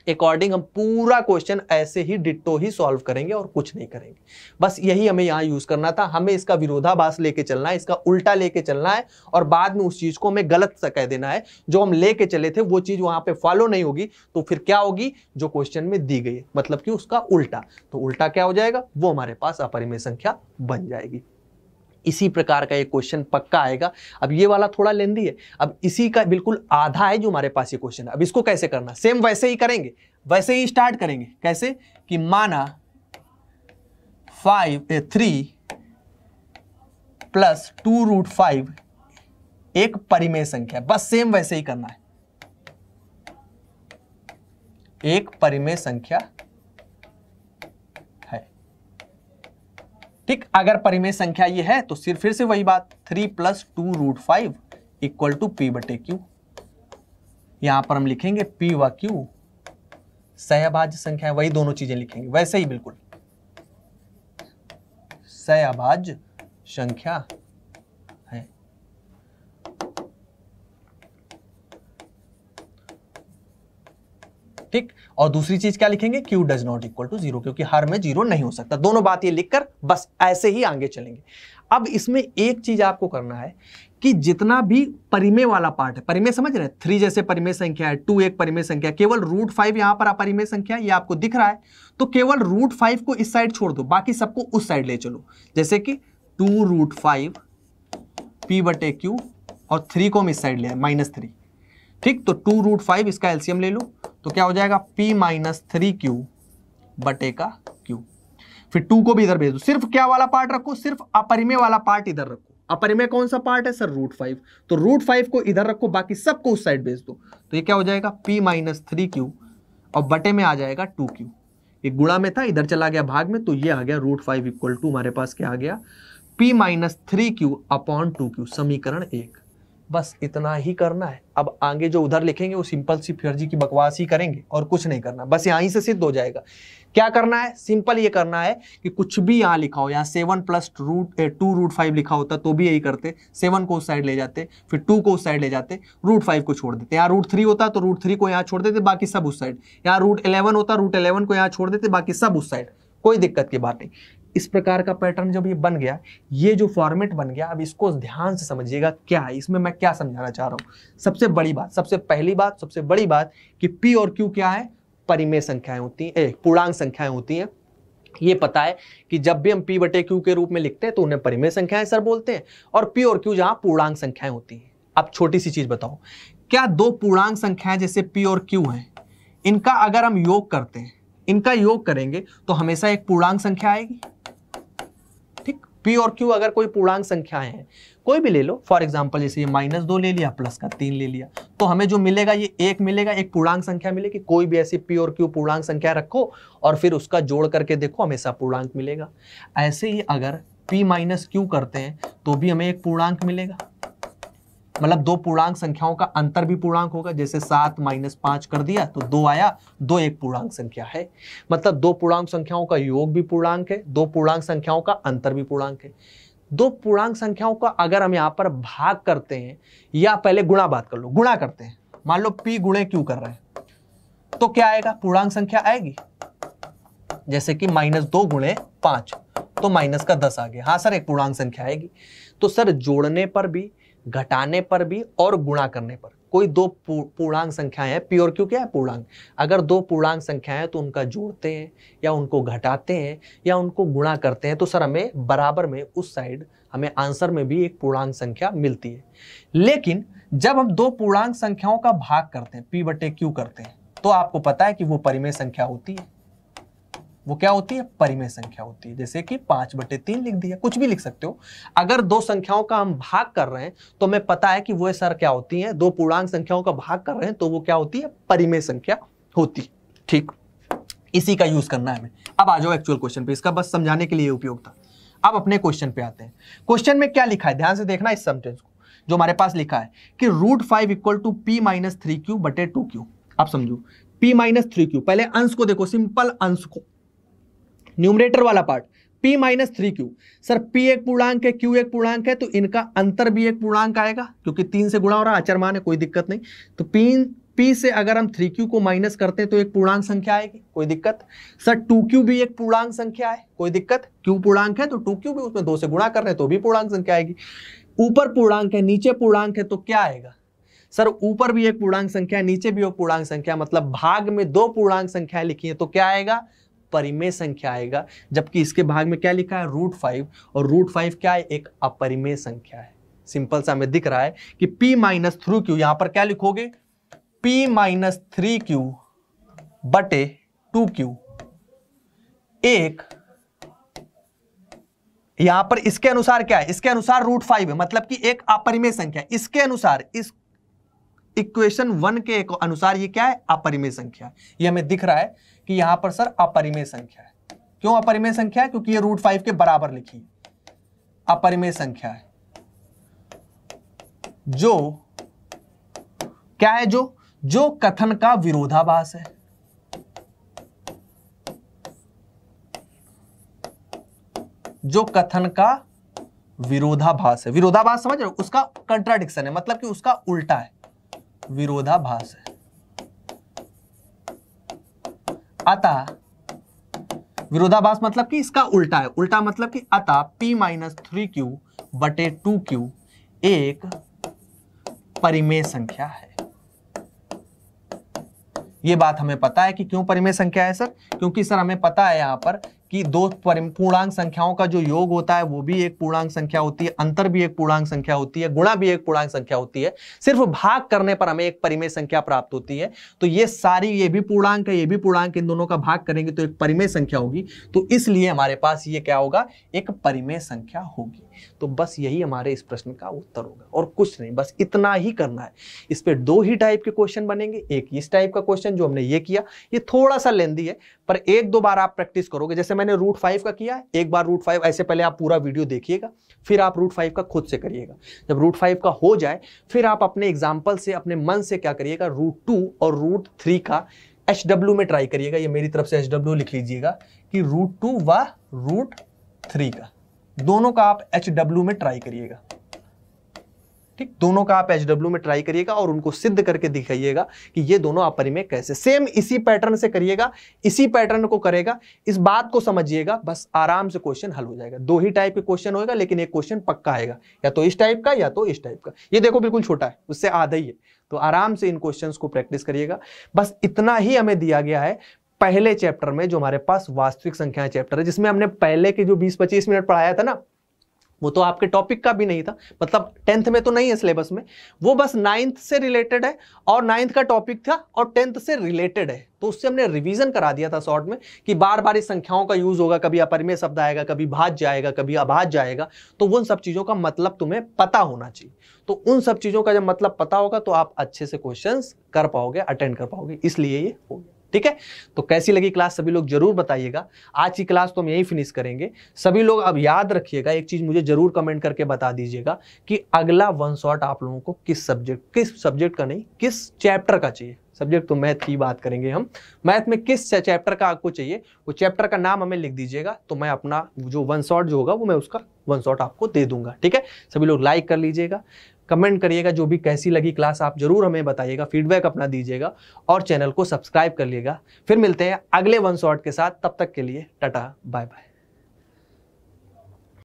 अकॉर्डिंग हम पूरा क्वेश्चन ऐसे ही डिट्टो ही सॉल्व करेंगे और कुछ नहीं करेंगे बस यही हमें यहाँ यूज करना था हमें इसका विरोधाभास लेके चलना है इसका उल्टा लेके चलना है और बाद में उस चीज को हमें गलत सा कह देना है जो हम लेके चले थे वो चीज वहां पे फॉलो नहीं होगी तो फिर क्या होगी जो क्वेश्चन में दी गई मतलब कि उसका उल्टा तो उल्टा क्या हो जाएगा वो हमारे पास अपरिमेय संख्या बन जाएगी इसी प्रकार का ये क्वेश्चन पक्का आएगा अब ये वाला थोड़ा लेंदी है अब इसी का बिल्कुल आधा है जो हमारे पास ये क्वेश्चन है अब इसको कैसे करना सेम वैसे ही करेंगे वैसे ही स्टार्ट करेंगे कैसे कि माना five three plus two root five एक परिमेय संख्या बस सेम वैसे ही करना है एक परिमेय संख्या ठीक अगर परिमेय संख्या ये है तो सिर्फ फिर से वही बात three plus two root five equal to P बटे क्यू यहां पर हम लिखेंगे पी व क्यू सहभाज्य संख्या है वही दोनों चीजें लिखेंगे वैसे ही बिल्कुल सहभाज्य संख्या ठीक और दूसरी चीज क्या लिखेंगे Q does not equal to zero क्योंकि हर में जीरो नहीं हो सकता दोनों बात ये लिखकर बस ऐसे ही आगे चलेंगे अब इसमें एक चीज आपको करना है कि जितना भी परिमेय वाला पार्ट है परिमेय समझ रहे हैं थ्री जैसे परिमेय संख्या है टू एक परिमेय संख्या केवल रूट फाइव यहां पर अपरिमेय संख्या ये आपको दिख रहा है तो केवल रूट फाइव को इस साइड छोड़ दो बाकी सबको उस साइड ले चलो जैसे कि टू रूट फाइव पी बटे क्यू और थ्री को हम इस साइड ले आए माइनस थ्री ठीक तो टू रूट फाइव इसका एल्सियम ले लो तो क्या हो जाएगा p माइनस थ्री क्यू बटे का क्यू फिर टू को भी इधर भेज दो सिर्फ क्या वाला पार्ट रखो सिर्फ अपरिमेय वाला पार्ट इधर रखो अपरिमेय कौन सा पार्ट है सर रूट फाइव तो रूट फाइव को इधर रखो बाकी सबको उस साइड भेज दो तो ये क्या हो जाएगा p माइनस थ्री क्यू और बटे में आ जाएगा टू क्यू एक गुड़ा में था इधर चला गया भाग में तो ये आ गया रूट फाइव इक्वल टू हमारे पास क्या आ गया P minus three Q upon two Q समीकरण एक बस इतना ही करना है अब आगे जो उधर लिखेंगे वो सिंपल सी फिरजी की बकवास ही करेंगे और कुछ नहीं करना बस यहाँ से सिद्ध हो जाएगा क्या करना है सिंपल ये करना है कि कुछ भी यहाँ लिखा हो यहाँ seven plus root two root five लिखा होता तो भी यही करते सेवन को उस साइड ले जाते फिर टू को उस साइड ले जाते रूट फाइव को छोड़ देते यहाँ रूट थ्री होता तो रूट थ्री को यहाँ छोड़ देते बाकी सब उस साइड यहाँ रूट इलेवन होता रूट इलेवन को यहाँ छोड़ देते बाकी सब उस साइड कोई दिक्कत की बात नहीं इस प्रकार का पैटर्न जब ये बन गया ये जो फॉर्मेट बन गया अब इसको ध्यान से समझिएगा क्या है इसमें मैं क्या समझाना चाह रहा हूँ सबसे बड़ी बात सबसे पहली बात सबसे बड़ी बात कि पी और क्यू क्या है परिमेय संख्याएं होती हैं पूर्णांग संख्याएं होती हैं ये पता है कि जब भी हम पी बटे क्यू के रूप में लिखते हैं तो उन्हें परिमेय संख्याएं सर बोलते हैं और पी और क्यू जहां पूर्णांग संख्याएं होती हैं अब छोटी सी चीज बताओ क्या दो पूर्णांग संख्याएं जैसे पी और क्यू हैं इनका अगर हम योग करते हैं इनका योग करेंगे तो हमेशा एक पूर्णांग संख्या आएगी पी और क्यू अगर कोई पूर्णांक संख्याएं हैं कोई भी ले लो फॉर एग्जाम्पल जैसे ये माइनस दो ले लिया प्लस का तीन ले लिया तो हमें जो मिलेगा ये एक मिलेगा एक पूर्णांक संख्या मिलेगी कोई भी ऐसी पी और क्यू पूर्णांक संख्या रखो और फिर उसका जोड़ करके देखो हमेशा पूर्णांक मिलेगा ऐसे ही अगर पी माइनस क्यू करते हैं तो भी हमें एक पूर्णांक मिलेगा मतलब दो पूर्णांक संख्याओं का अंतर भी पूर्णांक होगा जैसे सात माइनस पांच कर दिया तो दो आया दो एक पूर्णांक संख्या है मतलब दो पूर्णांक संख्याओं का योग भी पूर्णांक है दो पूर्णांक संख्याओं का अंतर भी पूर्णांक है दो पूर्णांक संख्याओं का अगर हम यहाँ पर भाग करते हैं या पहले गुणा बात कर लो गुणा करते हैं मान लो पी गुणे क्यू कर रहे हैं तो क्या आएगा पूर्णांक संख्या आएगी जैसे कि माइनस दो गुणे पांच तो माइनस का दस आ गया हाँ सर एक पूर्णांक संख्या आएगी तो सर जोड़ने पर भी घटाने पर भी और गुणा करने पर कोई दो पूर्णांक संख्याएं हैं प्योर और क्या है पूर्णांक अगर दो पूर्णांक संख्याएं हैं तो उनका जोड़ते हैं या उनको घटाते हैं या उनको गुणा करते हैं तो सर हमें बराबर में उस साइड हमें आंसर में भी एक पूर्णांक संख्या मिलती है लेकिन जब हम दो पूर्णांक संख्याओं का भाग करते हैं पी बटे क्यू करते हैं तो आपको पता है कि वो परिमेय संख्या होती है वो क्या होती है परिमेय संख्या होती है जैसे कि पांच बटे तीन लिख दिया कुछ भी लिख सकते हो अगर दो संख्याओं का हम भाग कर रहे हैं तो हमें पता है कि वो सर क्या होती है दो पूर्णांक संख्याओं का भाग कर रहे हैं तो वो क्या होती है परिमेय संख्या होती ठीक इसी का यूज करना है हमें अब आ जाओ एक्चुअल क्वेश्चन पे इसका बस समझाने के लिए उपयोग था अब अपने क्वेश्चन पे आते हैं क्वेश्चन में क्या लिखा है ध्यान से देखना इस सेंटेंस को जो हमारे पास लिखा है कि root five equal to P minus three Q बटे टू क्यू आप समझो पी माइनस थ्री क्यू पहले अंश को देखो सिंपल अंश को न्यूमरेटर वाला part p minus three Q sir p एक पूर्णांक है q एक पूर्णांक है तो इनका अंतर भी एक पूर्णांक आएगा क्योंकि तीन से गुणा हो रहा आचर मान है कोई दिक्कत नहीं तो p p से अगर हम थ्री क्यू को माइनस करते हैं तो एक पूर्णांक संख्या आएगी कोई दिक्कत सर टू क्यू भी एक पूर्णांक संख्या है कोई दिक्कत q पूर्णांक है तो टू क्यू भी उसमें दो से गुणा कर रहे हैं तो भी पूर्णांक संख्या आएगी ऊपर पूर्णांक है नीचे पूर्णांक है तो क्या आएगा सर ऊपर भी एक पूर्णांक संख्या नीचे भी एक पूर्णांक संख्या मतलब भाग में दो पूर्णांक संख्या लिखी है तो क्या आएगा परिमेय संख्या आएगा जबकि इसके भाग में क्या लिखा है रूट फाइव और रूट फाइव क्या है एक अपरिमेय संख्या है सिंपल सा हमें दिख रहा है कि p माइनस थ्रू क्यू यहां पर क्या लिखोगे p माइनस थ्री क्यू बटे टू क्यू एक यहां पर इसके अनुसार क्या है इसके अनुसार रूट फाइव है मतलब कि एक अपरिमेय संख्या इसके अनुसार इस इक्वेशन वन के अनुसार ये क्या है अपरिमेय संख्या है ये हमें दिख रहा है कि यहां पर सर अपरिमेय संख्या है क्यों अपरिमेय संख्या है क्योंकि ये रूट फाइव के बराबर लिखी है अपरिमेय संख्या है जो क्या है जो जो कथन का विरोधाभास है जो कथन का विरोधाभास है विरोधाभास समझ रहे हो उसका कंट्राडिक्शन है मतलब कि उसका उल्टा है विरोधाभास है अतः विरोधाभास मतलब कि इसका उल्टा है उल्टा मतलब कि अतः p माइनस थ्री क्यू बटे टू क्यू एक परिमेय संख्या है ये बात हमें पता है कि क्यों परिमेय संख्या है सर क्योंकि सर हमें पता है यहां पर कि दो पूर्णांक संख्याओं का जो योग होता है वो भी एक पूर्णांक संख्या होती है अंतर भी एक पूर्णांक संख्या होती है गुणा भी एक पूर्णांक संख्या होती है सिर्फ भाग करने पर हमें एक परिमेय संख्या प्राप्त होती है तो ये सारी ये भी पूर्णांक है ये भी पूर्णांक इन दोनों का भाग करेंगे तो एक परिमेय संख्या होगी तो इसलिए हमारे पास ये क्या होगा एक परिमेय संख्या होगी तो बस यही हमारे इस प्रश्न का उत्तर होगा और कुछ नहीं बस इतना ही करना है इस पर दो ही टाइप के क्वेश्चन बनेंगे एक इस टाइप का क्वेश्चन जो हमने ये किया ये थोड़ा सा लेंदी है पर एक दो बार आप प्रैक्टिस करोगे जैसे मैंने रूट फाइव का किया एक बार रूट फाइव ऐसे पहले आप पूरा वीडियो देखिएगा फिर आप रूट फाइव का खुद से करिएगा जब रूट फाइव का हो जाए फिर आप अपने एग्जाम्पल से अपने मन से क्या करिएगा रूट टू और रूट थ्री का एच डब्ल्यू में ट्राई करिएगा ये मेरी तरफ से एच डब्ल्यू लिख लीजिएगा कि रूट टू व रूट थ्री का दोनों का आप एच डब्ल्यू में ट्राई करिएगा ठीक दोनों का आप एच डब्ल्यू में ट्राई करिएगा और उनको सिद्ध करके दिखाइएगा कि ये दोनों आप परिमेय कैसे सेम इसी पैटर्न से करिएगा इसी पैटर्न को करेगा इस बात को समझिएगा बस आराम से क्वेश्चन हल हो जाएगा दो ही टाइप के क्वेश्चन होगा लेकिन एक क्वेश्चन पक्का आएगा या तो इस टाइप का या तो इस टाइप का ये देखो बिल्कुल छोटा है उससे आधा ही है तो आराम से इन क्वेश्चंस को प्रैक्टिस करिएगा बस इतना ही हमें दिया गया है पहले चैप्टर में जो हमारे पास वास्तविक संख्या चैप्टर है जिसमें हमने पहले के जो 20-25 मिनट पढ़ाया था ना वो तो आपके टॉपिक का भी नहीं था मतलब टेंथ में तो नहीं है सिलेबस में वो बस नाइन्थ से रिलेटेड है और नाइन्थ का टॉपिक था और टेंथ से रिलेटेड है तो उससे हमने रिवीजन करा दिया था शॉर्ट में कि बार बार इस संख्याओं का यूज होगा कभी अपरिमेय शब्द आएगा कभी भाज जाएगा कभी अभाज जाएगा तो उन सब चीज़ों का मतलब तुम्हें पता होना चाहिए तो उन सब चीज़ों का जब मतलब पता होगा तो आप अच्छे से क्वेश्चन कर पाओगे अटेंड कर पाओगे इसलिए ये हो गया ठीक है तो कैसी लगी क्लास सभी लोग जरूर बताइएगा आज की क्लास तो हम यही फिनिश करेंगे सभी लोग अब याद रखिएगा एक चीज मुझे जरूर कमेंट करके बता दीजिएगा कि अगला वन शॉट आप लोगों को किस सब्जेक्ट किस सब्जेक्ट का नहीं किस चैप्टर का चाहिए सब्जेक्ट तो मैथ की बात करेंगे हम मैथ में किस चैप्टर का आपको चाहिए वो चैप्टर का नाम हमें लिख दीजिएगा तो मैं अपना जो वन शॉट जो होगा वो मैं उसका वन शॉट आपको दे दूंगा ठीक है सभी लोग लाइक कर लीजिएगा कमेंट करिएगा जो भी कैसी लगी क्लास आप जरूर हमें बताइएगा फीडबैक अपना दीजिएगा और चैनल को सब्सक्राइब कर लिएगा फिर मिलते हैं अगले वन शॉट के साथ तब तक के लिए टाटा बाय बाय